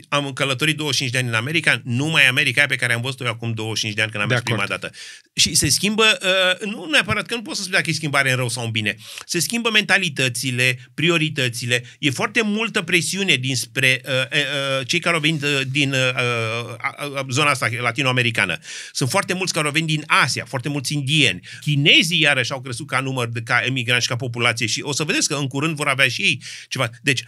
am călătorit 25 de ani în America, numai America pe care am văzut-o eu acum 25 de ani când am de mers acord. prima dată. Și se schimbă, uh, nu neapărat că nu pot să spun dacă e schimbare în rău sau în bine, se schimbă mentalitățile, prioritățile, e foarte multă presiune dinspre uh, uh, cei care au venit uh, din uh, zona asta latinoamericană. Sunt foarte mulți care au venit din Asia, foarte mulți indieni. Chinezii iarăși au crescut ca număr, de, ca emigranți, ca populație și o să vedeți că în curând vor avea și ei ceva. Deci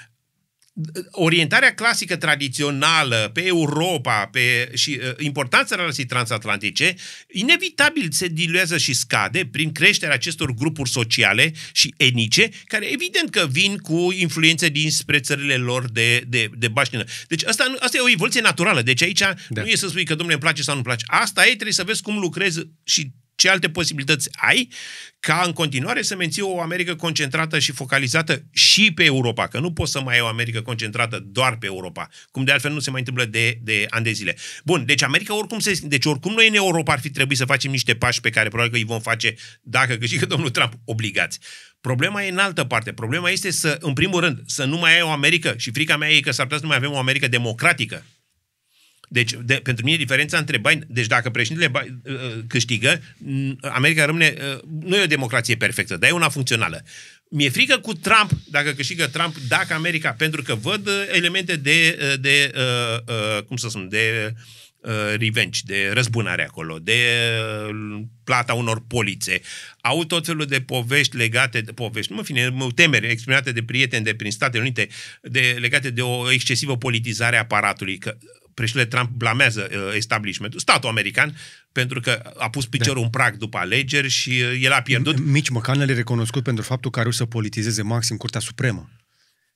orientarea clasică tradițională pe Europa pe, și uh, importanța relației transatlantice, inevitabil se diluează și scade prin creșterea acestor grupuri sociale și etnice, care evident că vin cu influențe dinspre țările lor de, de, de bașină. Deci asta, asta e o evoluție naturală. Deci aici da. nu e să spui că, domnule, îmi place sau nu place. Asta e, trebuie să vezi cum lucrezi și ce alte posibilități ai ca în continuare să menții o Americă concentrată și focalizată și pe Europa, că nu poți să mai ai o Americă concentrată doar pe Europa, cum de altfel nu se mai întâmplă de, de ani de zile. Bun, deci America oricum se, deci oricum noi în Europa ar fi trebuit să facem niște pași pe care probabil că îi vom face dacă câștigă domnul Trump obligați. Problema e în altă parte. Problema este să, în primul rând, să nu mai ai o Americă și frica mea e că s-ar putea să nu mai avem o Americă democratică, deci, de, pentru mine, diferența între Biden... Deci, dacă președintele uh, uh, câștigă, mm, America rămâne... Uh, nu e o democrație perfectă, dar e una funcțională. Mi-e frică cu Trump, dacă câștigă Trump, dacă America, pentru că văd uh, elemente de, de cum să spun, de revenge, de răzbunare acolo, de plata unor polițe. Au tot felul de povești legate de povești, nu mă fine, temeri exprimate de prieteni de prin Statele Unite, de, legate de o excesivă politizare a aparatului. Că președintele Trump blamează uh, establishmentul, statul american, pentru că a pus da. piciorul da. în prag după alegeri și uh, el a pierdut. Mici Măcan le recunoscut pentru faptul că a reușit să politizeze maxim Curtea Supremă.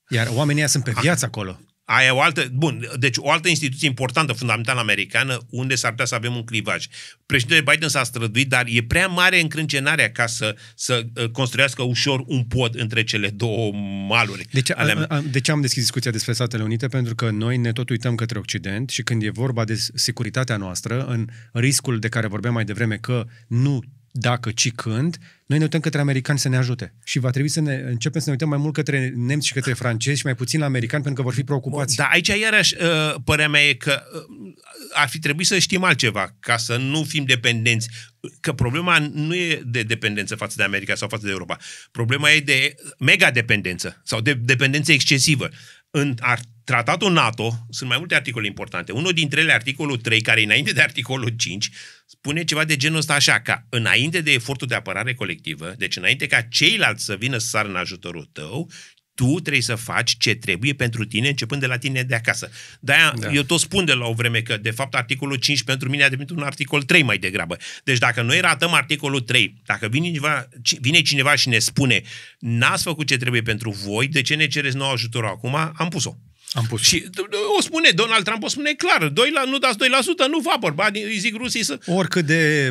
Iar oamenii sunt pe viață acolo. Aia o altă, bun, deci o altă instituție importantă, fundamentală americană, unde s-ar putea să avem un clivaj. Președintele Biden s-a străduit, dar e prea mare încrâncenarea ca să, să uh, construiască ușor un pod între cele două maluri. Deci, ale... a, a, de ce am deschis discuția despre Statele Unite? Pentru că noi ne tot uităm către Occident și când e vorba de securitatea noastră, în riscul de care vorbeam mai devreme că nu dacă, ci când, noi ne uităm către americani să ne ajute. Și va trebui să ne începem să ne uităm mai mult către nemți și către francezi și mai puțin la americani, pentru că vor fi preocupați. Da, aici iarăși uh, părerea mea e că uh, ar fi trebuit să știm altceva, ca să nu fim dependenți. Că problema nu e de dependență față de America sau față de Europa. Problema e de mega dependență sau de dependență excesivă în tratatul NATO sunt mai multe articole importante. Unul dintre ele, articolul 3, care e înainte de articolul 5, spune ceva de genul ăsta așa, că înainte de efortul de apărare colectivă, deci înainte ca ceilalți să vină să sară în ajutorul tău, tu trebuie să faci ce trebuie pentru tine, începând de la tine de acasă. de da. eu tot spun de la o vreme că, de fapt, articolul 5 pentru mine a devenit un articol 3 mai degrabă. Deci dacă noi ratăm articolul 3, dacă vine cineva, vine cineva și ne spune n-ați făcut ce trebuie pentru voi, de ce ne cereți nou ajutorul acum, am pus-o. Am pus. Și o spune, Donald Trump o spune clar, 2 la, nu dați 2%, nu vă bărba, îi zic rusii să... Oricât de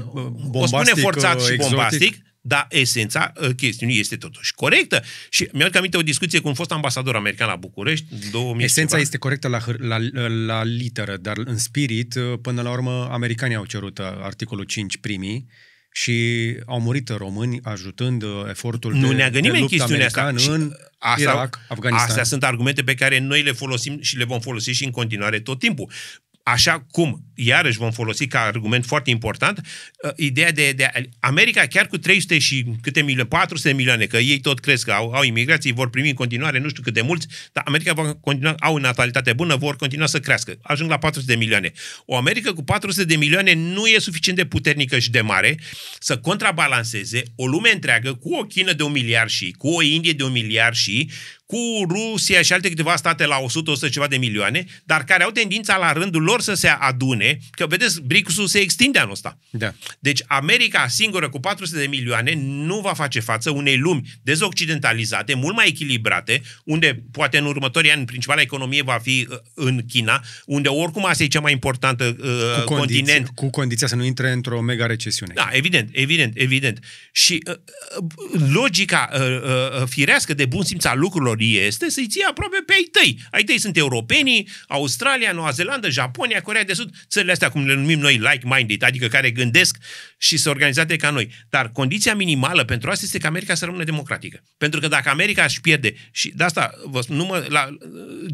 bombastic, uh, O spune forțat și uh, exotic. bombastic, dar esența uh, chestiunii este totuși corectă. Și mi-aduc aminte o discuție cu un fost ambasador american la București. 2000 esența ceva. este corectă la, la, la literă, dar în spirit, uh, până la urmă, americanii au cerut uh, articolul 5 primii și au murit români ajutând efortul nu de, neagă de luptă chestiunea american asta. în asta, Irak, Afganistan. Astea sunt argumente pe care noi le folosim și le vom folosi și în continuare tot timpul. Așa cum, iarăși vom folosi ca argument foarte important, uh, ideea de, de America chiar cu 300 și câte milioane, 400 milioane, că ei tot cresc au, au imigrații, vor primi în continuare nu știu cât de mulți, dar America va continua, au natalitate bună, vor continua să crească, ajung la 400 de milioane. O America cu 400 de milioane nu e suficient de puternică și de mare să contrabalanceze o lume întreagă cu o China de un miliard și, cu o Indie de un miliard și, cu Rusia și alte câteva state la 100-100 ceva de milioane, dar care au tendința la rândul lor să se adune, că vedeți, BRICS-ul se extinde anul ăsta. Da. Deci America singură cu 400 de milioane nu va face față unei lumi dezoccidentalizate, mult mai echilibrate, unde poate în următorii ani principala economie va fi uh, în China, unde oricum asta e cea mai importantă uh, cu condiții, continent. Cu condiția să nu intre într-o mega recesiune. Da, evident, evident, evident. Și uh, uh logica uh, uh, firească de bun simț al lucrurilor teorie este să-i ții aproape pe ai tăi. Ai tăi sunt europenii, Australia, Noua Zeelandă, Japonia, Corea de Sud, țările astea cum le numim noi like-minded, adică care gândesc și se organizate ca noi. Dar condiția minimală pentru asta este că America să rămână democratică. Pentru că dacă America își pierde, și de asta vă spun, nu mă, la,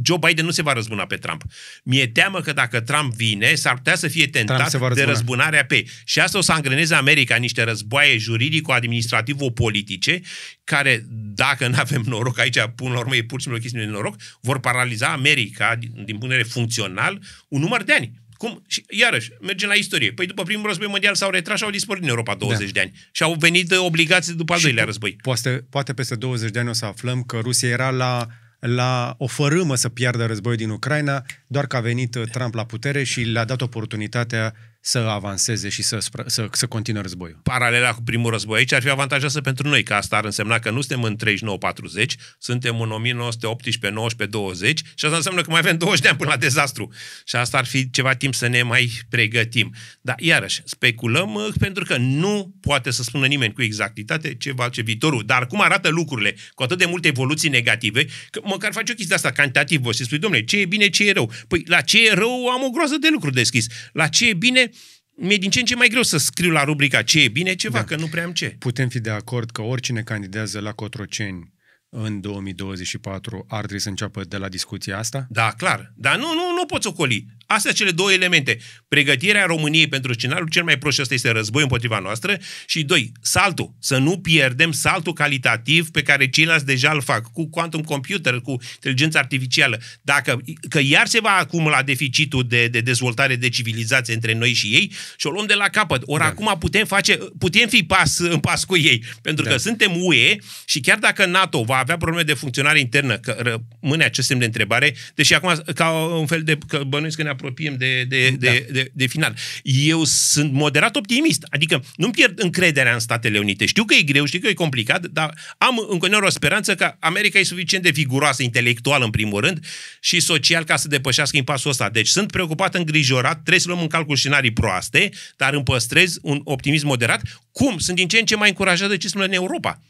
Joe Biden nu se va răzbuna pe Trump. Mi-e teamă că dacă Trump vine, s-ar putea să fie tentat va de răzbunarea pe. Și asta o să angreneze America niște războaie juridico-administrativo-politice, care, dacă nu avem noroc, aici pun la urmă e pur și simplu o chestie de noroc, vor paraliza America, din, din punct de vedere funcțional, un număr de ani. Cum? Și, iarăși, mergem la istorie. Păi după primul război mondial s-au retras și au dispărut din Europa 20 da. de ani. Și au venit uh, obligații după al doilea război. Poate, poate peste 20 de ani o să aflăm că Rusia era la la o fărâmă să piardă războiul din Ucraina, doar că a venit uh, Trump la putere și le-a dat oportunitatea să avanseze și să, să, să continue războiul. Paralela cu primul război aici ar fi avantajoasă pentru noi, că asta ar însemna că nu suntem în 39-40, suntem în 1918, 19, 20 și asta înseamnă că mai avem 20 de ani până la dezastru. Și asta ar fi ceva timp să ne mai pregătim. Dar iarăși, speculăm uh, pentru că nu poate să spună nimeni cu exactitate ce va ce viitorul. Dar cum arată lucrurile cu atât de multe evoluții negative, că măcar face o chestie asta cantitativ, vă și spui, domnule, ce e bine, ce e rău. Păi la ce e rău am o groază de lucruri deschis. La ce e bine, mi-e din ce în ce mai greu să scriu la rubrica ce e bine ceva, da. că nu prea am ce. Putem fi de acord că oricine candidează la Cotroceni în 2024 ar trebui să înceapă de la discuția asta? Da, clar. Dar nu, nu, nu poți ocoli. Astea cele două elemente. Pregătirea României pentru scenariul cel mai proști ăsta este război împotriva noastră, și doi, saltul. Să nu pierdem saltul calitativ pe care ceilalți deja îl fac, cu quantum computer, cu inteligența artificială. Dacă, că iar se va acumula deficitul de, de dezvoltare de civilizație între noi și ei și o luăm de la capăt. Ori da. acum putem face, putem fi pas în pas cu ei, pentru da. că suntem UE și chiar dacă NATO va avea probleme de funcționare internă, că rămâne acest semn de întrebare, deși acum ca un fel de, că bănuiesc că ne apropiem de, de, da. de, de, de final. Eu sunt moderat optimist, adică nu-mi pierd încrederea în Statele Unite. Știu că e greu, știu că e complicat, dar am încă continuare o speranță că America e suficient de viguroasă, intelectual în primul rând, și social ca să depășească impasul ăsta. Deci sunt preocupat, îngrijorat, trebuie să luăm în calcul scenarii proaste, dar îmi păstrez un optimism moderat. Cum? Sunt din ce în ce mai încurajat de ce în Europa.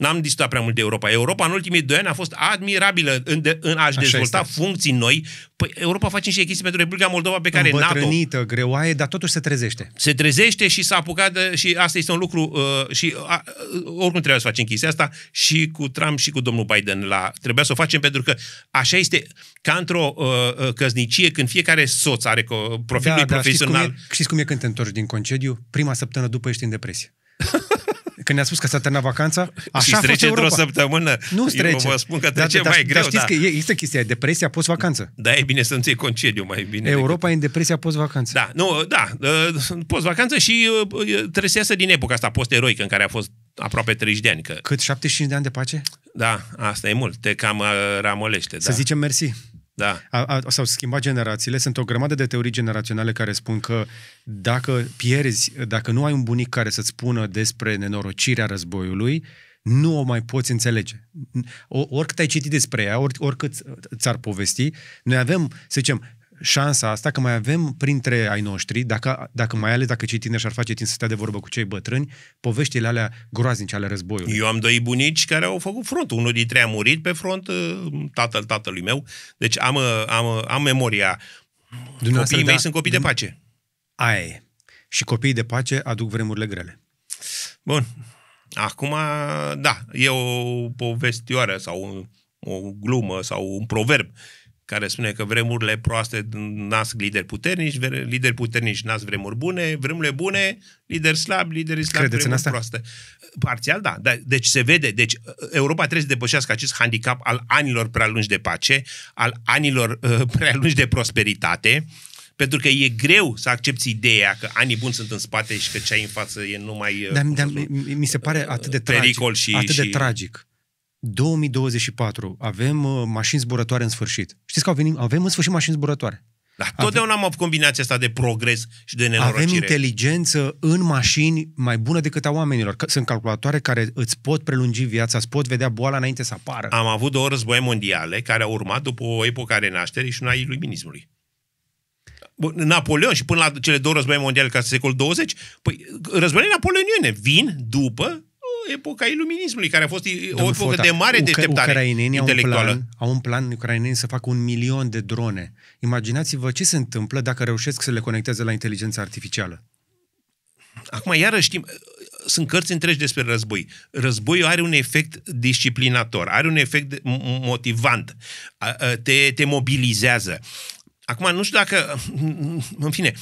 N-am discutat prea mult de Europa. Europa în ultimii doi ani a fost admirabilă în, de, în a-și Așa dezvolta este. funcții noi. Păi Europa face și chestii pentru Republica Moldova pe care NATO... greoaie, dar totuși se trezește. Se trezește și s-a apucat de, și asta este un lucru uh, și uh, uh, oricum trebuia să facem chestia asta și cu Trump și cu domnul Biden la... Trebuia să o facem pentru că așa este ca într-o uh, uh căznicie când fiecare soț are co- profilul da, da, profesional. Știți cum, e, știți cum e când te întorci din concediu? Prima săptămână după ești în depresie. (laughs) Când ne-a spus că s-a terminat vacanța, așa și a fost trece într-o săptămână. Nu trece. Eu vă spun că trece da, mai da, greu. Dar știți da. că există chestia, depresia post-vacanță. Da, e bine să-mi ții concediu mai bine. Europa decât... e în depresia post-vacanță. Da, nu, da, ă, post-vacanță și ă, ă, trebuie să iasă din epoca asta post-eroică în care a fost aproape 30 de ani. Că... Cât? 75 de ani de pace? Da, asta e mult. Te cam ramolește. Să da. zicem mersi. Da. A, a, s-au schimbat generațiile, sunt o grămadă de teorii generaționale care spun că dacă pierzi, dacă nu ai un bunic care să-ți spună despre nenorocirea războiului, nu o mai poți înțelege. O, oricât ai citit despre ea, oricât ți-ar povesti, noi avem, să zicem, șansa asta că mai avem printre ai noștri, dacă, dacă mai ales dacă cei tineri și-ar face timp să stea de vorbă cu cei bătrâni, poveștile alea groaznice ale războiului. Eu am doi bunici care au făcut front. Unul dintre ei a murit pe front, uh, tatăl tatălui meu. Deci am, uh, am, uh, am memoria. Dumneavoastră, Copiii mei da, sunt copii de pace. Aia e. Și copiii de pace aduc vremurile grele. Bun. Acum, da, e o povestioară sau o glumă sau un proverb care spune că vremurile proaste nasc lideri puternici, lideri puternici nasc vremuri bune, vremurile bune, lideri slabi, lideri slabi, Credeți vremuri asta? proaste. Parțial, da. Deci se vede. Deci Europa trebuie să depășească acest handicap al anilor prea lungi de pace, al anilor uh, (laughs) prea lungi de prosperitate, pentru că e greu să accepti ideea că anii buni sunt în spate și că cei în față e numai... Uh, dar, dar mi se pare atât de uh, tragic. Pericol și, atât de și... tragic 2024, avem uh, mașini zburătoare în sfârșit. Știți că avem, avem în sfârșit mașini zburătoare. Da, totdeauna am avut combinația asta de progres și de nenorocire. Avem inteligență în mașini mai bună decât a oamenilor. Că sunt calculatoare care îți pot prelungi viața, îți pot vedea boala înainte să apară. Am avut două războaie mondiale care au urmat după o epocă a renașterii și una a iluminismului. Napoleon și până la cele două războaie mondiale ca secolul 20, păi războaiele napoleoniene vin după epoca iluminismului, care a fost Domnul o epocă Fota, de mare deșteptare ucrainenii intelectuală. Au un, plan, au un plan ucrainenii să facă un milion de drone. Imaginați-vă ce se întâmplă dacă reușesc să le conecteze la inteligența artificială. Acum, iarăși, știm, sunt cărți întregi despre război. Războiul are un efect disciplinator, are un efect motivant, te, te mobilizează. Acum, nu știu dacă... În fine,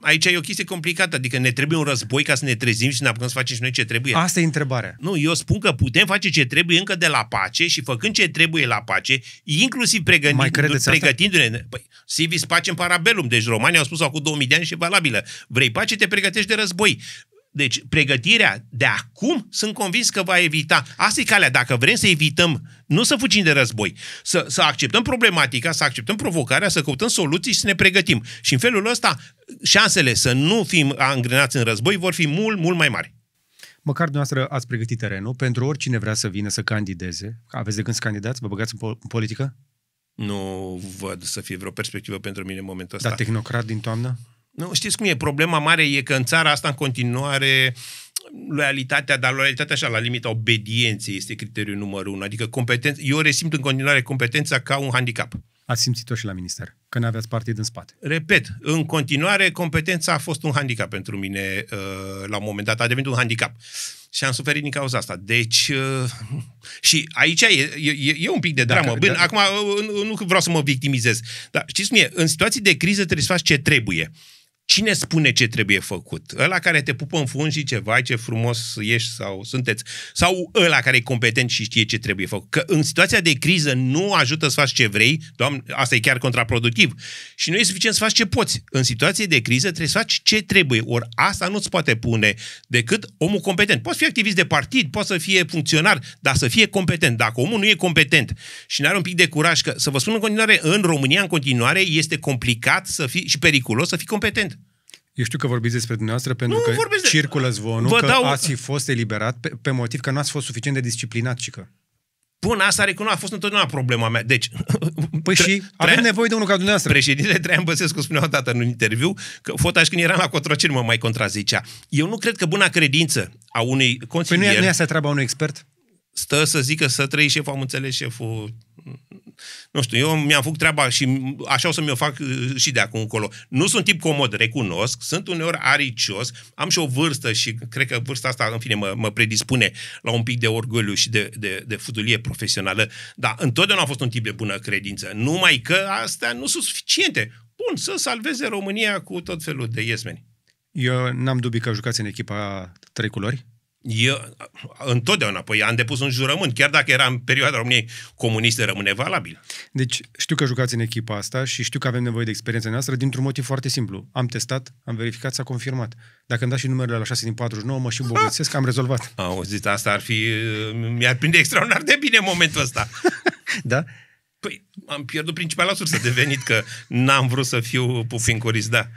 aici e o chestie complicată. Adică ne trebuie un război ca să ne trezim și să ne apucăm să facem și noi ce trebuie. Asta e întrebarea. Nu, eu spun că putem face ce trebuie încă de la pace și făcând ce trebuie la pace, inclusiv pregătindu- pregătindu-ne... Păi, civis în parabelum. Deci romanii au spus acum 2000 de ani și valabilă. Vrei pace, te pregătești de război. Deci, pregătirea de acum sunt convins că va evita. Asta e calea. Dacă vrem să evităm, nu să fugim de război, să, să acceptăm problematica, să acceptăm provocarea, să căutăm soluții și să ne pregătim. Și în felul ăsta, șansele să nu fim angrenați în război vor fi mult, mult mai mari. Măcar dumneavoastră ați pregătit terenul pentru oricine vrea să vină să candideze. Aveți de gând să candidați? Vă băgați în, în politică? Nu văd să fie vreo perspectivă pentru mine în momentul ăsta. Dar tehnocrat din toamnă? Nu, știți cum e? Problema mare e că în țara asta, în continuare, loialitatea, dar loialitatea așa, la limita obedienței, este criteriul numărul unu. Adică competența, eu resimt în continuare competența ca un handicap. Ați simțit-o și la minister, că nu aveați partid în spate. Repet, în continuare, competența a fost un handicap pentru mine uh, la un moment dat, a devenit un handicap. Și am suferit din cauza asta. Deci, uh, (laughs) și aici e, e, e un pic de dramă. Dacă, Bine, da. acum uh, nu vreau să mă victimizez, dar știți cum e? În situații de criză trebuie să faci ce trebuie. Uh, Cine spune ce trebuie făcut? Ăla care te pupă în fund și ce vai, ce frumos ești sau sunteți? Sau ăla care e competent și știe ce trebuie făcut? Că în situația de criză nu ajută să faci ce vrei, doamne, asta e chiar contraproductiv. Și nu e suficient să faci ce poți. În situație de criză trebuie să faci ce trebuie. Ori asta nu-ți poate pune decât omul competent. Poți fi activist de partid, poți să fie funcționar, dar să fie competent. Dacă omul nu e competent și nu are un pic de curaj, că să vă spun în continuare, în România în continuare este complicat să fii și periculos să fii competent. Eu știu că vorbiți despre dumneavoastră pentru nu că de... circulă zvonul Vă că dau... ați fost eliberat pe, pe motiv că nu ați fost suficient de disciplinat, și că. Bun, asta recunosc, a fost întotdeauna problema mea. Deci, păi tre- și avem nevoie de unul ca dumneavoastră. Președintele Traian Băsescu spunea o dată în un interviu că fotaș când eram la Cotroceni mă mai contrazicea. Eu nu cred că buna credință a unui consilier... Păi nu e, nu e asta treaba unui expert? Stă să zică să trăi șeful, am înțeles șeful nu știu, eu mi-am făcut treaba și așa o să mi-o fac uh, și de acum încolo. Nu sunt tip comod, recunosc, sunt uneori aricios, am și o vârstă și cred că vârsta asta, în fine, mă, mă predispune la un pic de orgoliu și de, de, de fudulie profesională, dar întotdeauna a fost un tip de bună credință, numai că astea nu sunt suficiente. Bun, să salveze România cu tot felul de iesmeni. Eu n-am dubii că jucați în echipa trei culori, eu, întotdeauna, păi am depus un jurământ, chiar dacă era în perioada României comuniste, rămâne valabil. Deci știu că jucați în echipa asta și știu că avem nevoie de experiența noastră dintr-un motiv foarte simplu. Am testat, am verificat, s-a confirmat. Dacă îmi dați și numerele la 6 din 49, mă și îmbogățesc, am rezolvat. (laughs) Auzit, asta ar fi... mi-ar prinde extraordinar de bine momentul ăsta. (laughs) da? Păi am pierdut principala sursă de venit, că n-am vrut să fiu pufin da.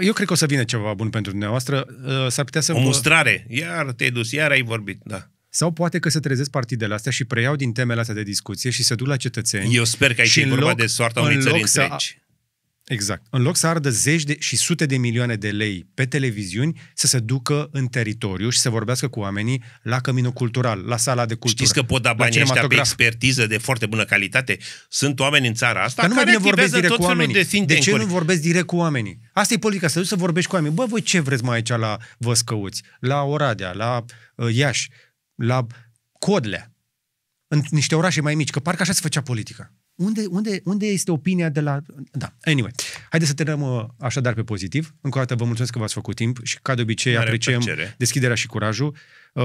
Eu cred că o să vină ceva bun pentru dumneavoastră. Uh, s-ar putea să... O mustrare. Iar te-ai dus, iar ai vorbit, da. Sau poate că se trezesc partidele astea și preiau din temele astea de discuție și se duc la cetățeni. Eu sper că aici și e vorba loc, de soarta unei țări întregi. Să, Exact. În loc să ardă zeci de, și sute de milioane de lei pe televiziuni, să se ducă în teritoriu și să vorbească cu oamenii la căminul cultural, la sala de cultură. Știți că pot da banii ăștia pe expertiză de foarte bună calitate? Sunt oameni în țara asta Dar nu care vorbesc direct tot cu oamenii. De, de ce nu vorbesc direct cu oamenii? Asta e politica, să duci să vorbești cu oamenii. Bă, voi ce vreți mai aici la Văscăuți, la Oradea, la uh, Iași, la Codlea? În niște orașe mai mici, că parcă așa se făcea politica. Unde, unde, unde este opinia de la... Da, anyway. Haideți să terminăm uh, așadar pe pozitiv. Încă o dată vă mulțumesc că v-ați făcut timp și ca de obicei Mare apreciem plăcere. deschiderea și curajul. Uh,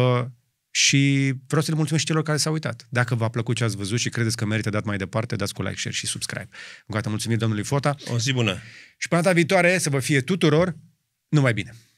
și vreau să le mulțumesc și celor care s-au uitat. Dacă v-a plăcut ce ați văzut și credeți că merită dat mai departe, dați cu like, share și subscribe. Încă o dată mulțumim domnului Fota. O zi bună! Și până data viitoare să vă fie tuturor numai bine!